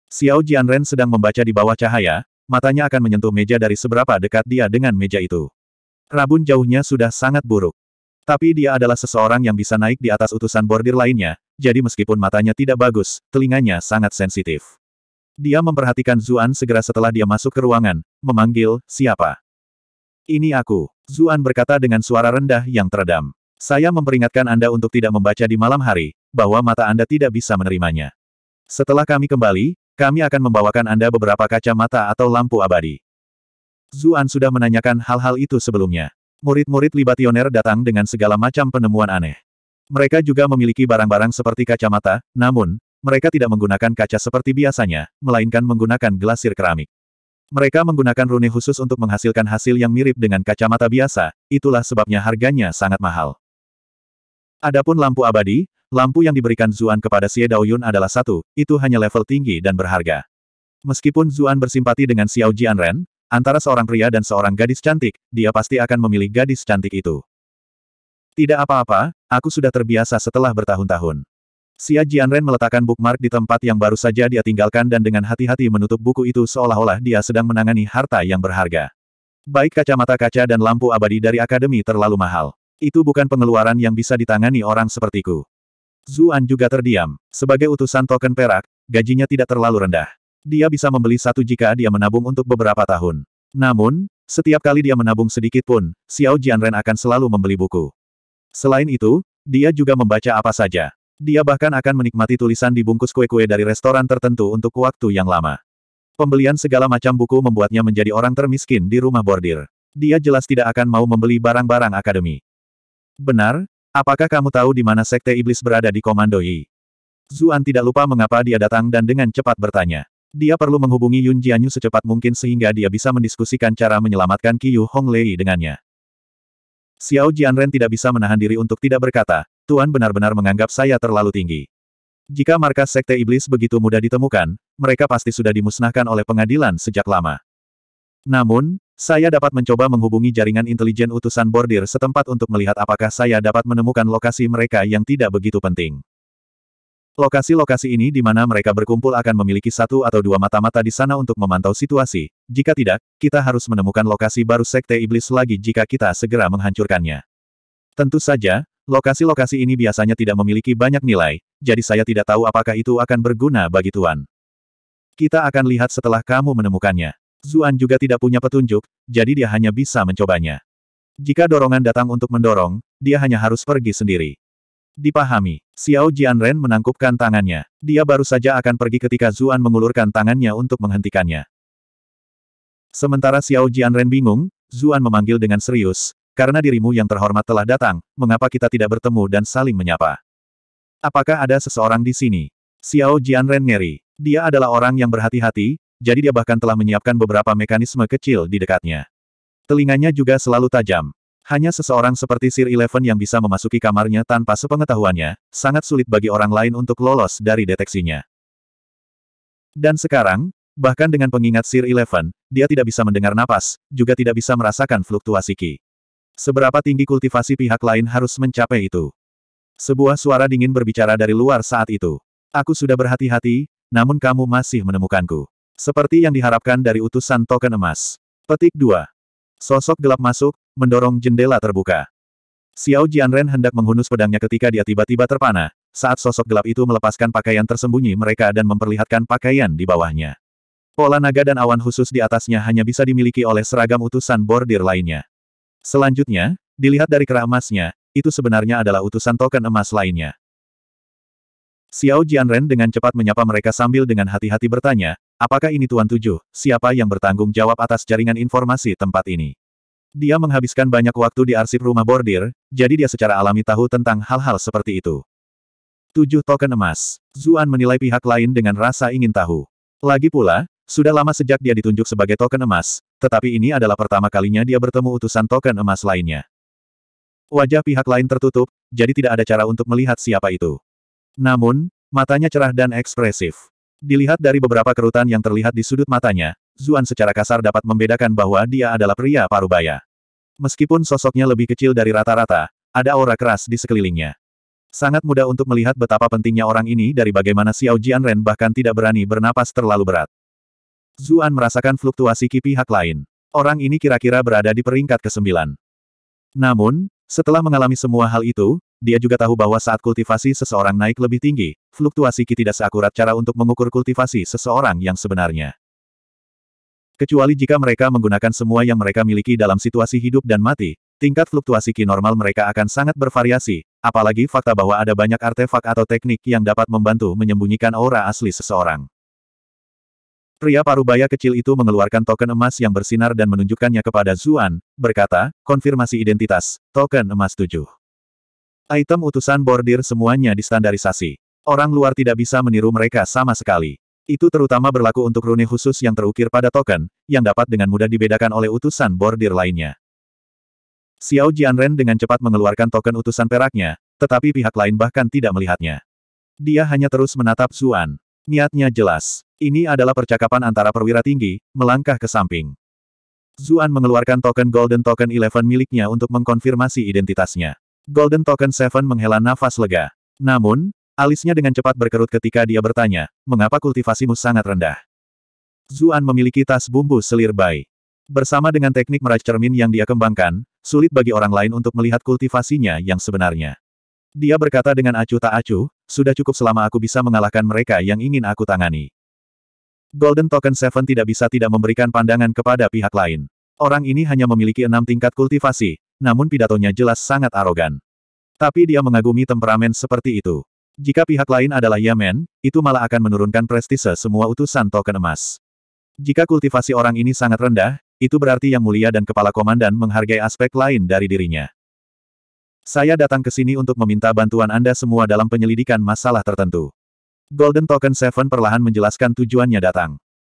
Xiao Jianren sedang membaca di bawah cahaya, matanya akan menyentuh meja dari seberapa dekat dia dengan meja itu. Rabun jauhnya sudah sangat buruk. Tapi dia adalah seseorang yang bisa naik di atas utusan bordir lainnya, jadi meskipun matanya tidak bagus, telinganya sangat sensitif. Dia memperhatikan Zuan segera setelah dia masuk ke ruangan, memanggil, siapa? Ini aku. Zuan berkata dengan suara rendah yang teredam. Saya memperingatkan Anda untuk tidak membaca di malam hari, bahwa mata Anda tidak bisa menerimanya. Setelah kami kembali, kami akan membawakan Anda beberapa kacamata atau lampu abadi. Zuan sudah menanyakan hal-hal itu sebelumnya. Murid-murid libationer datang dengan segala macam penemuan aneh. Mereka juga memiliki barang-barang seperti kacamata, namun, mereka tidak menggunakan kaca seperti biasanya, melainkan menggunakan glasir keramik. Mereka menggunakan rune khusus untuk menghasilkan hasil yang mirip dengan kacamata biasa, itulah sebabnya harganya sangat mahal. Adapun lampu abadi, lampu yang diberikan Zuan kepada Xie Daoyun adalah satu, itu hanya level tinggi dan berharga. Meskipun Zuan bersimpati dengan Xiao Jianren, Antara seorang pria dan seorang gadis cantik, dia pasti akan memilih gadis cantik itu. Tidak apa-apa, aku sudah terbiasa setelah bertahun-tahun. Xia Jianren meletakkan bookmark di tempat yang baru saja dia tinggalkan dan dengan hati-hati menutup buku itu seolah-olah dia sedang menangani harta yang berharga. Baik kacamata kaca dan lampu abadi dari akademi terlalu mahal. Itu bukan pengeluaran yang bisa ditangani orang sepertiku. Zuan juga terdiam. Sebagai utusan token perak, gajinya tidak terlalu rendah. Dia bisa membeli satu jika dia menabung untuk beberapa tahun. Namun, setiap kali dia menabung sedikit pun, Xiao Jianren akan selalu membeli buku. Selain itu, dia juga membaca apa saja. Dia bahkan akan menikmati tulisan di bungkus kue-kue dari restoran tertentu untuk waktu yang lama. Pembelian segala macam buku membuatnya menjadi orang termiskin di rumah bordir. Dia jelas tidak akan mau membeli barang-barang akademi. Benar, apakah kamu tahu di mana Sekte Iblis berada di Komando Yi? Zuan tidak lupa mengapa dia datang dan dengan cepat bertanya. Dia perlu menghubungi Yun Jianyu secepat mungkin sehingga dia bisa mendiskusikan cara menyelamatkan Qiyu Honglei dengannya. Xiao Jianren tidak bisa menahan diri untuk tidak berkata, Tuan benar-benar menganggap saya terlalu tinggi. Jika markas Sekte Iblis begitu mudah ditemukan, mereka pasti sudah dimusnahkan oleh pengadilan sejak lama. Namun, saya dapat mencoba menghubungi jaringan intelijen utusan bordir setempat untuk melihat apakah saya dapat menemukan lokasi mereka yang tidak begitu penting. Lokasi-lokasi ini di mana mereka berkumpul akan memiliki satu atau dua mata-mata di sana untuk memantau situasi. Jika tidak, kita harus menemukan lokasi baru Sekte Iblis lagi jika kita segera menghancurkannya. Tentu saja, lokasi-lokasi ini biasanya tidak memiliki banyak nilai, jadi saya tidak tahu apakah itu akan berguna bagi Tuan. Kita akan lihat setelah kamu menemukannya. Zuan juga tidak punya petunjuk, jadi dia hanya bisa mencobanya. Jika dorongan datang untuk mendorong, dia hanya harus pergi sendiri. Dipahami. Xiao Jianren menangkupkan tangannya. Dia baru saja akan pergi ketika Zuan mengulurkan tangannya untuk menghentikannya. Sementara Xiao Jianren bingung, Zuan memanggil dengan serius, karena dirimu yang terhormat telah datang, mengapa kita tidak bertemu dan saling menyapa? Apakah ada seseorang di sini? Xiao Jianren ngeri. Dia adalah orang yang berhati-hati, jadi dia bahkan telah menyiapkan beberapa mekanisme kecil di dekatnya. Telinganya juga selalu tajam. Hanya seseorang seperti Sir Eleven yang bisa memasuki kamarnya tanpa sepengetahuannya, sangat sulit bagi orang lain untuk lolos dari deteksinya. Dan sekarang, bahkan dengan pengingat Sir Eleven, dia tidak bisa mendengar napas, juga tidak bisa merasakan fluktuasi ki. Seberapa tinggi kultivasi pihak lain harus mencapai itu? Sebuah suara dingin berbicara dari luar saat itu. Aku sudah berhati-hati, namun kamu masih menemukanku. Seperti yang diharapkan dari utusan token emas. Petik 2. Sosok gelap masuk, mendorong jendela terbuka. Xiao Jianren hendak menghunus pedangnya ketika dia tiba-tiba terpana, saat sosok gelap itu melepaskan pakaian tersembunyi mereka dan memperlihatkan pakaian di bawahnya. Pola naga dan awan khusus di atasnya hanya bisa dimiliki oleh seragam utusan bordir lainnya. Selanjutnya, dilihat dari kerah emasnya, itu sebenarnya adalah utusan token emas lainnya. Xiao Jianren dengan cepat menyapa mereka sambil dengan hati-hati bertanya, apakah ini Tuan Tujuh, siapa yang bertanggung jawab atas jaringan informasi tempat ini? Dia menghabiskan banyak waktu di arsip rumah bordir, jadi dia secara alami tahu tentang hal-hal seperti itu. Tujuh token emas. Zuan menilai pihak lain dengan rasa ingin tahu. Lagi pula, sudah lama sejak dia ditunjuk sebagai token emas, tetapi ini adalah pertama kalinya dia bertemu utusan token emas lainnya. Wajah pihak lain tertutup, jadi tidak ada cara untuk melihat siapa itu. Namun, matanya cerah dan ekspresif. Dilihat dari beberapa kerutan yang terlihat di sudut matanya, Zuan secara kasar dapat membedakan bahwa dia adalah pria parubaya. Meskipun sosoknya lebih kecil dari rata-rata, ada aura keras di sekelilingnya. Sangat mudah untuk melihat betapa pentingnya orang ini dari bagaimana Xiao Jianren bahkan tidak berani bernapas terlalu berat. Zuan merasakan fluktuasi ki pihak lain. Orang ini kira-kira berada di peringkat ke-9. Namun, setelah mengalami semua hal itu, dia juga tahu bahwa saat kultivasi seseorang naik lebih tinggi, fluktuasi ki tidak seakurat cara untuk mengukur kultivasi seseorang yang sebenarnya. Kecuali jika mereka menggunakan semua yang mereka miliki dalam situasi hidup dan mati, tingkat fluktuasi Ki normal mereka akan sangat bervariasi, apalagi fakta bahwa ada banyak artefak atau teknik yang dapat membantu menyembunyikan aura asli seseorang. Pria parubaya kecil itu mengeluarkan token emas yang bersinar dan menunjukkannya kepada Zuan, berkata, konfirmasi identitas, token emas 7. Item utusan bordir semuanya distandarisasi. Orang luar tidak bisa meniru mereka sama sekali. Itu terutama berlaku untuk rune khusus yang terukir pada token, yang dapat dengan mudah dibedakan oleh utusan bordir lainnya. Xiao Jianren dengan cepat mengeluarkan token utusan peraknya, tetapi pihak lain bahkan tidak melihatnya. Dia hanya terus menatap Zuan. Niatnya jelas. Ini adalah percakapan antara perwira tinggi, melangkah ke samping. Zuan mengeluarkan token Golden Token Eleven miliknya untuk mengkonfirmasi identitasnya. Golden Token Seven menghela nafas lega. Namun, Alisnya dengan cepat berkerut ketika dia bertanya, mengapa kultivasimu sangat rendah? Zuan memiliki tas bumbu selir bayi. Bersama dengan teknik meraj cermin yang dia kembangkan, sulit bagi orang lain untuk melihat kultivasinya yang sebenarnya. Dia berkata dengan acuh tak acuh, sudah cukup selama aku bisa mengalahkan mereka yang ingin aku tangani. Golden Token Seven tidak bisa tidak memberikan pandangan kepada pihak lain. Orang ini hanya memiliki enam tingkat kultivasi, namun pidatonya jelas sangat arogan. Tapi dia mengagumi temperamen seperti itu. Jika pihak lain adalah Yamen, itu malah akan menurunkan prestise semua utusan token emas. Jika kultivasi orang ini sangat rendah, itu berarti Yang Mulia dan Kepala Komandan menghargai aspek lain dari dirinya. Saya datang ke sini untuk meminta bantuan Anda semua dalam penyelidikan masalah tertentu. Golden Token Seven perlahan menjelaskan tujuannya datang.